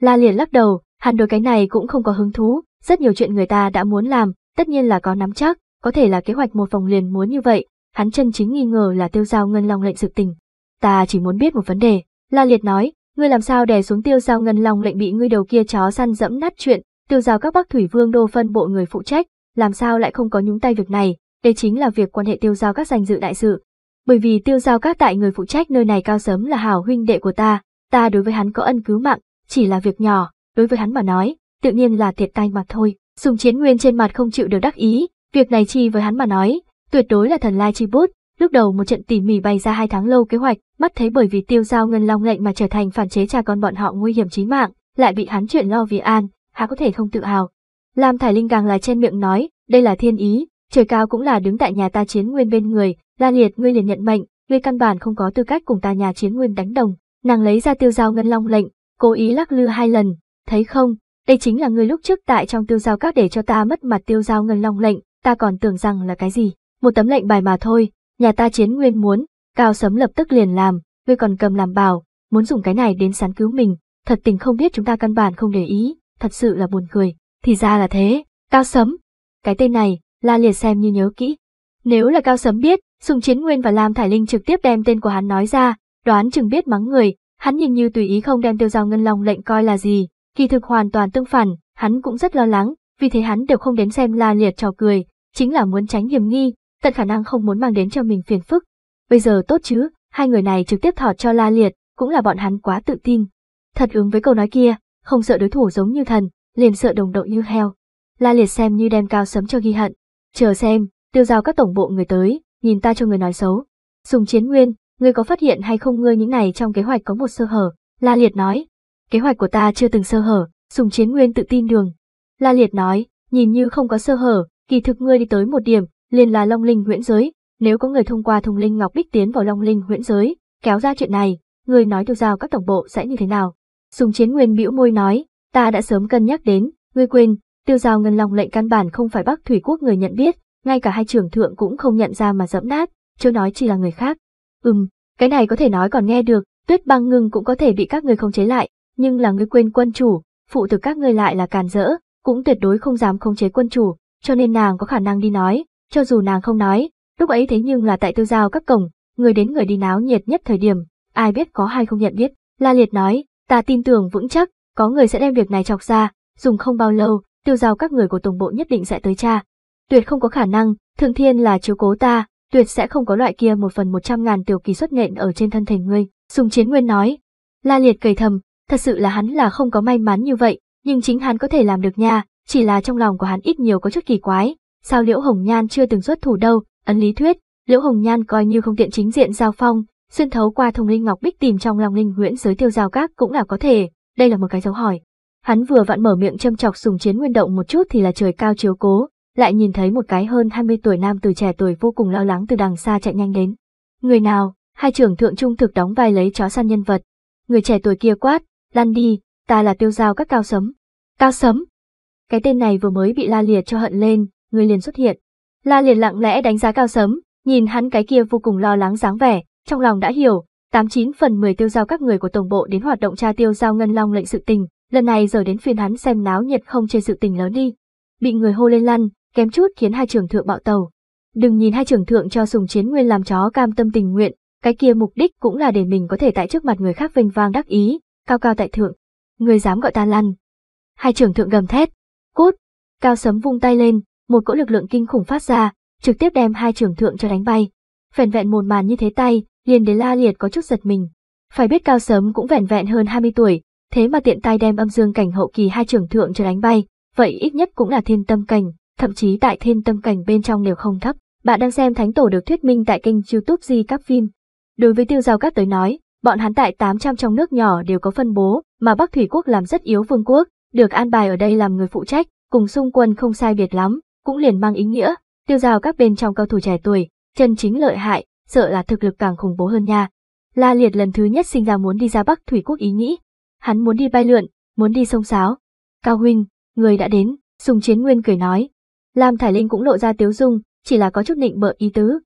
La liệt lắc đầu, hắn đối cái này cũng không có hứng thú, rất nhiều chuyện người ta đã muốn làm, tất nhiên là có nắm chắc, có thể là kế hoạch một phòng liền muốn như vậy, hắn chân chính nghi ngờ là tiêu giao ngân long lệnh sự tình. Ta chỉ muốn biết một vấn đề, La Liệt nói, ngươi làm sao đè xuống tiêu giao ngân long lệnh bị ngươi đầu kia chó săn dẫm nát chuyện, tiêu giao các bác thủy vương đô phân bộ người phụ trách, làm sao lại không có nhúng tay việc này, đây chính là việc quan hệ tiêu giao các danh dự đại sự. Bởi vì tiêu giao các tại người phụ trách nơi này cao sớm là hảo huynh đệ của ta, ta đối với hắn có ân cứu mạng, chỉ là việc nhỏ, đối với hắn mà nói, tự nhiên là thiệt tay mà thôi. Sùng chiến nguyên trên mặt không chịu được đắc ý, việc này chi với hắn mà nói, tuyệt đối là thần lai chi bút, Lúc đầu một trận tỉ mỉ bày ra hai tháng lâu kế hoạch, mắt thấy bởi vì tiêu giao ngân long lệnh mà trở thành phản chế cha con bọn họ nguy hiểm chí mạng, lại bị hắn chuyện lo vì an, há có thể không tự hào. Lam Thải Linh càng là trên miệng nói, đây là thiên ý, trời cao cũng là đứng tại nhà ta chiến nguyên bên người, la liệt ngươi liền nhận mệnh, ngươi căn bản không có tư cách cùng ta nhà chiến nguyên đánh đồng. Nàng lấy ra tiêu giao ngân long lệnh, cố ý lắc lư hai lần, thấy không, đây chính là ngươi lúc trước tại trong tiêu giao các để cho ta mất mặt tiêu giao ngân long lệnh, ta còn tưởng rằng là cái gì, một tấm lệnh bài mà thôi, Nhà ta chiến nguyên muốn, cao sấm lập tức liền làm, ngươi còn cầm làm bảo, muốn dùng cái này đến sán cứu mình, thật tình không biết chúng ta căn bản không để ý, thật sự là buồn cười. Thì ra là thế, cao sấm. Cái tên này, la liệt xem như nhớ kỹ. Nếu là cao sấm biết, Sùng Chiến Nguyên và Lam Thải Linh trực tiếp đem tên của hắn nói ra, đoán chừng biết mắng người, hắn nhìn như tùy ý không đem tiêu giao ngân long lệnh coi là gì, kỳ thực hoàn toàn tương phản, hắn cũng rất lo lắng, vì thế hắn đều không đến xem la liệt trò cười, chính là muốn tránh hiểm nghi, tận khả năng không muốn mang đến cho mình phiền phức. Bây giờ tốt chứ, hai người này trực tiếp thọt cho la liệt, cũng là bọn hắn quá tự tin. Thật ứng với câu nói kia, không sợ đối thủ giống như thần, liền sợ đồng đội như heo. La liệt xem như đem cao sấm cho ghi hận. Chờ xem, tiêu giao các tổng bộ người tới, nhìn ta cho người nói xấu. Dùng chiến nguyên, ngươi có phát hiện hay không ngươi những này trong kế hoạch có một sơ hở? La liệt nói, kế hoạch của ta chưa từng sơ hở, dùng chiến nguyên tự tin đường. La liệt nói, nhìn như không có sơ hở, kỳ thực ngươi đi tới một điểm, liền là Long Linh Huyễn Giới, nếu có người thông qua thông linh ngọc bích tiến vào Long Linh Huyễn Giới, kéo ra chuyện này, người nói tiêu giao các tổng bộ sẽ như thế nào? Sùng Chiến Nguyên bĩu môi nói, ta đã sớm cân nhắc đến, ngươi quên, tiêu giao ngân long lệnh căn bản không phải Bắc Thủy Quốc người nhận biết, ngay cả hai trưởng thượng cũng không nhận ra mà dẫm nát, chưa nói chỉ là người khác. Ừm, cái này có thể nói còn nghe được, tuyết băng ngưng cũng có thể bị các người không chế lại, nhưng là ngươi quên quân chủ, phụ tử các ngươi lại là càn rỡ, cũng tuyệt đối không dám không chế quân chủ, cho nên nàng có khả năng đi nói, cho dù nàng không nói, lúc ấy thế nhưng là tại tiêu giao các cổng, người đến người đi náo nhiệt nhất thời điểm, ai biết có hay không nhận biết. La Liệt nói, ta tin tưởng vững chắc, có người sẽ đem việc này chọc ra, dùng không bao lâu, tiêu giao các người của tổng bộ nhất định sẽ tới cha. Tuyệt không có khả năng, thường thiên là chiếu cố ta, tuyệt sẽ không có loại kia một phần một trăm ngàn tiểu kỳ xuất nện ở trên thân thể ngươi. Sùng Chiến Nguyên nói, La Liệt cầy thầm, thật sự là hắn là không có may mắn như vậy, nhưng chính hắn có thể làm được nha, chỉ là trong lòng của hắn ít nhiều có chút kỳ quái, sao Liễu Hồng Nhan chưa từng xuất thủ đâu, ấn lý thuyết, Liễu Hồng Nhan coi như không tiện chính diện giao phong, xuyên thấu qua thông linh ngọc bích tìm trong lòng linh huyễn giới tiêu giao các cũng là có thể, đây là một cái dấu hỏi. Hắn vừa vặn mở miệng châm chọc sùng chiến nguyên động một chút thì là trời cao chiếu cố, lại nhìn thấy một cái hơn 20 tuổi nam từ trẻ tuổi vô cùng lo lắng từ đằng xa chạy nhanh đến. Người nào, hai trưởng thượng trung thực đóng vai lấy chó săn nhân vật. Người trẻ tuổi kia quát, lăn đi, ta là tiêu giao các cao sấm. Cao sấm. Cái tên này vừa mới bị la liệt cho hận lên, người liền xuất hiện. La liền lặng lẽ đánh giá cao sớm, nhìn hắn cái kia vô cùng lo lắng dáng vẻ, trong lòng đã hiểu, 89 phần 10 tiêu giao các người của tổng bộ đến hoạt động tra tiêu giao ngân long lệnh sự tình, lần này giờ đến phiên hắn xem náo nhiệt không chê sự tình lớn đi. Bị người hô lên lăn, kém chút khiến hai trưởng thượng bạo tàu. Đừng nhìn hai trưởng thượng cho sùng chiến nguyên làm chó cam tâm tình nguyện, cái kia mục đích cũng là để mình có thể tại trước mặt người khác vinh vang đắc ý, cao cao tại thượng. Người dám gọi ta lăn. Hai trưởng thượng gầm thét. Cút. Cao sấm vung tay lên, một cỗ lực lượng kinh khủng phát ra, trực tiếp đem hai trưởng thượng cho đánh bay. Vẹn vẹn một màn như thế tay, liền đến la liệt có chút giật mình. Phải biết cao sớm cũng vẹn vẹn hơn 20 tuổi, thế mà tiện tay đem âm dương cảnh hậu kỳ hai trưởng thượng cho đánh bay, vậy ít nhất cũng là thiên tâm cảnh, thậm chí tại thiên tâm cảnh bên trong đều không thấp. Bạn đang xem Thánh Tổ được thuyết minh tại kênh youtube Di Các Phim. Đối với tiêu giao các tới nói, bọn hắn tại 800 trong nước nhỏ đều có phân bố, mà Bắc Thủy Quốc làm rất yếu vương quốc, được an bài ở đây làm người phụ trách, cùng xung quân không sai biệt lắm, cũng liền mang ý nghĩa, tiêu giao các bên trong cao thủ trẻ tuổi, chân chính lợi hại, sợ là thực lực càng khủng bố hơn nha. La Liệt lần thứ nhất sinh ra muốn đi ra Bắc Thủy Quốc ý nghĩ, hắn muốn đi bay lượn, muốn đi sông sáo. Cao huynh, người đã đến, Sùng Chiến Nguyên cười nói. Lam Thải Linh cũng lộ ra tiếu dung, chỉ là có chút nịnh bợ ý tứ.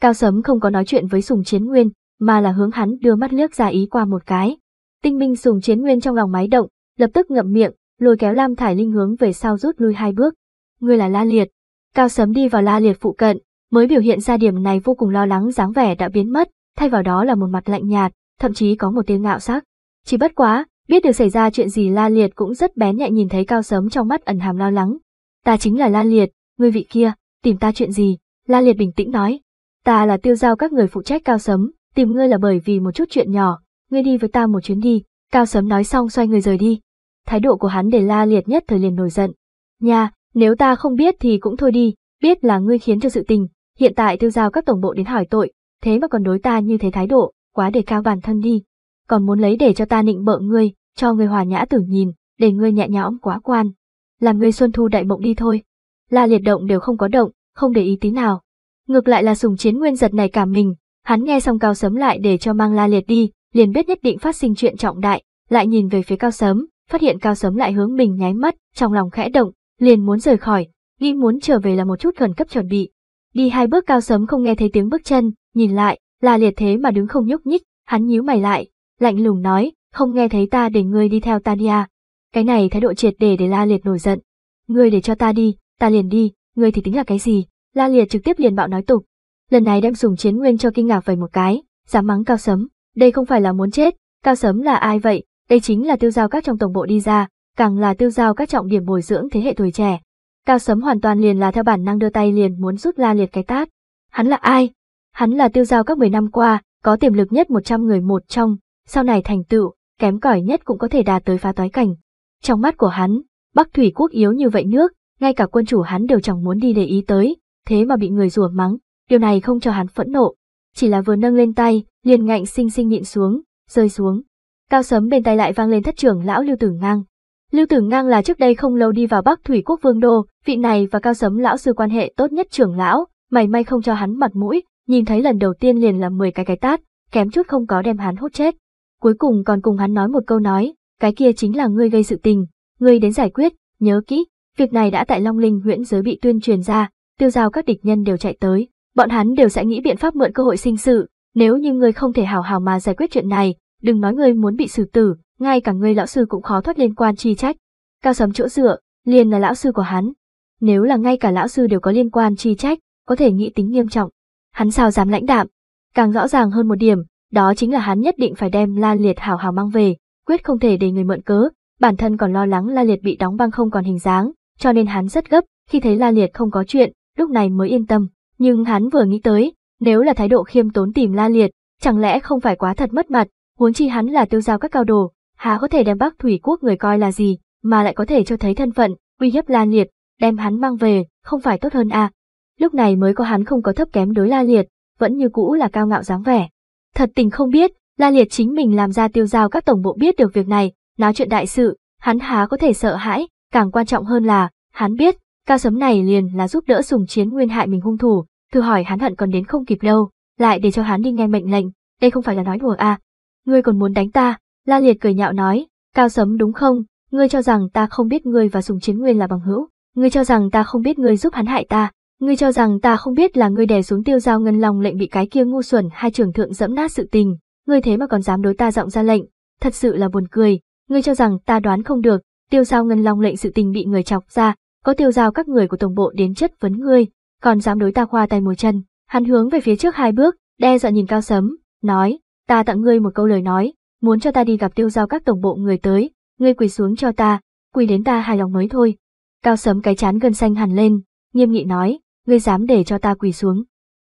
Cao Sấm không có nói chuyện với Sùng Chiến Nguyên, mà là hướng hắn đưa mắt liếc ra ý qua một cái. Tinh minh Sùng Chiến Nguyên trong lòng máy động, lập tức ngậm miệng, lôi kéo Lam Thải Linh hướng về sau rút lui hai bước ngươi là La Liệt. Cao Sấm đi vào La Liệt phụ cận, mới biểu hiện ra điểm này vô cùng lo lắng dáng vẻ đã biến mất, thay vào đó là một mặt lạnh nhạt, thậm chí có một tiếng ngạo sắc. Chỉ bất quá, biết được xảy ra chuyện gì La Liệt cũng rất bén nhạy nhìn thấy Cao Sấm trong mắt ẩn hàm lo lắng. Ta chính là La Liệt, ngươi vị kia, tìm ta chuyện gì? La Liệt bình tĩnh nói. Ta là tiêu giao các người phụ trách Cao Sấm, tìm ngươi là bởi vì một chút chuyện nhỏ, ngươi đi với ta một chuyến đi. Cao Sấm nói xong xoay người rời đi. Thái độ của hắn để La Liệt nhất thời liền nổi giận. Nha, nếu ta không biết thì cũng thôi đi, biết là ngươi khiến cho sự tình, hiện tại tiêu giao các tổng bộ đến hỏi tội, thế mà còn đối ta như thế thái độ, quá để cao bản thân đi. Còn muốn lấy để cho ta nịnh bợ ngươi, cho ngươi hòa nhã tử nhìn, để ngươi nhẹ nhõm quá quan. Làm ngươi xuân thu đại mộng đi thôi. La liệt động đều không có động, không để ý tí nào. Ngược lại là sùng chiến nguyên giật này cả mình, hắn nghe xong cao sấm lại để cho mang la liệt đi, liền biết nhất định phát sinh chuyện trọng đại, lại nhìn về phía cao sấm, phát hiện cao sấm lại hướng mình nháy mắt, trong lòng khẽ động, liền muốn rời khỏi, nghĩ muốn trở về là một chút khẩn cấp chuẩn bị. Đi hai bước cao sớm không nghe thấy tiếng bước chân, nhìn lại, là liệt thế mà đứng không nhúc nhích, hắn nhíu mày lại, lạnh lùng nói, không nghe thấy ta để ngươi đi theo ta đi à. Cái này thái độ triệt để để la liệt nổi giận. Ngươi để cho ta đi, ta liền đi, ngươi thì tính là cái gì? La liệt trực tiếp liền bạo nói tục. Lần này đem dùng chiến nguyên cho kinh ngạc về một cái, dám mắng cao sấm, đây không phải là muốn chết, cao sấm là ai vậy, đây chính là tiêu giao các trong tổng bộ đi ra, càng là tiêu giao các trọng điểm bồi dưỡng thế hệ tuổi trẻ. Cao Sấm hoàn toàn liền là theo bản năng đưa tay liền muốn rút La Liệt cái tát. Hắn là ai? Hắn là tiêu giao các 10 năm qua, có tiềm lực nhất 100 người một trong, sau này thành tựu, kém cỏi nhất cũng có thể đạt tới phá toái cảnh. Trong mắt của hắn, Bắc Thủy quốc yếu như vậy nước, ngay cả quân chủ hắn đều chẳng muốn đi để ý tới, thế mà bị người rủa mắng, điều này không cho hắn phẫn nộ, chỉ là vừa nâng lên tay, liền ngạnh sinh sinh nhịn xuống, rơi xuống. Cao sấm bên tay lại vang lên thất trưởng lão Lưu Tử Ngang, Lưu Tử Ngang là trước đây không lâu đi vào Bắc Thủy Quốc Vương Đô, vị này và Cao Sấm lão sư quan hệ tốt nhất trưởng lão, mày may không cho hắn mặt mũi, nhìn thấy lần đầu tiên liền là 10 cái cái tát, kém chút không có đem hắn hốt chết. Cuối cùng còn cùng hắn nói một câu nói, cái kia chính là ngươi gây sự tình, ngươi đến giải quyết, nhớ kỹ, việc này đã tại Long Linh huyện giới bị tuyên truyền ra, tiêu giao các địch nhân đều chạy tới, bọn hắn đều sẽ nghĩ biện pháp mượn cơ hội sinh sự, nếu như ngươi không thể hào hào mà giải quyết chuyện này, đừng nói ngươi muốn bị xử tử, ngay cả người lão sư cũng khó thoát liên quan chi trách. Cao sấm chỗ dựa, liền là lão sư của hắn. Nếu là ngay cả lão sư đều có liên quan chi trách, có thể nghĩ tính nghiêm trọng. Hắn sao dám lãnh đạm? Càng rõ ràng hơn một điểm, đó chính là hắn nhất định phải đem La Liệt hảo hảo mang về, quyết không thể để người mượn cớ, bản thân còn lo lắng La Liệt bị đóng băng không còn hình dáng, cho nên hắn rất gấp, khi thấy La Liệt không có chuyện, lúc này mới yên tâm, nhưng hắn vừa nghĩ tới, nếu là thái độ khiêm tốn tìm La Liệt, chẳng lẽ không phải quá thật mất mặt, huống chi hắn là tiêu giao các cao đồ, há có thể đem Bắc Thủy quốc người coi là gì, mà lại có thể cho thấy thân phận, uy hiếp La Liệt, đem hắn mang về, không phải tốt hơn à. Lúc này mới có hắn không có thấp kém đối La Liệt, vẫn như cũ là cao ngạo dáng vẻ. Thật tình không biết, La Liệt chính mình làm ra tiêu giao các tổng bộ biết được việc này, nói chuyện đại sự, hắn há có thể sợ hãi, càng quan trọng hơn là, hắn biết, cao sấm này liền là giúp đỡ sùng chiến nguyên hại mình hung thủ, thử hỏi hắn hận còn đến không kịp đâu, lại để cho hắn đi nghe mệnh lệnh, đây không phải là nói đùa à. Ngươi còn muốn đánh ta, La Liệt cười nhạo nói, Cao Sấm đúng không, ngươi cho rằng ta không biết ngươi và Sùng Chiến Nguyên là bằng hữu, ngươi cho rằng ta không biết ngươi giúp hắn hại ta, ngươi cho rằng ta không biết là ngươi đè xuống tiêu giao ngân long lệnh bị cái kia ngu xuẩn hai trưởng thượng dẫm nát sự tình, ngươi thế mà còn dám đối ta giọng ra lệnh, thật sự là buồn cười, ngươi cho rằng ta đoán không được, tiêu giao ngân long lệnh sự tình bị người chọc ra, có tiêu giao các người của tổng bộ đến chất vấn ngươi, còn dám đối ta khoa tay múa chân. Hắn hướng về phía trước hai bước, đe dọa nhìn Cao Sấm, nói, ta tặng ngươi một câu lời nói, muốn cho ta đi gặp tiêu giao các tổng bộ người tới, ngươi quỳ xuống cho ta, quỳ đến ta hài lòng mới thôi. Cao sấm cái chán gân xanh hẳn lên, nghiêm nghị nói, ngươi dám để cho ta quỳ xuống.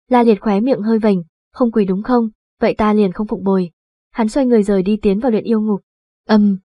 La liệt khóe miệng hơi vành, không quỳ đúng không, vậy ta liền không phụng bồi. Hắn xoay người rời đi tiến vào luyện yêu ngục. Âm, um,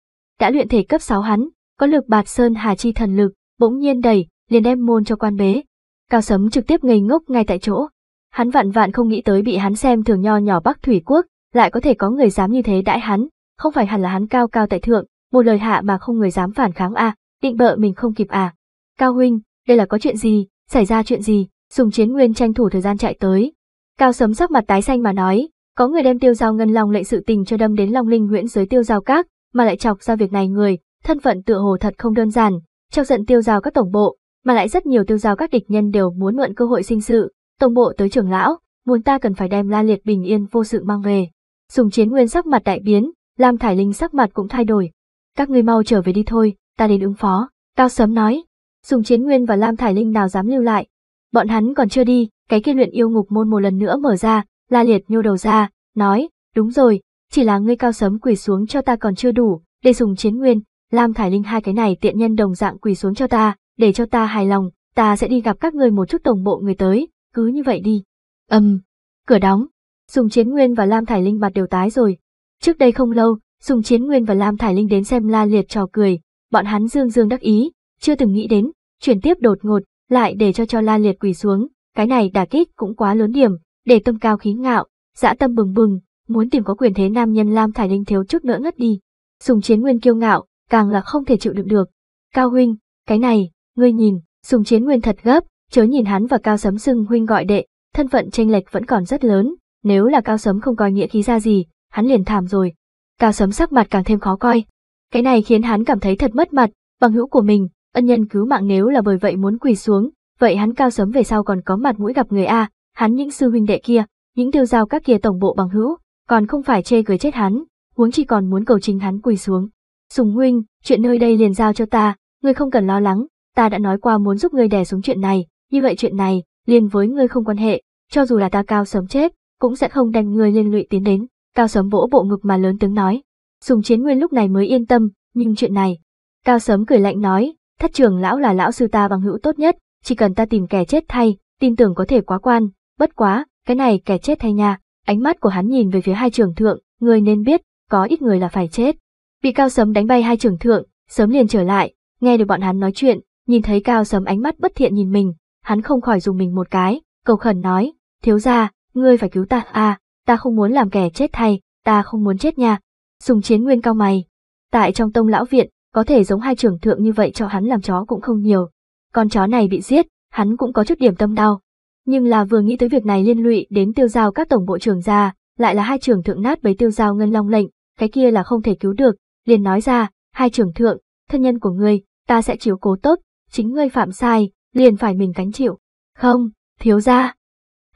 đã luyện thể cấp 6 hắn, có lực bạt sơn hà chi thần lực, bỗng nhiên đẩy, liền đem môn cho quan bế. Cao sấm trực tiếp ngây ngốc ngay tại chỗ. Hắn vạn vạn không nghĩ tới bị hắn xem thường nho nhỏ Bắc Thủy Quốc, lại có thể có người dám như thế đãi hắn, không phải hẳn là hắn cao cao tại thượng, một lời hạ mà không người dám phản kháng a, à, định bợ mình không kịp à. Cao huynh, đây là có chuyện gì, xảy ra chuyện gì, dùng chiến nguyên tranh thủ thời gian chạy tới. Cao sấm sắc mặt tái xanh mà nói, có người đem tiêu giao ngân long lệnh sự tình cho đâm đến long linh nguyễn giới tiêu giao các, mà lại chọc ra việc này người, thân phận tựa hồ thật không đơn giản, trong giận tiêu giao các tổng bộ, mà lại rất nhiều tiêu giao các địch nhân đều muốn mượn cơ hội sinh sự, tổng bộ tới trưởng lão, muốn ta cần phải đem la liệt bình yên vô sự mang về. Sùng chiến nguyên sắc mặt đại biến, Lam Thải Linh sắc mặt cũng thay đổi. Các ngươi mau trở về đi thôi, ta đến ứng phó. Cao Sấm nói. Sùng chiến nguyên và Lam Thải Linh nào dám lưu lại. Bọn hắn còn chưa đi, cái kia luyện yêu ngục môn một lần nữa mở ra, la liệt nhô đầu ra, nói, đúng rồi, chỉ là ngươi cao Sấm quỳ xuống cho ta còn chưa đủ, để dùng chiến nguyên, Lam Thải Linh hai cái này tiện nhân đồng dạng quỳ xuống cho ta, để cho ta hài lòng, ta sẽ đi gặp các ngươi một chút tổng bộ người tới, cứ như vậy đi. Âm, um, cửa đóng, Sùng Chiến Nguyên và Lam Thải Linh mặt đều tái rồi. Trước đây không lâu, Sùng Chiến Nguyên và Lam Thải Linh đến xem La Liệt trò cười, bọn hắn dương dương đắc ý, chưa từng nghĩ đến, chuyển tiếp đột ngột, lại để cho cho La Liệt quỳ xuống, cái này đả kích cũng quá lớn điểm, để tâm cao khí ngạo, dã tâm bừng bừng, muốn tìm có quyền thế nam nhân Lam Thải Linh thiếu chút nữa ngất đi. Sùng Chiến Nguyên kiêu ngạo, càng là không thể chịu đựng được. Cao huynh, cái này, ngươi nhìn, Sùng Chiến Nguyên thật gấp, chớ nhìn hắn và Cao Sấm Sưng huynh gọi đệ, thân phận chênh lệch vẫn còn rất lớn, nếu là cao sấm không coi nghĩa khí ra gì, hắn liền thảm rồi. Cao sấm sắc mặt càng thêm khó coi. Cái này khiến hắn cảm thấy thật mất mặt, bằng hữu của mình, ân nhân cứu mạng nếu là bởi vậy muốn quỳ xuống, vậy hắn cao sớm về sau còn có mặt mũi gặp người a hắn những sư huynh đệ kia những tiêu giao các kia tổng bộ bằng hữu còn không phải chê cười chết hắn huống chi còn muốn cầu chính hắn quỳ xuống sùng huynh chuyện nơi đây liền giao cho ta ngươi không cần lo lắng ta đã nói qua muốn giúp ngươi đè xuống chuyện này như vậy chuyện này liền với ngươi không quan hệ cho dù là ta cao sớm chết cũng sẽ không đành người liên lụy tiến đến. Cao Sớm vỗ bộ ngực mà lớn tiếng nói. sùng chiến nguyên lúc này mới yên tâm, nhưng chuyện này. Cao Sớm cười lạnh nói, thất trường lão là lão sư ta bằng hữu tốt nhất, chỉ cần ta tìm kẻ chết thay, tin tưởng có thể quá quan, bất quá, cái này kẻ chết thay nha. Ánh mắt của hắn nhìn về phía hai trưởng thượng, người nên biết, có ít người là phải chết. Bị Cao Sớm đánh bay hai trưởng thượng, sớm liền trở lại, nghe được bọn hắn nói chuyện, nhìn thấy Cao Sớm ánh mắt bất thiện nhìn mình, hắn không khỏi dùng mình một cái, cầu khẩn nói, thiếu gia, ngươi phải cứu ta à, ta không muốn làm kẻ chết thay, ta không muốn chết nha. Sùng chiến nguyên cao mày. Tại trong tông lão viện, có thể giống hai trưởng thượng như vậy cho hắn làm chó cũng không nhiều. Con chó này bị giết, hắn cũng có chút điểm tâm đau. Nhưng là vừa nghĩ tới việc này liên lụy đến tiêu giao các tổng bộ trưởng ra, lại là hai trưởng thượng nát bấy tiêu giao ngân long lệnh, cái kia là không thể cứu được, liền nói ra, hai trưởng thượng, thân nhân của ngươi, ta sẽ chiếu cố tốt, chính ngươi phạm sai, liền phải mình cánh chịu. Không, thiếu ra,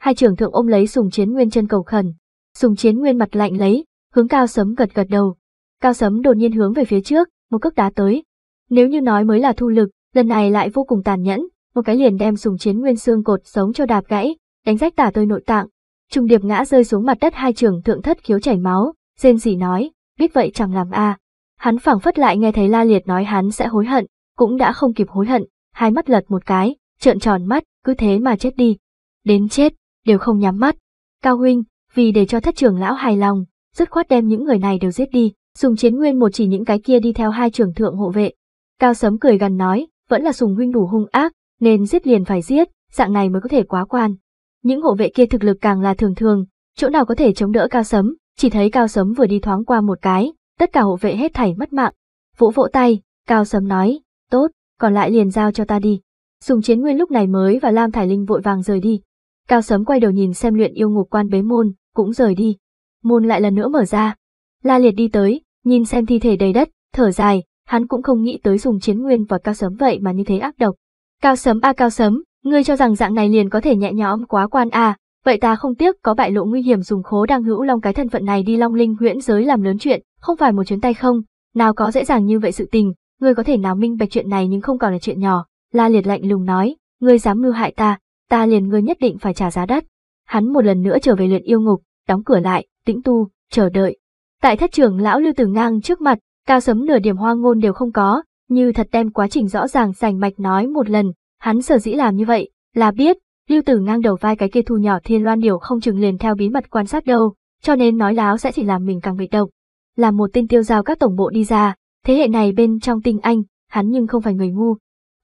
hai trưởng thượng ôm lấy Sùng Chiến Nguyên chân cầu khẩn. Sùng Chiến Nguyên mặt lạnh lấy, hướng Cao Sấm gật gật đầu. Cao Sấm đột nhiên hướng về phía trước, một cước đá tới. Nếu như nói mới là thu lực, lần này lại vô cùng tàn nhẫn, một cái liền đem Sùng Chiến Nguyên xương cột sống cho đạp gãy, đánh rách tả tơi nội tạng. trùng điệp ngã rơi xuống mặt đất hai trưởng thượng thất khiếu chảy máu, rên gì nói, biết vậy chẳng làm a. Hắn phảng phất lại nghe thấy La Liệt nói hắn sẽ hối hận, cũng đã không kịp hối hận, hai mắt lật một cái, trợn tròn mắt, cứ thế mà chết đi. Đến chết đều không nhắm mắt. Cao huynh, vì để cho thất trưởng lão hài lòng, dứt khoát đem những người này đều giết đi, dùng chiến nguyên một chỉ những cái kia đi theo hai trưởng thượng hộ vệ. Cao sấm cười gần nói, vẫn là sùng huynh đủ hung ác, nên giết liền phải giết, dạng này mới có thể quá quan. Những hộ vệ kia thực lực càng là thường thường, chỗ nào có thể chống đỡ cao sấm, chỉ thấy cao sấm vừa đi thoáng qua một cái, tất cả hộ vệ hết thảy mất mạng. Vỗ vỗ tay, cao sấm nói, tốt, còn lại liền giao cho ta đi. Dùng chiến nguyên lúc này mới và Lam Thải Linh vội vàng rời đi. Cao sớm quay đầu nhìn xem luyện yêu ngục quan bế môn, cũng rời đi. Môn lại lần nữa mở ra. La Liệt đi tới, nhìn xem thi thể đầy đất, thở dài, hắn cũng không nghĩ tới dùng chiến nguyên và Cao sớm vậy mà như thế ác độc. Cao sớm a à, Cao sớm, ngươi cho rằng dạng này liền có thể nhẹ nhõm quá quan a, à. vậy ta không tiếc có bại lộ nguy hiểm dùng khố đang hữu long cái thân phận này đi long linh huyễn giới làm lớn chuyện, không phải một chuyến tay không, nào có dễ dàng như vậy sự tình, ngươi có thể nào minh bạch chuyện này nhưng không còn là chuyện nhỏ. La Liệt lạnh lùng nói, ngươi dám mưu hại ta, ta liền ngươi nhất định phải trả giá đắt. Hắn một lần nữa trở về luyện yêu ngục, đóng cửa lại, tĩnh tu, chờ đợi. Tại thất trưởng lão Lưu Tử Ngang trước mặt, cao sấm nửa điểm hoa ngôn đều không có, như thật đem quá trình rõ ràng rành mạch nói một lần, hắn sở dĩ làm như vậy, là biết, Lưu Tử Ngang đầu vai cái kia thu nhỏ thiên loan điều không chừng liền theo bí mật quan sát đâu, cho nên nói láo sẽ chỉ làm mình càng bị động. Là một tên tiêu giao các tổng bộ đi ra, thế hệ này bên trong tinh anh, hắn nhưng không phải người ngu.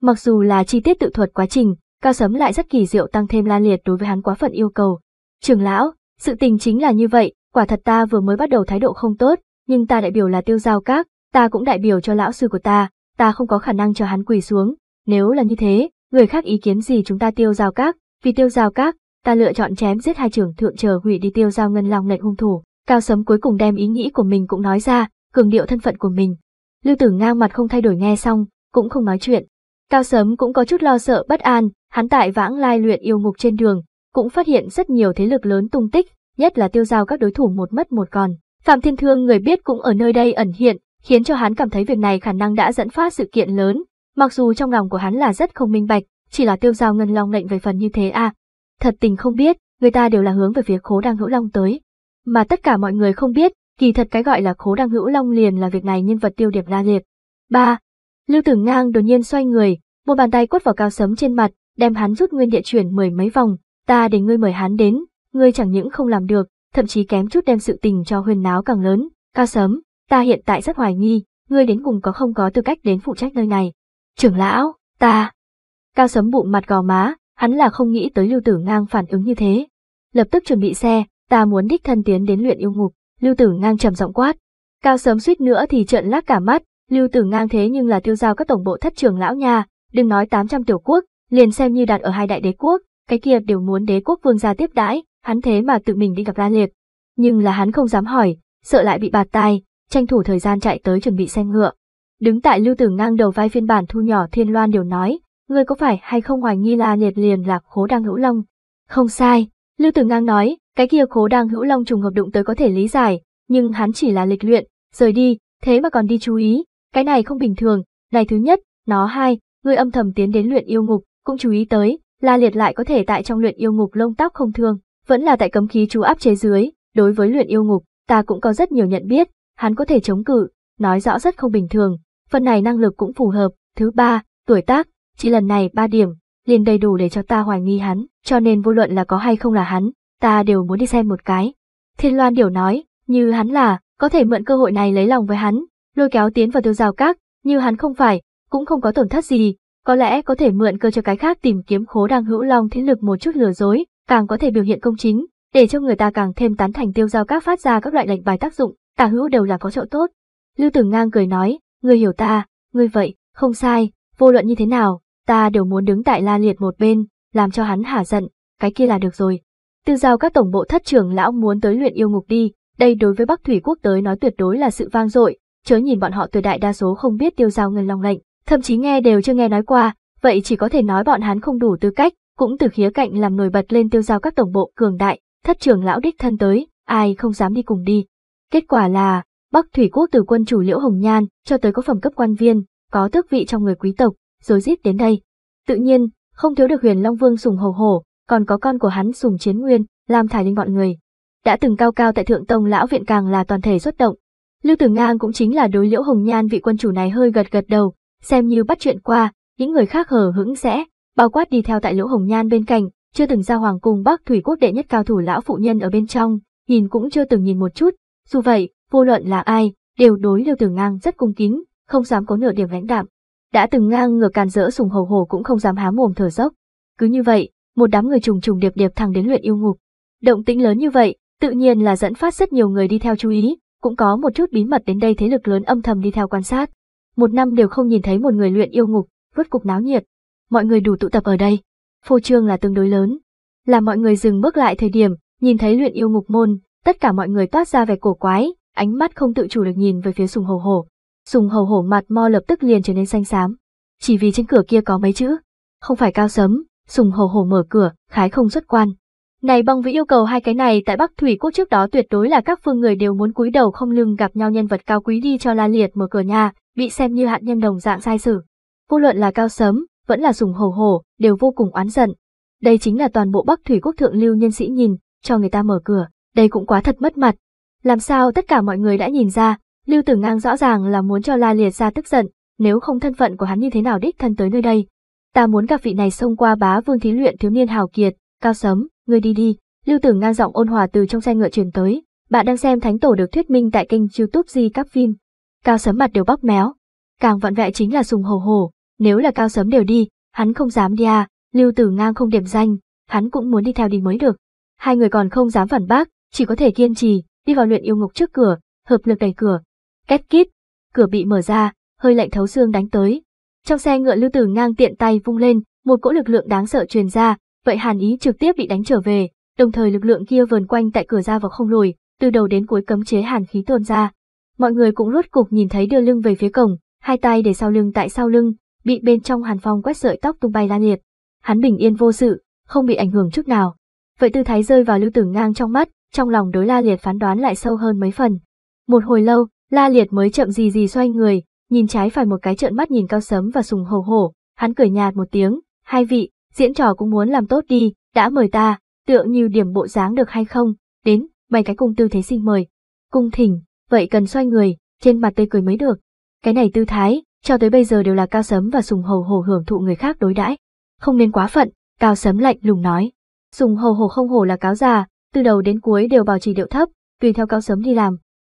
Mặc dù là chi tiết tự thuật quá trình, cao sấm lại rất kỳ diệu tăng thêm lan liệt đối với hắn quá phận yêu cầu. Trường lão, sự tình chính là như vậy, quả thật ta vừa mới bắt đầu thái độ không tốt, nhưng ta đại biểu là tiêu giao các, ta cũng đại biểu cho lão sư của ta, ta không có khả năng cho hắn quỳ xuống, nếu là như thế, người khác ý kiến gì chúng ta tiêu giao các, vì tiêu giao các, ta lựa chọn chém giết hai trưởng thượng chờ hủy đi tiêu giao ngân long lệnh hung thủ. Cao sấm cuối cùng đem ý nghĩ của mình cũng nói ra, cường điệu thân phận của mình. Lưu Tử Ngang mặt không thay đổi nghe xong, cũng không nói chuyện. Cao Sấm cũng có chút lo sợ bất an, Hắn tại vãng lai luyện yêu ngục trên đường, cũng phát hiện rất nhiều thế lực lớn tung tích, nhất là tiêu giao các đối thủ một mất một còn. Phạm Thiên Thương người biết cũng ở nơi đây ẩn hiện, khiến cho hắn cảm thấy việc này khả năng đã dẫn phát sự kiện lớn, mặc dù trong lòng của hắn là rất không minh bạch, chỉ là tiêu giao ngân long lệnh về phần như thế à. Thật tình không biết, người ta đều là hướng về phía khố đang hữu long tới. Mà tất cả mọi người không biết, kỳ thật cái gọi là khố đang hữu long liền là việc này nhân vật tiêu điểm la liệt. 3. Lưu Tử Ngang đột nhiên xoay người, một bàn tay quất vào cao sấm trên mặt, đem hắn rút nguyên địa chuyển mười mấy vòng, ta để ngươi mời hắn đến, ngươi chẳng những không làm được, thậm chí kém chút đem sự tình cho huyên náo càng lớn, cao sớm, ta hiện tại rất hoài nghi, ngươi đến cùng có không có tư cách đến phụ trách nơi này. Trưởng lão, ta. Cao sớm bụng mặt gò má, hắn là không nghĩ tới lưu tử ngang phản ứng như thế. Lập tức chuẩn bị xe, ta muốn đích thân tiến đến luyện yêu ngục, lưu tử ngang trầm giọng quát. Cao sớm suýt nữa thì trợn lác cả mắt, lưu tử ngang thế nhưng là tiêu giao các tổng bộ thất trưởng lão nha, đừng nói 800 tiểu quốc, liền xem như đạt ở hai đại đế quốc, cái kia đều muốn đế quốc vương gia tiếp đãi, hắn thế mà tự mình đi gặp La Liệt. Nhưng là hắn không dám hỏi, sợ lại bị bạt tai, tranh thủ thời gian chạy tới chuẩn bị xem ngựa. Đứng tại Lưu Tử ngang đầu vai phiên bản thu nhỏ Thiên Loan đều nói, ngươi có phải hay không hoài nghi La Liệt liền là khố đang hữu long? Không sai, Lưu Tử ngang nói, cái kia khố đang hữu long trùng hợp đụng tới có thể lý giải, nhưng hắn chỉ là lịch luyện, rời đi, thế mà còn đi chú ý, cái này không bình thường, này thứ nhất, nó hai, ngươi âm thầm tiến đến luyện yêu ngục, cũng chú ý tới, La Liệt lại có thể tại trong luyện yêu ngục lông tóc không thương, vẫn là tại cấm khí chú áp chế dưới, đối với luyện yêu ngục, ta cũng có rất nhiều nhận biết, hắn có thể chống cự, nói rõ rất không bình thường, phần này năng lực cũng phù hợp, thứ ba, tuổi tác, chỉ lần này ba điểm, liền đầy đủ để cho ta hoài nghi hắn, cho nên vô luận là có hay không là hắn, ta đều muốn đi xem một cái. Thiên Loan Điều nói, như hắn là, có thể mượn cơ hội này lấy lòng với hắn, lôi kéo tiến vào tiêu giao các, như hắn không phải, cũng không có tổn thất gì, có lẽ có thể mượn cơ cho cái khác tìm kiếm khố đang hữu long thế lực một chút lừa dối, càng có thể biểu hiện công chính, để cho người ta càng thêm tán thành tiêu giao các phát ra các loại lệnh bài tác dụng, tả hữu đều là có chỗ tốt. Lưu Tử Ngang cười nói, ngươi hiểu ta, ngươi vậy, không sai, vô luận như thế nào, ta đều muốn đứng tại la liệt một bên, làm cho hắn hả giận, cái kia là được rồi. Tiêu giao các tổng bộ thất trưởng lão muốn tới luyện yêu ngục đi, đây đối với Bắc Thủy Quốc tới nói tuyệt đối là sự vang dội, chớ nhìn bọn họ tuyệt đại đa số không biết tiêu giao ngân long lệnh, thậm chí nghe đều chưa nghe nói qua, vậy chỉ có thể nói bọn hắn không đủ tư cách, cũng từ khía cạnh làm nổi bật lên tiêu giao các tổng bộ cường đại, thất trưởng lão đích thân tới, ai không dám đi cùng đi. Kết quả là, Bắc Thủy Quốc từ quân chủ Liễu Hồng Nhan cho tới có phẩm cấp quan viên, có tước vị trong người quý tộc, rồi giết đến đây. Tự nhiên, không thiếu được huyền Long Vương Sùng Hầu Hổ, còn có con của hắn Sùng Chiến Nguyên, làm thải linh bọn người. Đã từng cao cao tại Thượng Tông Lão Viện càng là toàn thể xuất động. Lưu Tử Ngang cũng chính là đối Liễu Hồng Nhan vị quân chủ này hơi gật gật đầu, xem như bắt chuyện qua, những người khác hờ hững sẽ, bao quát đi theo tại lỗ Hồng Nhan bên cạnh, chưa từng ra hoàng cung Bắc Thủy Quốc đệ nhất cao thủ lão phụ nhân ở bên trong, nhìn cũng chưa từng nhìn một chút, dù vậy, vô luận là ai, đều đối Liêu Tử Ngang rất cung kính, không dám có nửa điểm lãnh đạm. Đã từng ngang ngược càn rỡ sùng hầu hổ cũng không dám há mồm thở dốc. Cứ như vậy, một đám người trùng trùng điệp điệp thẳng đến luyện yêu ngục. Động tĩnh lớn như vậy, tự nhiên là dẫn phát rất nhiều người đi theo chú ý, cũng có một chút bí mật đến đây thế lực lớn âm thầm đi theo quan sát một năm đều không nhìn thấy một người luyện yêu ngục, rốt cục náo nhiệt. Mọi người đủ tụ tập ở đây. Phô trương là tương đối lớn. Là mọi người dừng bước lại thời điểm, nhìn thấy luyện yêu ngục môn, tất cả mọi người toát ra vẻ cổ quái, ánh mắt không tự chủ được nhìn về phía sùng hầu hổ. Sùng hầu hổ mặt mo lập tức liền trở nên xanh xám. Chỉ vì trên cửa kia có mấy chữ. Không phải cao sấm, sùng hầu hổ mở cửa, khái không xuất quan. Này băng vĩ yêu cầu hai cái này tại Bắc Thủy Quốc trước đó tuyệt đối là các phương người đều muốn cúi đầu không lưng gặp nhau nhân vật cao quý đi cho la liệt mở cửa nhà, bị xem như hạn nhân đồng dạng sai xử. Vô luận là cao sớm, vẫn là sùng hổ hổ, đều vô cùng oán giận. Đây chính là toàn bộ Bắc Thủy Quốc thượng lưu nhân sĩ nhìn, cho người ta mở cửa, đây cũng quá thật mất mặt. Làm sao tất cả mọi người đã nhìn ra, Lưu Tử Ngang rõ ràng là muốn cho La Liệt ra tức giận, nếu không thân phận của hắn như thế nào đích thân tới nơi đây. Ta muốn gặp vị này xông qua bá vương thí luyện thiếu niên hào kiệt, cao sớm, ngươi đi đi. Lưu Tử Ngang giọng ôn hòa từ trong xe ngựa truyền tới, bạn đang xem Thánh Tổ được thuyết minh tại kênh youtube Di Các Phim cao sấm mặt đều bóc méo. Càng vặn vẹo chính là sùng hổ hổ, nếu là cao sấm đều đi, hắn không dám đi à, lưu tử ngang không điểm danh, hắn cũng muốn đi theo đi mới được. Hai người còn không dám phản bác, chỉ có thể kiên trì, đi vào luyện yêu ngục trước cửa, hợp lực đẩy cửa. Két kít, cửa bị mở ra, hơi lạnh thấu xương đánh tới. Trong xe ngựa lưu tử ngang tiện tay vung lên, một cỗ lực lượng đáng sợ truyền ra, vậy hàn ý trực tiếp bị đánh trở về, đồng thời lực lượng kia vờn quanh tại cửa ra vào không lùi, từ đầu đến cuối cấm chế hàn khí tuôn ra, Mọi người cũng rốt cục nhìn thấy đưa lưng về phía cổng, hai tay để sau lưng tại sau lưng, bị bên trong hàn phong quét sợi tóc tung bay lan liệt. Hắn bình yên vô sự, không bị ảnh hưởng chút nào. Vậy tư thái rơi vào lưu tử ngang trong mắt, trong lòng đối la liệt phán đoán lại sâu hơn mấy phần. Một hồi lâu, la liệt mới chậm gì gì xoay người, nhìn trái phải một cái trợn mắt nhìn cao sấm và sùng hổ hổ, hắn cười nhạt một tiếng, hai vị, diễn trò cũng muốn làm tốt đi, đã mời ta, tựa như điểm bộ dáng được hay không, đến, mày cái cung tư thế xin mời. Cung thỉnh, vậy cần xoay người, trên mặt tươi cười mới được. Cái này tư thái, cho tới bây giờ đều là cao sấm và sùng hầu hổ hưởng thụ người khác đối đãi. Không nên quá phận, cao sấm lạnh lùng nói. Sùng hầu hổ không hổ là cáo già, từ đầu đến cuối đều bảo trì điệu thấp, tùy theo cao sấm đi làm.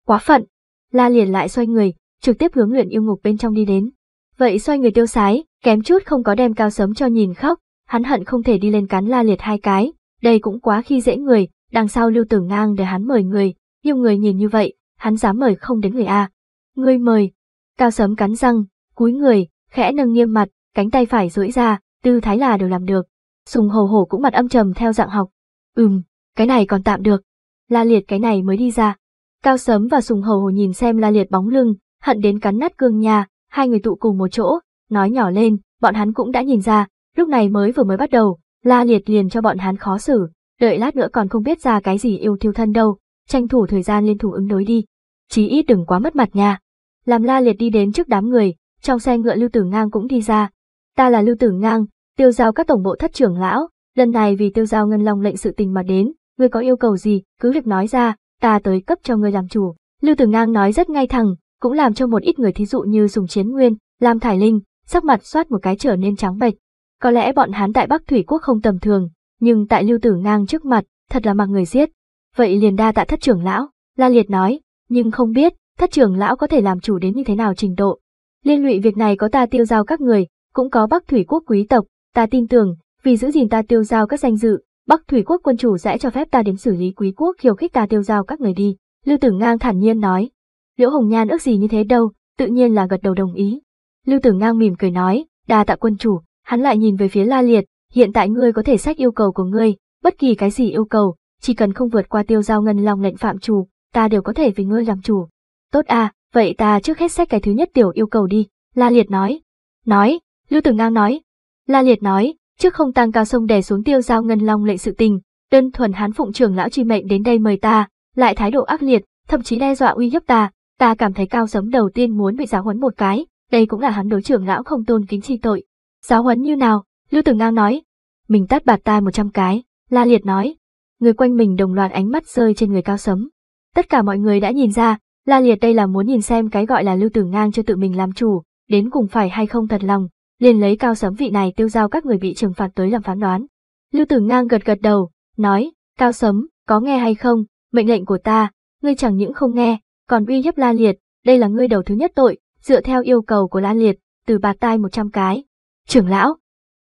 Quá phận, la liền lại xoay người, trực tiếp hướng luyện yêu ngục bên trong đi đến. Vậy xoay người tiêu sái, kém chút không có đem cao sấm cho nhìn khóc, hắn hận không thể đi lên cắn la liệt hai cái, đây cũng quá khi dễ người, đằng sau lưu tử ngang để hắn mời người, nhiều người nhìn như vậy, hắn dám mời không đến người a ngươi mời cao sớm cắn răng cúi người khẽ nâng nghiêm mặt cánh tay phải duỗi ra tư thái là đều làm được sùng hầu hổ cũng mặt âm trầm theo dạng học ừm cái này còn tạm được la liệt cái này mới đi ra cao sớm và sùng hầu hổ nhìn xem la liệt bóng lưng hận đến cắn nát cương nhà hai người tụ cùng một chỗ nói nhỏ lên bọn hắn cũng đã nhìn ra lúc này mới vừa mới bắt đầu la liệt liền cho bọn hắn khó xử đợi lát nữa còn không biết ra cái gì yêu thiêu thân đâu tranh thủ thời gian liên thủ ứng đối đi chí ít đừng quá mất mặt nha. Làm la liệt đi đến trước đám người, trong xe ngựa Lưu Tử Ngang cũng đi ra. Ta là Lưu Tử Ngang, tiêu giao các tổng bộ thất trưởng lão, lần này vì tiêu giao ngân long lệnh sự tình mà đến, ngươi có yêu cầu gì, cứ việc nói ra, ta tới cấp cho ngươi làm chủ. Lưu Tử Ngang nói rất ngay thẳng, cũng làm cho một ít người thí dụ như Dùng Chiến Nguyên, làm Thải Linh, sắc mặt soát một cái trở nên trắng bệch. Có lẽ bọn Hán tại Bắc Thủy Quốc không tầm thường, nhưng tại Lưu Tử Ngang trước mặt, thật là mặc người giết. Vậy liền đa tạ thất trưởng lão, La Liệt nói, nhưng không biết thất trưởng lão có thể làm chủ đến như thế nào trình độ. Liên lụy việc này có ta tiêu giao các người, cũng có bắc thủy quốc quý tộc, ta tin tưởng, vì giữ gìn ta tiêu giao các danh dự, bắc thủy quốc quân chủ sẽ cho phép ta đến xử lý quý quốc khiêu khích ta tiêu giao các người đi. Lưu Tử Ngang thản nhiên nói, Liễu Hồng Nhan ước gì như thế đâu, tự nhiên là gật đầu đồng ý. Lưu Tử Ngang mỉm cười nói, đa tạ quân chủ, hắn lại nhìn về phía La Liệt, hiện tại ngươi có thể sách yêu cầu của ngươi, bất kỳ cái gì yêu cầu, chỉ cần không vượt qua tiêu giao ngân long lệnh phạm chủ, ta đều có thể vì ngươi làm chủ. Tốt à, vậy ta trước hết xét cái thứ nhất tiểu yêu cầu đi, La Liệt nói. Nói, Lưu Tử Ngang nói. La Liệt nói, trước không tăng cao sông đè xuống tiêu giao ngân long lệ sự tình, đơn thuần hán phụng trưởng lão chi mệnh đến đây mời ta, lại thái độ ác liệt, thậm chí đe dọa uy hiếp ta, ta cảm thấy cao sấm đầu tiên muốn bị giáo huấn một cái, đây cũng là hắn đối trưởng lão không tôn kính chi tội. Giáo huấn như nào? Lưu Tử Ngang nói. Mình tát bạt ta một trăm cái, La Liệt nói. Người quanh mình đồng loạt ánh mắt rơi trên người cao sấm. Tất cả mọi người đã nhìn ra, La Liệt đây là muốn nhìn xem cái gọi là Lưu Tử Ngang cho tự mình làm chủ, đến cùng phải hay không thật lòng, liền lấy cao sấm vị này tiêu giao các người bị trừng phạt tới làm phán đoán. Lưu Tử Ngang gật gật đầu, nói, cao sấm, có nghe hay không, mệnh lệnh của ta, ngươi chẳng những không nghe, còn uy hiếp La Liệt, đây là ngươi đầu thứ nhất tội, dựa theo yêu cầu của La Liệt, từ bạt tai 100 cái. Trưởng lão!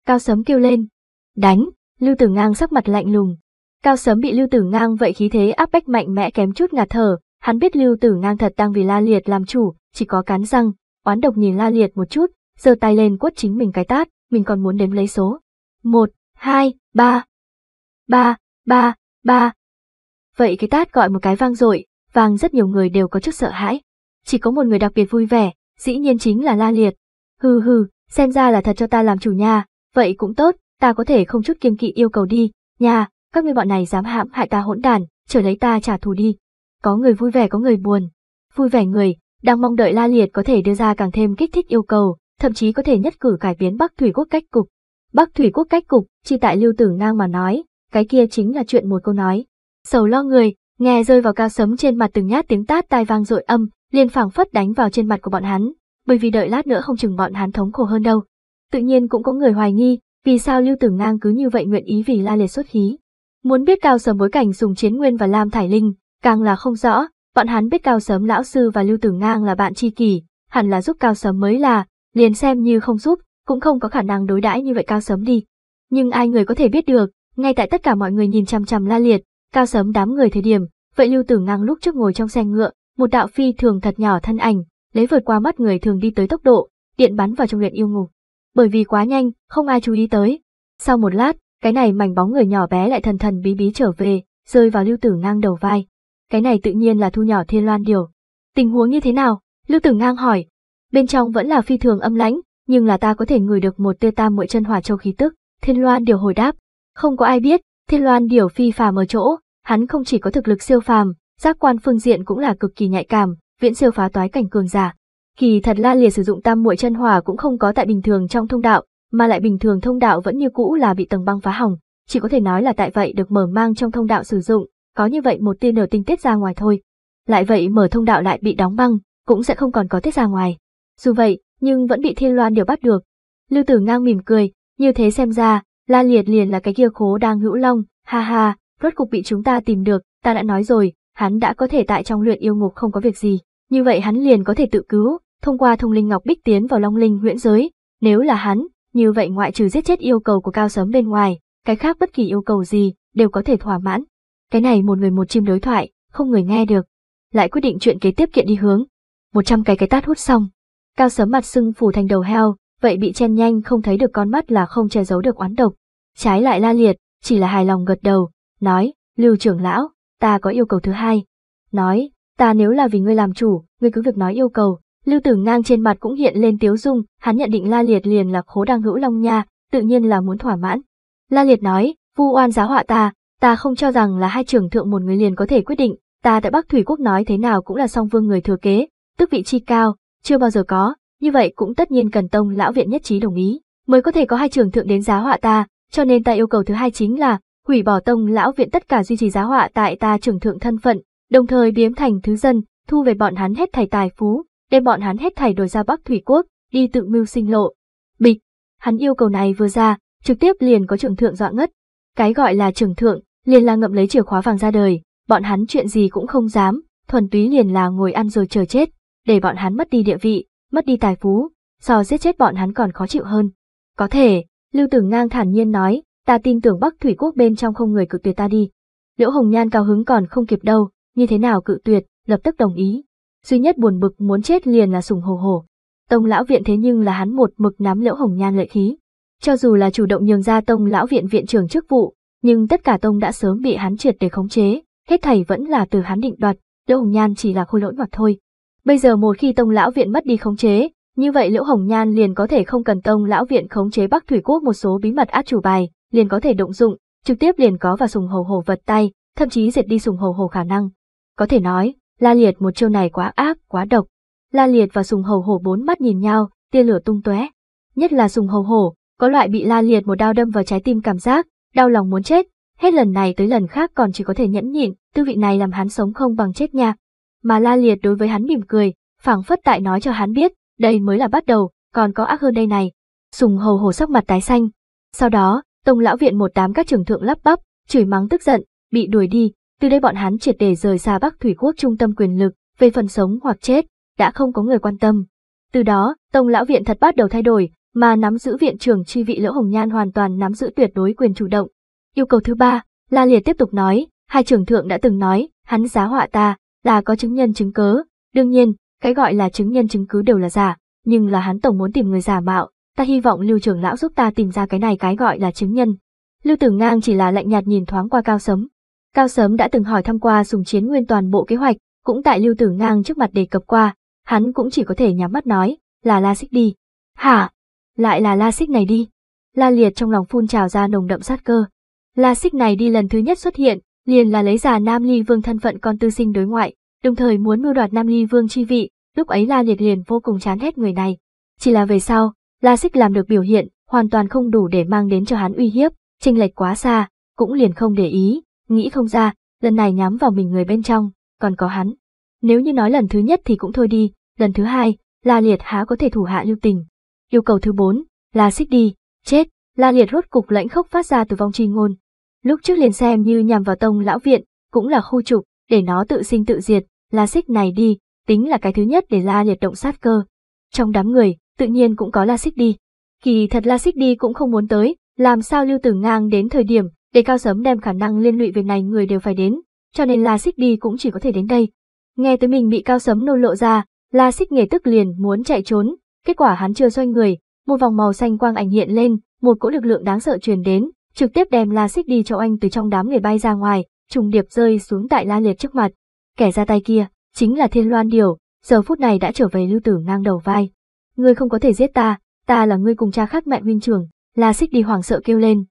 Cao sấm kêu lên. Đánh! Lưu Tử Ngang sắc mặt lạnh lùng, Cao Sớm bị Lưu Tử Ngang vậy khí thế áp bách mạnh mẽ kém chút ngạt thở, hắn biết Lưu Tử Ngang thật đang vì La Liệt làm chủ, chỉ có cắn răng, oán độc nhìn La Liệt một chút, giơ tay lên quất chính mình cái tát, mình còn muốn đếm lấy số. Một, hai, ba, ba, ba, ba. Vậy cái tát gọi một cái vang dội, vang rất nhiều người đều có chút sợ hãi. Chỉ có một người đặc biệt vui vẻ, dĩ nhiên chính là La Liệt. Hừ hừ, xem ra là thật cho ta làm chủ nhà, vậy cũng tốt, ta có thể không chút kiêng kỵ yêu cầu đi, nhà, các ngươi bọn này dám hãm hại ta hỗn đàn, trở lấy ta trả thù đi. Có người vui vẻ có người buồn. Vui vẻ người, đang mong đợi La Liệt có thể đưa ra càng thêm kích thích yêu cầu, thậm chí có thể nhất cử cải biến Bắc Thủy Quốc cách cục. Bắc Thủy Quốc cách cục, chỉ tại Lưu Tử Nang mà nói, cái kia chính là chuyện một câu nói. Sầu lo người, nghe rơi vào cao sấm trên mặt từng nhát tiếng tát tai vang dội âm, liền phảng phất đánh vào trên mặt của bọn hắn, bởi vì đợi lát nữa không chừng bọn hắn thống khổ hơn đâu. Tự nhiên cũng có người hoài nghi, vì sao Lưu Tử Ngang cứ như vậy nguyện ý vì La Liệt xuất khí. Muốn biết cao sớm bối cảnh dùng Chiến Nguyên và Lam Thải Linh, càng là không rõ, bọn hắn biết cao sớm lão sư và Lưu Tử Ngang là bạn tri kỷ, hẳn là giúp cao sớm mới là, liền xem như không giúp, cũng không có khả năng đối đãi như vậy cao sớm đi. Nhưng ai người có thể biết được, ngay tại tất cả mọi người nhìn chằm chằm la liệt, cao sớm đám người thời điểm, vậy Lưu Tử Ngang lúc trước ngồi trong xe ngựa, một đạo phi thường thật nhỏ thân ảnh, lấy vượt qua mắt người thường đi tới tốc độ, điện bắn vào trong luyện yêu ngục. Bởi vì quá nhanh, không ai chú ý tới. Sau một lát, cái này mảnh bóng người nhỏ bé lại thần thần bí bí trở về, rơi vào lưu tử ngang đầu vai. Cái này tự nhiên là thu nhỏ thiên loan điều. Tình huống như thế nào? Lưu tử ngang hỏi. Bên trong vẫn là phi thường âm lãnh, nhưng là ta có thể ngửi được một tia tam muội chân hỏa châu khí tức. Thiên loan điều hồi đáp. Không có ai biết, thiên loan điều phi phàm ở chỗ, hắn không chỉ có thực lực siêu phàm, giác quan phương diện cũng là cực kỳ nhạy cảm, viễn siêu phá toái cảnh cường giả. Kỳ thật la liệt sử dụng tam muội chân hỏa cũng không có tại bình thường trong thông đạo, mà lại bình thường thông đạo vẫn như cũ là bị tầng băng phá hỏng, chỉ có thể nói là tại vậy được mở mang trong thông đạo sử dụng, có như vậy một tia nở tinh tiết ra ngoài thôi. Lại vậy mở thông đạo lại bị đóng băng, cũng sẽ không còn có tiết ra ngoài. Dù vậy, nhưng vẫn bị Thiên Loan đều bắt được. Lưu Tử Ngang mỉm cười, như thế xem ra, La Liệt liền là cái kia khố đang hữu long, ha ha, rốt cục bị chúng ta tìm được, ta đã nói rồi, hắn đã có thể tại trong luyện yêu ngục không có việc gì, như vậy hắn liền có thể tự cứu, thông qua thông linh ngọc bích tiến vào long linh huyễn giới, nếu là hắn, như vậy ngoại trừ giết chết yêu cầu của cao sớm bên ngoài, cái khác bất kỳ yêu cầu gì đều có thể thỏa mãn. Cái này một người một chim đối thoại, không người nghe được. Lại quyết định chuyện kế tiếp kiện đi hướng. Một trăm cái cái tát hút xong. Cao sớm mặt sưng phủ thành đầu heo, vậy bị chen nhanh không thấy được con mắt là không che giấu được oán độc. Trái lại la liệt, chỉ là hài lòng gật đầu, nói, lưu trưởng lão, ta có yêu cầu thứ hai. Nói, ta nếu là vì ngươi làm chủ, ngươi cứ việc nói yêu cầu, Lưu Tử Ngang trên mặt cũng hiện lên tiếu dung, hắn nhận định La Liệt liền là khố đang hữu long nha, tự nhiên là muốn thỏa mãn. La Liệt nói, vu oan giá họa ta, ta không cho rằng là hai trưởng thượng một người liền có thể quyết định, ta tại Bắc Thủy Quốc nói thế nào cũng là song vương người thừa kế, tức vị chi cao, chưa bao giờ có, như vậy cũng tất nhiên cần tông lão viện nhất trí đồng ý, mới có thể có hai trưởng thượng đến giá họa ta, cho nên ta yêu cầu thứ hai chính là hủy bỏ tông lão viện tất cả duy trì giá họa tại ta trưởng thượng thân phận, đồng thời biếm thành thứ dân, thu về bọn hắn hết thảy tài phú, đem bọn hắn hết thảy đổi ra Bắc Thủy Quốc, đi tự mưu sinh lộ. Bịch, hắn yêu cầu này vừa ra, trực tiếp liền có trưởng thượng dọa ngất. Cái gọi là trưởng thượng, liền là ngậm lấy chìa khóa vàng ra đời, bọn hắn chuyện gì cũng không dám, thuần túy liền là ngồi ăn rồi chờ chết, để bọn hắn mất đi địa vị, mất đi tài phú, so giết chết bọn hắn còn khó chịu hơn. Có thể, Lưu Tử Ngang thản nhiên nói, ta tin tưởng Bắc Thủy Quốc bên trong không người cự tuyệt ta đi. Liễu Hồng Nhan cao hứng còn không kịp đâu, như thế nào cự tuyệt, lập tức đồng ý duy nhất buồn bực muốn chết liền là sùng hồ hồ. Tông lão viện thế nhưng là hắn một mực nắm liễu hồng nhan lợi khí. Cho dù là chủ động nhường ra tông lão viện viện trưởng chức vụ, nhưng tất cả tông đã sớm bị hắn triệt để khống chế, hết thảy vẫn là từ hắn định đoạt, liễu hồng nhan chỉ là khôi lỗi mặt thôi. Bây giờ một khi tông lão viện mất đi khống chế, như vậy liễu hồng nhan liền có thể không cần tông lão viện khống chế bắc thủy quốc một số bí mật át chủ bài, liền có thể động dụng, trực tiếp liền có và sùng hồ hồ vật tay, thậm chí diệt đi sùng hồ hồ khả năng. Có thể nói, La Liệt một chiêu này quá ác, quá độc. La Liệt và Sùng Hầu Hổ bốn mắt nhìn nhau, tia lửa tung tóe. Nhất là Sùng Hầu Hổ, có loại bị La Liệt một đao đâm vào trái tim cảm giác, đau lòng muốn chết, hết lần này tới lần khác còn chỉ có thể nhẫn nhịn, tư vị này làm hắn sống không bằng chết nha. Mà La Liệt đối với hắn mỉm cười, phảng phất tại nói cho hắn biết, đây mới là bắt đầu, còn có ác hơn đây này. Sùng Hầu Hổ sắc mặt tái xanh. Sau đó, Tông lão viện một đám các trưởng thượng lắp bắp, chửi mắng tức giận, bị đuổi đi, từ đây bọn hắn triệt để rời xa Bắc Thủy quốc trung tâm quyền lực, về phần sống hoặc chết, đã không có người quan tâm. Từ đó, Tông lão viện thật bắt đầu thay đổi, mà nắm giữ viện trưởng chi vị Lỗ Hồng Nhan hoàn toàn nắm giữ tuyệt đối quyền chủ động. Yêu cầu thứ ba, La Liệt tiếp tục nói, hai trưởng thượng đã từng nói, hắn giá họa ta, là có chứng nhân chứng cớ, đương nhiên, cái gọi là chứng nhân chứng cứ đều là giả, nhưng là hắn tổng muốn tìm người giả mạo, ta hy vọng Lưu trưởng lão giúp ta tìm ra cái này cái gọi là chứng nhân. Lưu Tử Ngang chỉ là lạnh nhạt nhìn thoáng qua Cao Sấm, Cao Sớm đã từng hỏi thăm qua Sùng Chiến Nguyên toàn bộ kế hoạch, cũng tại Lưu Tử Ngang trước mặt đề cập qua, hắn cũng chỉ có thể nhắm mắt nói, là La Xích đi. Hả? Lại là La Xích này đi. La Liệt trong lòng phun trào ra nồng đậm sát cơ. La Xích này đi lần thứ nhất xuất hiện, liền là lấy già Nam Ly Vương thân phận con tư sinh đối ngoại, đồng thời muốn mưu đoạt Nam Ly Vương chi vị, lúc ấy La Liệt liền vô cùng chán hết người này. Chỉ là về sau, La Xích làm được biểu hiện, hoàn toàn không đủ để mang đến cho hắn uy hiếp, chênh lệch quá xa, cũng liền không để ý, nghĩ không ra, lần này nhắm vào mình người bên trong, còn có hắn. Nếu như nói lần thứ nhất thì cũng thôi đi, lần thứ hai, La Liệt há có thể thủ hạ lưu tình. Yêu cầu thứ bốn, là xích đi, chết, La Liệt rốt cục lãnh khốc phát ra từ vong chi ngôn. Lúc trước liền xem như nhằm vào tông lão viện, cũng là khu trục, để nó tự sinh tự diệt, La xích này đi, tính là cái thứ nhất để La Liệt động sát cơ. Trong đám người, tự nhiên cũng có La xích đi. Kỳ thật La xích đi cũng không muốn tới, làm sao lưu tử ngang đến thời điểm để cao sớm đem khả năng liên lụy việc này người đều phải đến, cho nên La Xích đi cũng chỉ có thể đến đây. Nghe tới mình bị cao sớm nô lộ ra, La Xích nghề tức liền muốn chạy trốn, kết quả hắn chưa xoay người, một vòng màu xanh quang ảnh hiện lên, một cỗ lực lượng đáng sợ truyền đến, trực tiếp đem La Xích đi cho anh từ trong đám người bay ra ngoài, trùng điệp rơi xuống tại La Liệt trước mặt. Kẻ ra tay kia, chính là Thiên Loan Điều, giờ phút này đã trở về lưu tử ngang đầu vai. Ngươi không có thể giết ta, ta là ngươi cùng cha khác mẹ huynh trưởng, La Xích đi hoảng sợ kêu lên,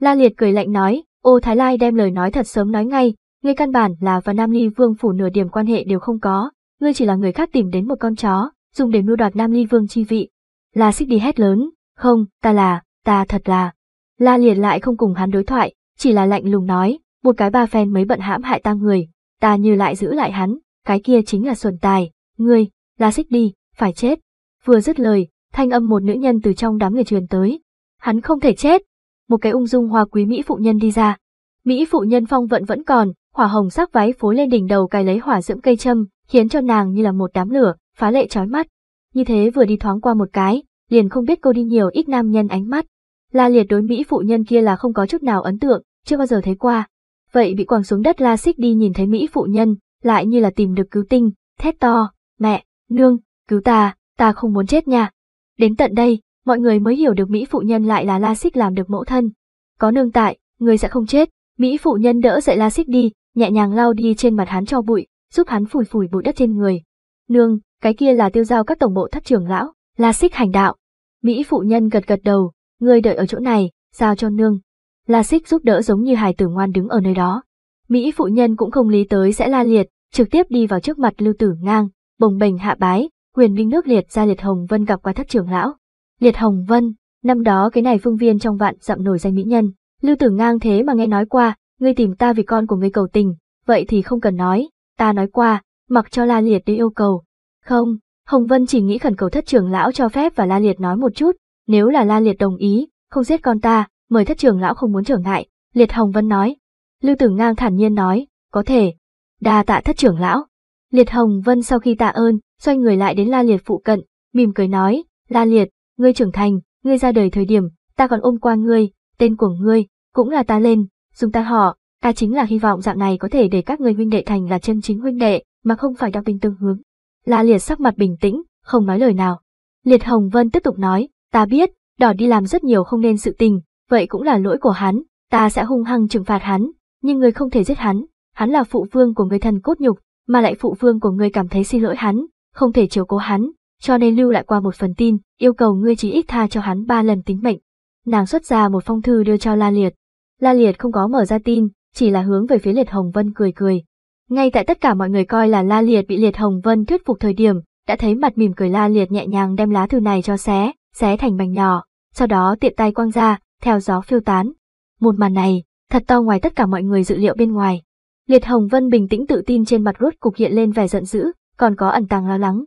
La Liệt cười lạnh nói, ô Thái Lai đem lời nói thật sớm nói ngay, ngươi căn bản là và Nam Ly Vương phủ nửa điểm quan hệ đều không có, ngươi chỉ là người khác tìm đến một con chó, dùng để mưu đoạt Nam Ly Vương chi vị. La Xích đi hét lớn, không, ta là, ta thật là. La Liệt lại không cùng hắn đối thoại, chỉ là lạnh lùng nói, một cái ba phen mấy bận hãm hại ta người, ta như lại giữ lại hắn, cái kia chính là xuân tài, ngươi, La Xích đi, phải chết. Vừa dứt lời, thanh âm một nữ nhân từ trong đám người truyền tới. Hắn không thể chết, một cái ung dung hoa quý mỹ phụ nhân đi ra. Mỹ phụ nhân phong vận vẫn còn, hỏa hồng sắc váy phối lên đỉnh đầu cài lấy hỏa dưỡng cây châm, khiến cho nàng như là một đám lửa, phá lệ chói mắt. Như thế vừa đi thoáng qua một cái, liền không biết cô đi nhiều ít nam nhân ánh mắt. La Liệt đối Mỹ phụ nhân kia là không có chút nào ấn tượng, chưa bao giờ thấy qua. Vậy bị quẳng xuống đất La Xích đi nhìn thấy Mỹ phụ nhân, lại như là tìm được cứu tinh, thét to, mẹ, nương, cứu ta, ta không muốn chết nha. Đến tận đây, mọi người mới hiểu được Mỹ phụ nhân lại là La Xích làm được mẫu thân. Có nương tại, người sẽ không chết. Mỹ phụ nhân đỡ dậy La Xích đi, nhẹ nhàng lau đi trên mặt hắn cho bụi, giúp hắn phủi phủi bụi đất trên người. Nương, cái kia là tiêu giao các tổng bộ thất trưởng lão, La Xích hành đạo. Mỹ phụ nhân gật gật đầu, ngươi đợi ở chỗ này, giao cho nương. La Xích giúp đỡ giống như hài tử ngoan đứng ở nơi đó. Mỹ phụ nhân cũng không lý tới sẽ la liệt, trực tiếp đi vào trước mặt Lưu Tử Ngang, bồng bềnh hạ bái, quyền binh nước liệt ra liệt hồng vân gặp qua thất trưởng lão. Liệt Hồng Vân, năm đó cái này phương viên trong vạn dặm nổi danh mỹ nhân, Lưu Tử Ngang thế mà nghe nói qua, ngươi tìm ta vì con của ngươi cầu tình, vậy thì không cần nói, ta nói qua, mặc cho La Liệt đi yêu cầu. Không, Hồng Vân chỉ nghĩ khẩn cầu thất trưởng lão cho phép và La Liệt nói một chút, nếu là La Liệt đồng ý, không giết con ta, mời thất trưởng lão không muốn trở ngại, Liệt Hồng Vân nói. Lưu Tử Ngang thản nhiên nói, có thể. Đa tạ thất trưởng lão. Liệt Hồng Vân sau khi tạ ơn, xoay người lại đến La Liệt phụ cận, mỉm cười nói, La Liệt, ngươi trưởng thành, ngươi ra đời thời điểm, ta còn ôm qua ngươi, tên của ngươi, cũng là ta lên, dùng ta họ, ta chính là hy vọng dạng này có thể để các ngươi huynh đệ thành là chân chính huynh đệ, mà không phải đao binh tương hướng. La Liệt sắc mặt bình tĩnh, không nói lời nào. Liệt Hồng Vân tiếp tục nói, ta biết, đỏ đi làm rất nhiều không nên sự tình, vậy cũng là lỗi của hắn, ta sẽ hung hăng trừng phạt hắn, nhưng ngươi không thể giết hắn, hắn là phụ vương của người thần cốt nhục, mà lại phụ vương của ngươi cảm thấy xin lỗi hắn, không thể chiều cố hắn, cho nên lưu lại qua một phần tin, yêu cầu ngươi chỉ ít tha cho hắn ba lần tính mệnh. Nàng xuất ra một phong thư đưa cho La Liệt. La Liệt không có mở ra tin, chỉ là hướng về phía Liệt Hồng Vân cười cười. Ngay tại tất cả mọi người coi là La Liệt bị Liệt Hồng Vân thuyết phục thời điểm, đã thấy mặt mỉm cười La Liệt nhẹ nhàng đem lá thư này cho xé, xé thành mảnh nhỏ, sau đó tiện tay quăng ra, theo gió phiêu tán. Một màn này, thật to ngoài tất cả mọi người dự liệu bên ngoài. Liệt Hồng Vân bình tĩnh tự tin trên mặt rốt cục hiện lên vẻ giận dữ, còn có ẩn tàng lo lắng,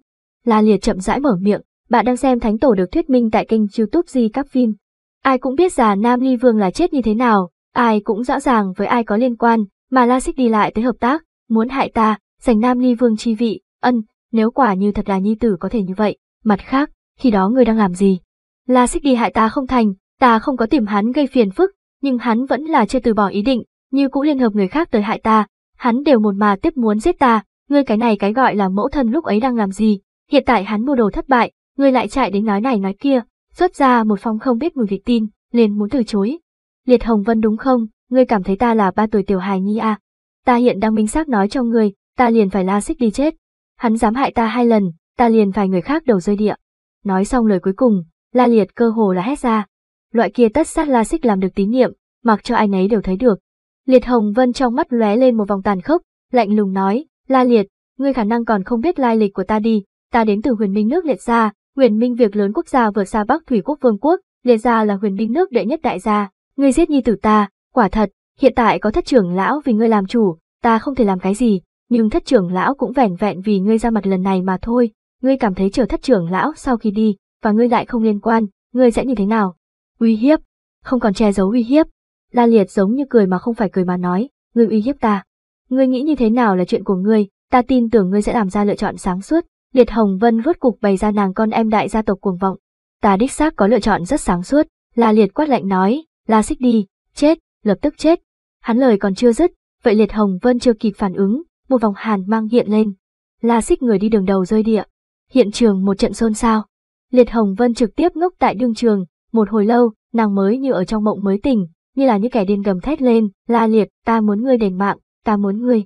La Liệt chậm rãi mở miệng, bạn đang xem Thánh Tổ được thuyết minh tại kênh youtube Di Các Phim. Ai cũng biết già Nam Ly Vương là chết như thế nào, ai cũng rõ ràng với ai có liên quan, mà La Xích đi lại tới hợp tác, muốn hại ta, giành Nam Ly Vương chi vị, ân, nếu quả như thật là nhi tử có thể như vậy, mặt khác, khi đó ngươi đang làm gì? La Xích đi hại ta không thành, ta không có tìm hắn gây phiền phức, nhưng hắn vẫn là chưa từ bỏ ý định, như cũ liên hợp người khác tới hại ta, hắn đều một mà tiếp muốn giết ta, ngươi cái này cái gọi là mẫu thân lúc ấy đang làm gì, Hiện tại hắn mua đồ thất bại, ngươi lại chạy đến nói này nói kia, xuất ra một phong không biết mùi vị tin, liền muốn từ chối. Liệt Hồng Vân đúng không, ngươi cảm thấy ta là ba tuổi tiểu hài nhi à? Ta hiện đang minh xác nói cho ngươi, ta liền phải la xích đi chết. Hắn dám hại ta hai lần, ta liền phải người khác đầu rơi địa. Nói xong lời cuối cùng, La Liệt cơ hồ là hét ra. Loại kia tất sát La Xích làm được tín nhiệm, mặc cho ai nấy đều thấy được. Liệt Hồng Vân trong mắt lóe lên một vòng tàn khốc, lạnh lùng nói, La Liệt, ngươi khả năng còn không biết lai lịch của ta đi, ta đến từ huyền minh nước liệt gia, huyền minh việc lớn quốc gia vượt xa bắc thủy quốc vương quốc, liệt gia là huyền minh nước đệ nhất đại gia, ngươi giết nhi tử ta, quả thật, hiện tại có thất trưởng lão vì ngươi làm chủ, ta không thể làm cái gì, nhưng thất trưởng lão cũng vẻn vẹn vì ngươi ra mặt lần này mà thôi, ngươi cảm thấy chờ thất trưởng lão sau khi đi, và ngươi lại không liên quan, ngươi sẽ như thế nào? Uy hiếp, không còn che giấu uy hiếp. La Liệt giống như cười mà không phải cười mà nói, ngươi uy hiếp ta. Ngươi nghĩ như thế nào là chuyện của ngươi, ta tin tưởng ngươi sẽ làm ra lựa chọn sáng suốt, Liệt Hồng Vân vớt cục bày ra nàng con em đại gia tộc cuồng vọng. Ta đích xác có lựa chọn rất sáng suốt, là liệt quát lạnh nói, là xích đi, chết, lập tức chết. Hắn lời còn chưa dứt, vậy liệt hồng vân chưa kịp phản ứng, một vòng hàn mang hiện lên. La xích người đi đường đầu rơi địa. Hiện trường một trận xôn xao. Liệt hồng vân trực tiếp ngốc tại đương trường, một hồi lâu, nàng mới như ở trong mộng mới tỉnh, như là như kẻ điên gầm thét lên, la liệt, ta muốn ngươi đền mạng, ta muốn ngươi.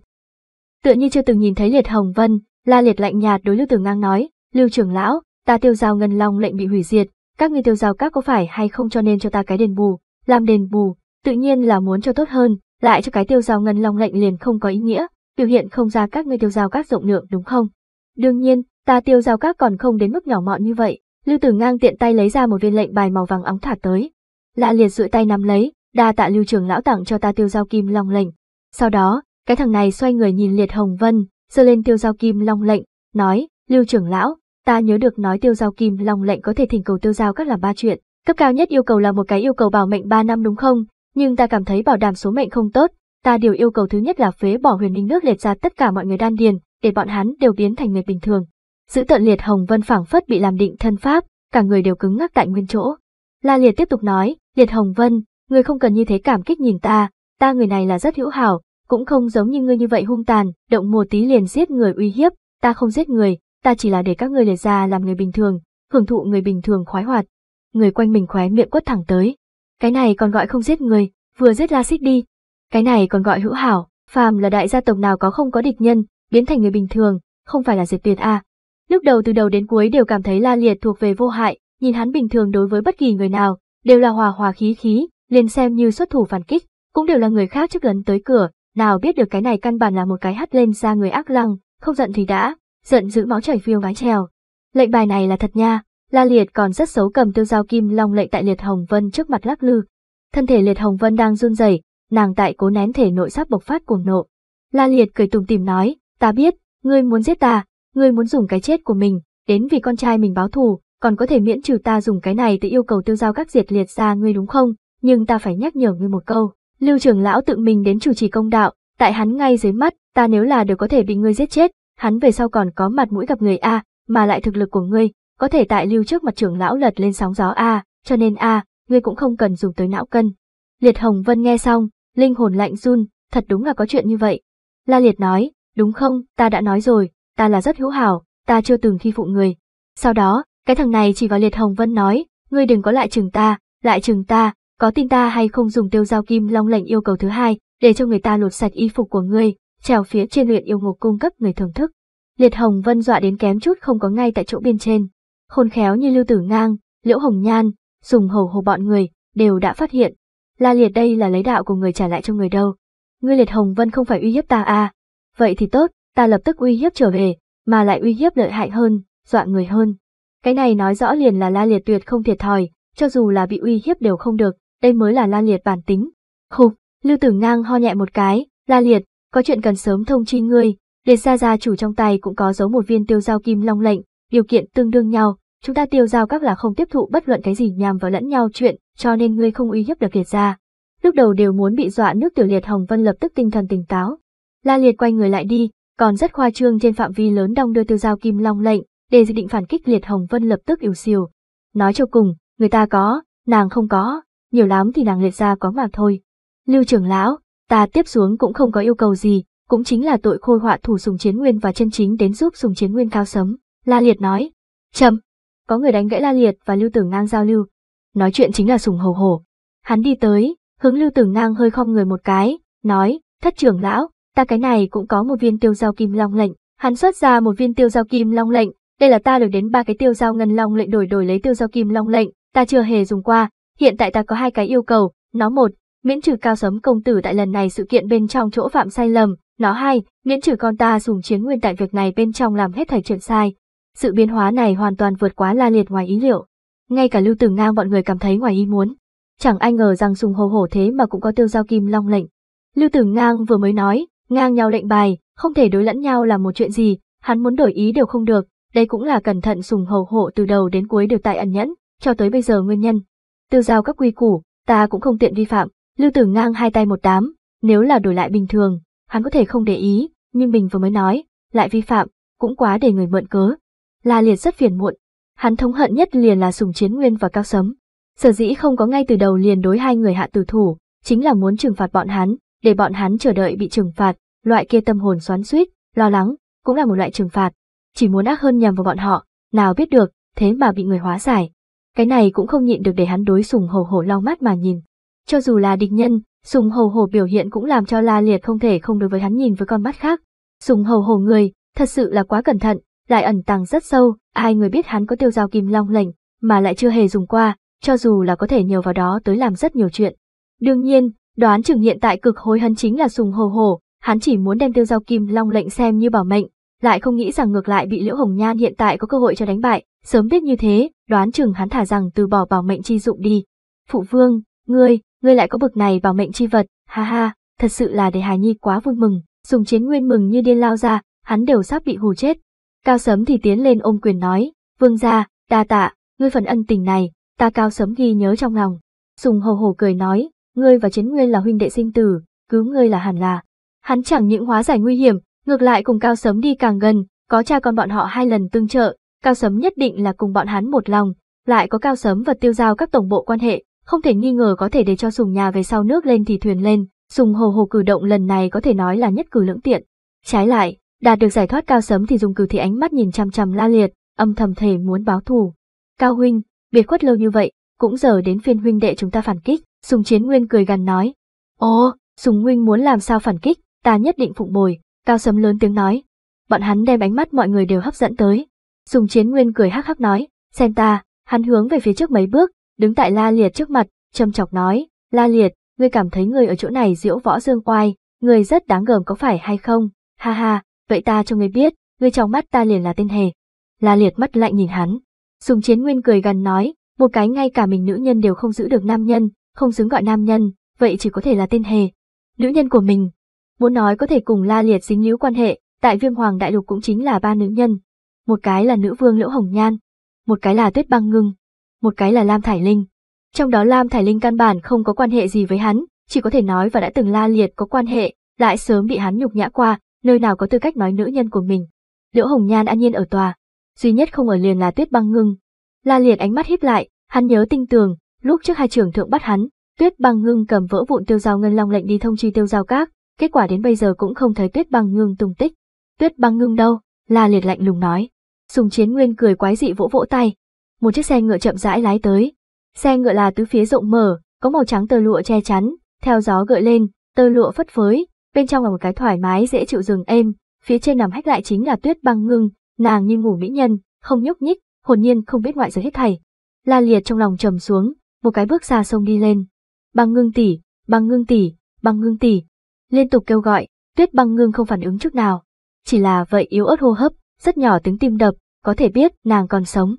Tựa như chưa từng nhìn thấy liệt hồng vân, La Liệt lạnh nhạt đối Lưu Tử Ngang nói, Lưu trưởng lão, ta tiêu giao ngân long lệnh bị hủy diệt, các ngươi tiêu giao các có phải hay không cho nên cho ta cái đền bù, làm đền bù, tự nhiên là muốn cho tốt hơn, lại cho cái tiêu giao ngân long lệnh liền không có ý nghĩa, biểu hiện không ra các ngươi tiêu giao các rộng lượng đúng không? Đương nhiên, ta tiêu giao các còn không đến mức nhỏ mọn như vậy, Lưu Tử Ngang tiện tay lấy ra một viên lệnh bài màu vàng óng thả tới. La Liệt duỗi tay nắm lấy, đa tạ Lưu trưởng lão tặng cho ta tiêu giao kim long lệnh. Sau đó, cái thằng này xoay người nhìn Liệt Hồng Vân, giơ lên tiêu giao kim long lệnh, nói, Lưu trưởng lão, ta nhớ được nói tiêu giao kim long lệnh có thể thỉnh cầu tiêu giao các làm ba chuyện. Cấp cao nhất yêu cầu là một cái yêu cầu bảo mệnh ba năm đúng không? Nhưng ta cảm thấy bảo đảm số mệnh không tốt, ta điều yêu cầu thứ nhất là phế bỏ huyền linh nước liệt ra tất cả mọi người đan điền, để bọn hắn đều biến thành người bình thường. Giữ tận liệt hồng vân phảng phất bị làm định thân pháp, cả người đều cứng ngắc tại nguyên chỗ. La liệt tiếp tục nói, liệt hồng vân, người không cần như thế cảm kích nhìn ta, ta người này là rất hữu hảo, cũng không giống như ngươi như vậy hung tàn, động một tí liền giết người uy hiếp, ta không giết người, ta chỉ là để các ngươi lìa ra làm người bình thường, hưởng thụ người bình thường khoái hoạt. Người quanh mình khóe miệng quất thẳng tới. Cái này còn gọi không giết người, vừa giết la xích đi. Cái này còn gọi hữu hảo, phàm là đại gia tộc nào có không có địch nhân, biến thành người bình thường, không phải là diệt tuyệt à. Lúc đầu từ đầu đến cuối đều cảm thấy la liệt thuộc về vô hại, nhìn hắn bình thường đối với bất kỳ người nào, đều là hòa hòa khí khí, liền xem như xuất thủ phản kích, cũng đều là người khác trước lấn tới cửa, nào biết được cái này căn bản là một cái hắt lên ra người ác lăng, không giận thì đã, giận giữ máu chảy phiêu vái trèo. Lệnh bài này là thật nha, La Liệt còn rất xấu cầm tiêu dao kim long lệnh tại Liệt Hồng Vân trước mặt lắc lư. Thân thể Liệt Hồng Vân đang run rẩy, nàng tại cố nén thể nội sắp bộc phát cuồng nộ. La Liệt cười tùng tìm nói, ta biết, ngươi muốn giết ta, ngươi muốn dùng cái chết của mình, đến vì con trai mình báo thù, còn có thể miễn trừ ta dùng cái này để yêu cầu tiêu dao các diệt liệt ra ngươi đúng không? Nhưng ta phải nhắc nhở ngươi một câu, Lưu trưởng lão tự mình đến chủ trì công đạo, tại hắn ngay dưới mắt, ta nếu là đều có thể bị ngươi giết chết, hắn về sau còn có mặt mũi gặp người a, mà lại thực lực của ngươi, có thể tại lưu trước mặt trưởng lão lật lên sóng gió a, cho nên a, ngươi cũng không cần dùng tới não cân. Liệt Hồng Vân nghe xong, linh hồn lạnh run, thật đúng là có chuyện như vậy. La Liệt nói, đúng không, ta đã nói rồi, ta là rất hữu hảo, ta chưa từng khi phụ người. Sau đó, cái thằng này chỉ vào Liệt Hồng Vân nói, ngươi đừng có lại chừng ta, lại chừng ta, có tin ta hay không dùng tiêu dao kim long lệnh yêu cầu thứ hai, để cho người ta lột sạch y phục của ngươi, trèo phía trên luyện yêu ngục cung cấp người thưởng thức. Liệt Hồng Vân dọa đến kém chút không có ngay tại chỗ bên trên. Khôn khéo như Lưu Tử Ngang, Liễu Hồng Nhan, dùng hầu hồ bọn người, đều đã phát hiện. La Liệt đây là lấy đạo của người trả lại cho người đâu. Ngươi Liệt Hồng Vân không phải uy hiếp ta à. Vậy thì tốt, ta lập tức uy hiếp trở về, mà lại uy hiếp lợi hại hơn, dọa người hơn. Cái này nói rõ liền là La Liệt tuyệt không thiệt thòi, cho dù là bị uy hiếp đều không được, đây mới là la liệt bản tính. Khục, Lưu Tử Ngang ho nhẹ một cái, la liệt, có chuyện cần sớm thông chi ngươi, liệt gia gia chủ trong tay cũng có giấu một viên tiêu giao kim long lệnh, điều kiện tương đương nhau, chúng ta tiêu giao các là không tiếp thụ bất luận cái gì nhằm vào lẫn nhau chuyện, cho nên ngươi không uy hiếp được liệt gia. Lúc đầu đều muốn bị dọa nước tiểu liệt Hồng Vân lập tức tinh thần tỉnh táo. La liệt quay người lại đi, còn rất khoa trương trên phạm vi lớn đông đưa tiêu giao kim long lệnh, để dự định phản kích liệt Hồng Vân lập tức yếu xìu. Nói cho cùng, người ta có, nàng không có, nhiều lắm thì nàng liệt ra có mà thôi. Lưu trưởng lão, ta tiếp xuống cũng không có yêu cầu gì, cũng chính là tội khôi họa thủ sùng chiến nguyên và chân chính đến giúp sùng chiến nguyên cao sấm. La liệt nói, chậm, có người đánh gãy la liệt và lưu tưởng ngang giao lưu. Nói chuyện chính là sùng hầu hổ. Hắn đi tới, hướng lưu tưởng ngang hơi khom người một cái, nói, thất trưởng lão, ta cái này cũng có một viên tiêu giao kim long lệnh. Hắn xuất ra một viên tiêu giao kim long lệnh, đây là ta được đến ba cái tiêu giao ngân long lệnh đổi đổi lấy tiêu giao kim long lệnh, ta chưa hề dùng qua, Hiện tại ta có hai cái yêu cầu, nó một, miễn trừ cao sấm công tử tại lần này sự kiện bên trong chỗ phạm sai lầm, nó hai, miễn trừ con ta sùng chiến nguyên tại việc này bên trong làm hết thảy chuyện sai. Sự biến hóa này hoàn toàn vượt quá la liệt ngoài ý liệu. Ngay cả lưu tử ngang bọn người cảm thấy ngoài ý muốn. Chẳng ai ngờ rằng sùng hồ hổ thế mà cũng có tiêu giao kim long lệnh. Lưu tử ngang vừa mới nói, ngang nhau lệnh bài, không thể đối lẫn nhau là một chuyện gì, hắn muốn đổi ý đều không được, đây cũng là cẩn thận sùng hầu hộ từ đầu đến cuối đều tại ẩn nhẫn, cho tới bây giờ nguyên nhân tiêu giao các quy củ, ta cũng không tiện vi phạm, Lưu Tử ngang hai tay một đám, nếu là đổi lại bình thường, hắn có thể không để ý, nhưng mình vừa mới nói, lại vi phạm, cũng quá để người mượn cớ. La Liệt rất phiền muộn, hắn thống hận nhất liền là Sùng Chiến Nguyên và Cao Sấm. Sở dĩ không có ngay từ đầu liền đối hai người hạ tử thủ, chính là muốn trừng phạt bọn hắn, để bọn hắn chờ đợi bị trừng phạt, loại kia tâm hồn xoắn xuýt, lo lắng, cũng là một loại trừng phạt. Chỉ muốn ác hơn nhằm vào bọn họ, nào biết được, thế mà bị người hóa giải cái này cũng không nhịn được để hắn đối sùng hầu hổ lau mắt mà nhìn. Cho dù là địch nhân, sùng hầu hổ biểu hiện cũng làm cho la liệt không thể không đối với hắn nhìn với con mắt khác. Sùng hầu hổ người, thật sự là quá cẩn thận, lại ẩn tàng rất sâu, ai người biết hắn có tiêu dao kim long lệnh, mà lại chưa hề dùng qua, cho dù là có thể nhờ vào đó tới làm rất nhiều chuyện. Đương nhiên, đoán chừng hiện tại cực hối hận chính là sùng hầu hồ, hắn chỉ muốn đem tiêu dao kim long lệnh xem như bảo mệnh, lại không nghĩ rằng ngược lại bị Liễu Hồng Nhan hiện tại có cơ hội cho đánh bại, sớm biết như thế, đoán chừng hắn thả rằng từ bỏ bảo mệnh chi dụng đi. Phụ vương, ngươi, ngươi lại có bực này bảo mệnh chi vật, ha ha, thật sự là để Hà Nhi quá vui mừng, dùng chiến nguyên mừng như điên lao ra, hắn đều sắp bị hù chết. Cao Sấm thì tiến lên ôm quyền nói, vương gia, đa tạ, ngươi phần ân tình này, ta Cao Sấm ghi nhớ trong lòng. Sùng hồ hồ cười nói, ngươi và chiến nguyên là huynh đệ sinh tử, cứu ngươi là hẳn là. Hắn chẳng những hóa giải nguy hiểm, ngược lại cùng Cao Sấm đi càng gần, có cha con bọn họ hai lần tương trợ, Cao Sấm nhất định là cùng bọn hắn một lòng, lại có Cao Sấm và tiêu giao các tổng bộ quan hệ, không thể nghi ngờ có thể để cho sùng nhà về sau nước lên thì thuyền lên, sùng hồ hồ cử động lần này có thể nói là nhất cử lưỡng tiện. Trái lại, đạt được giải thoát Cao Sấm thì dùng cử thị ánh mắt nhìn chằm chằm la liệt, âm thầm thể muốn báo thù. Cao huynh, biệt khuất lâu như vậy, cũng giờ đến phiên huynh đệ chúng ta phản kích, sùng chiến nguyên cười gằn nói. Ồ, sùng huynh muốn làm sao phản kích, ta nhất định phụng bồi, Cao Sấm lớn tiếng nói. Bọn hắn đem ánh mắt mọi người đều hấp dẫn tới, Sùng Chiến Nguyên cười hắc hắc nói, xem ta, hắn hướng về phía trước mấy bước, đứng tại La Liệt trước mặt, châm chọc nói, La Liệt, ngươi cảm thấy người ở chỗ này diễu võ dương oai, người rất đáng gờm có phải hay không, ha ha, vậy ta cho ngươi biết, ngươi trong mắt ta liền là tên hề. La Liệt mắt lạnh nhìn hắn, Sùng Chiến Nguyên cười gần nói, một cái ngay cả mình nữ nhân đều không giữ được nam nhân, không xứng gọi nam nhân, vậy chỉ có thể là tên hề. Nữ nhân của mình, muốn nói có thể cùng La Liệt dính líu quan hệ, tại Viêm Hoàng Đại Lục cũng chính là ba nữ nhân, một cái là nữ vương Liễu Hồng Nhan, một cái là Tuyết Băng Ngưng, một cái là Lam Thải Linh. Trong đó Lam Thải Linh căn bản không có quan hệ gì với hắn, chỉ có thể nói và đã từng la liệt có quan hệ, lại sớm bị hắn nhục nhã qua, nơi nào có tư cách nói nữ nhân của mình. Liễu Hồng Nhan an nhiên ở tòa, duy nhất không ở liền là Tuyết Băng Ngưng. La liệt ánh mắt híp lại, hắn nhớ tinh tường, lúc trước hai trưởng thượng bắt hắn, Tuyết Băng Ngưng cầm vỡ vụn tiêu giao ngân long lệnh đi thông chi tiêu giao các, kết quả đến bây giờ cũng không thấy Tuyết Băng Ngưng tung tích. Tuyết Băng Ngưng đâu? La Liệt lạnh lùng nói. Sùng Chiến Nguyên cười quái dị vỗ vỗ tay. Một chiếc xe ngựa chậm rãi lái tới. Xe ngựa là tứ phía rộng mở, có màu trắng tơ lụa che chắn, theo gió gợi lên, tơ lụa phất phới, bên trong là một cái thoải mái dễ chịu rừng êm, phía trên nằm hách lại chính là tuyết băng ngưng, nàng như ngủ mỹ nhân, không nhúc nhích, hồn nhiên không biết ngoại giới hết thảy. La Liệt trong lòng trầm xuống, một cái bước ra sông đi lên. Băng ngưng tỷ, băng ngưng tỷ, băng ngưng tỷ. Liên tục kêu gọi, tuyết băng ngưng không phản ứng chút nào, chỉ là vậy yếu ớt hô hấp, rất nhỏ tiếng tim đập, có thể biết nàng còn sống.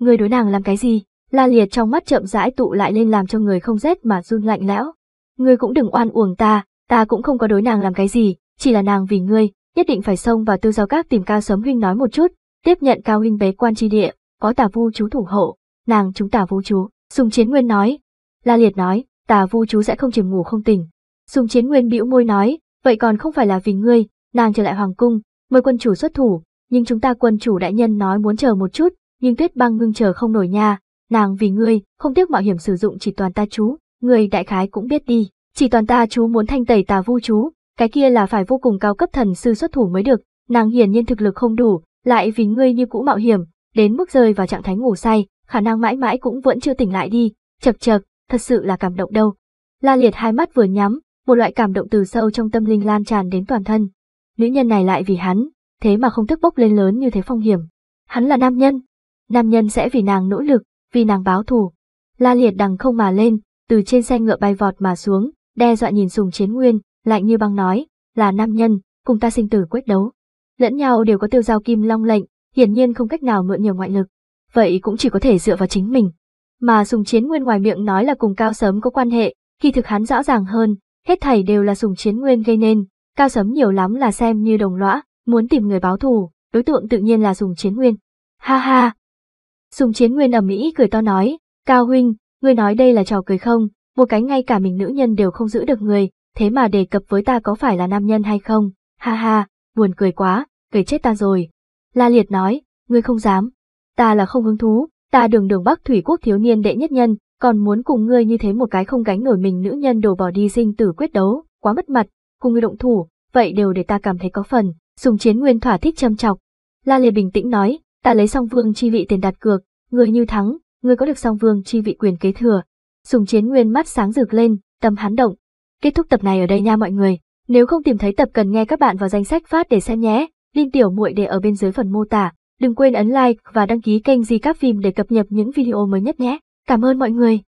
Người đối nàng làm cái gì? La liệt trong mắt chậm rãi tụ lại lên làm cho người không rét mà run lạnh lẽo. Ngươi cũng đừng oan uổng ta, ta cũng không có đối nàng làm cái gì, chỉ là nàng vì ngươi, nhất định phải xông vào tư giao các tìm cao sớm huynh nói một chút, tiếp nhận cao huynh bế quan tri địa, có tà vu chú thủ hộ, nàng chúng tà vu chú, sùng chiến nguyên nói. La liệt nói, tà vu chú sẽ không chìm ngủ không tỉnh. Sùng chiến nguyên bĩu môi nói, vậy còn không phải là vì ngươi, nàng trở lại hoàng cung, mời quân chủ xuất thủ, nhưng chúng ta quân chủ đại nhân nói muốn chờ một chút, nhưng tuyết băng ngưng chờ không nổi nha, nàng vì ngươi, không tiếc mạo hiểm sử dụng chỉ toàn ta chú, người đại khái cũng biết đi, chỉ toàn ta chú muốn thanh tẩy tà vu chú, cái kia là phải vô cùng cao cấp thần sư xuất thủ mới được, nàng hiển nhiên thực lực không đủ, lại vì ngươi như cũ mạo hiểm, đến mức rơi vào trạng thái ngủ say, khả năng mãi mãi cũng vẫn chưa tỉnh lại đi, chật chật, thật sự là cảm động đâu. La Liệt hai mắt vừa nhắm, một loại cảm động từ sâu trong tâm linh lan tràn đến toàn thân, nữ nhân này lại vì hắn, thế mà không tức bốc lên lớn như thế phong hiểm. Hắn là nam nhân, nam nhân sẽ vì nàng nỗ lực, vì nàng báo thù. La liệt đằng không mà lên, từ trên xe ngựa bay vọt mà xuống, đe dọa nhìn sùng chiến nguyên, lạnh như băng nói, là nam nhân, cùng ta sinh tử quyết đấu. Lẫn nhau đều có tiêu giao kim long lệnh, hiển nhiên không cách nào mượn nhiều ngoại lực. Vậy cũng chỉ có thể dựa vào chính mình. Mà sùng chiến nguyên ngoài miệng nói là cùng cao sớm có quan hệ, khi thực hắn rõ ràng hơn, hết thảy đều là sùng chiến nguyên gây nên, Cao Sấm nhiều lắm là xem như đồng lõa, muốn tìm người báo thù, đối tượng tự nhiên là Sùng Chiến Nguyên. Ha ha! Sùng Chiến Nguyên ầm mỹ cười to nói, Cao Huynh, ngươi nói đây là trò cười không, một cái ngay cả mình nữ nhân đều không giữ được người, thế mà đề cập với ta có phải là nam nhân hay không, ha ha, buồn cười quá, cười chết ta rồi. La Liệt nói, ngươi không dám, ta là không hứng thú, ta đường đường Bắc Thủy Quốc thiếu niên đệ nhất nhân, còn muốn cùng ngươi như thế một cái không gánh nổi mình nữ nhân đổ bỏ đi sinh tử quyết đấu, quá mất mặt, cùng người động thủ, vậy đều để ta cảm thấy có phần, dùng chiến nguyên thỏa thích châm chọc. La Lê bình tĩnh nói, ta lấy song vương chi vị tiền đặt cược, người như thắng, người có được song vương chi vị quyền kế thừa. Dùng chiến nguyên mắt sáng rực lên, tâm hán động. Kết thúc tập này ở đây nha mọi người, nếu không tìm thấy tập cần nghe các bạn vào danh sách phát để xem nhé, link tiểu muội để ở bên dưới phần mô tả. Đừng quên ấn like và đăng ký kênh Di Các Phim để cập nhật những video mới nhất nhé. Cảm ơn mọi người.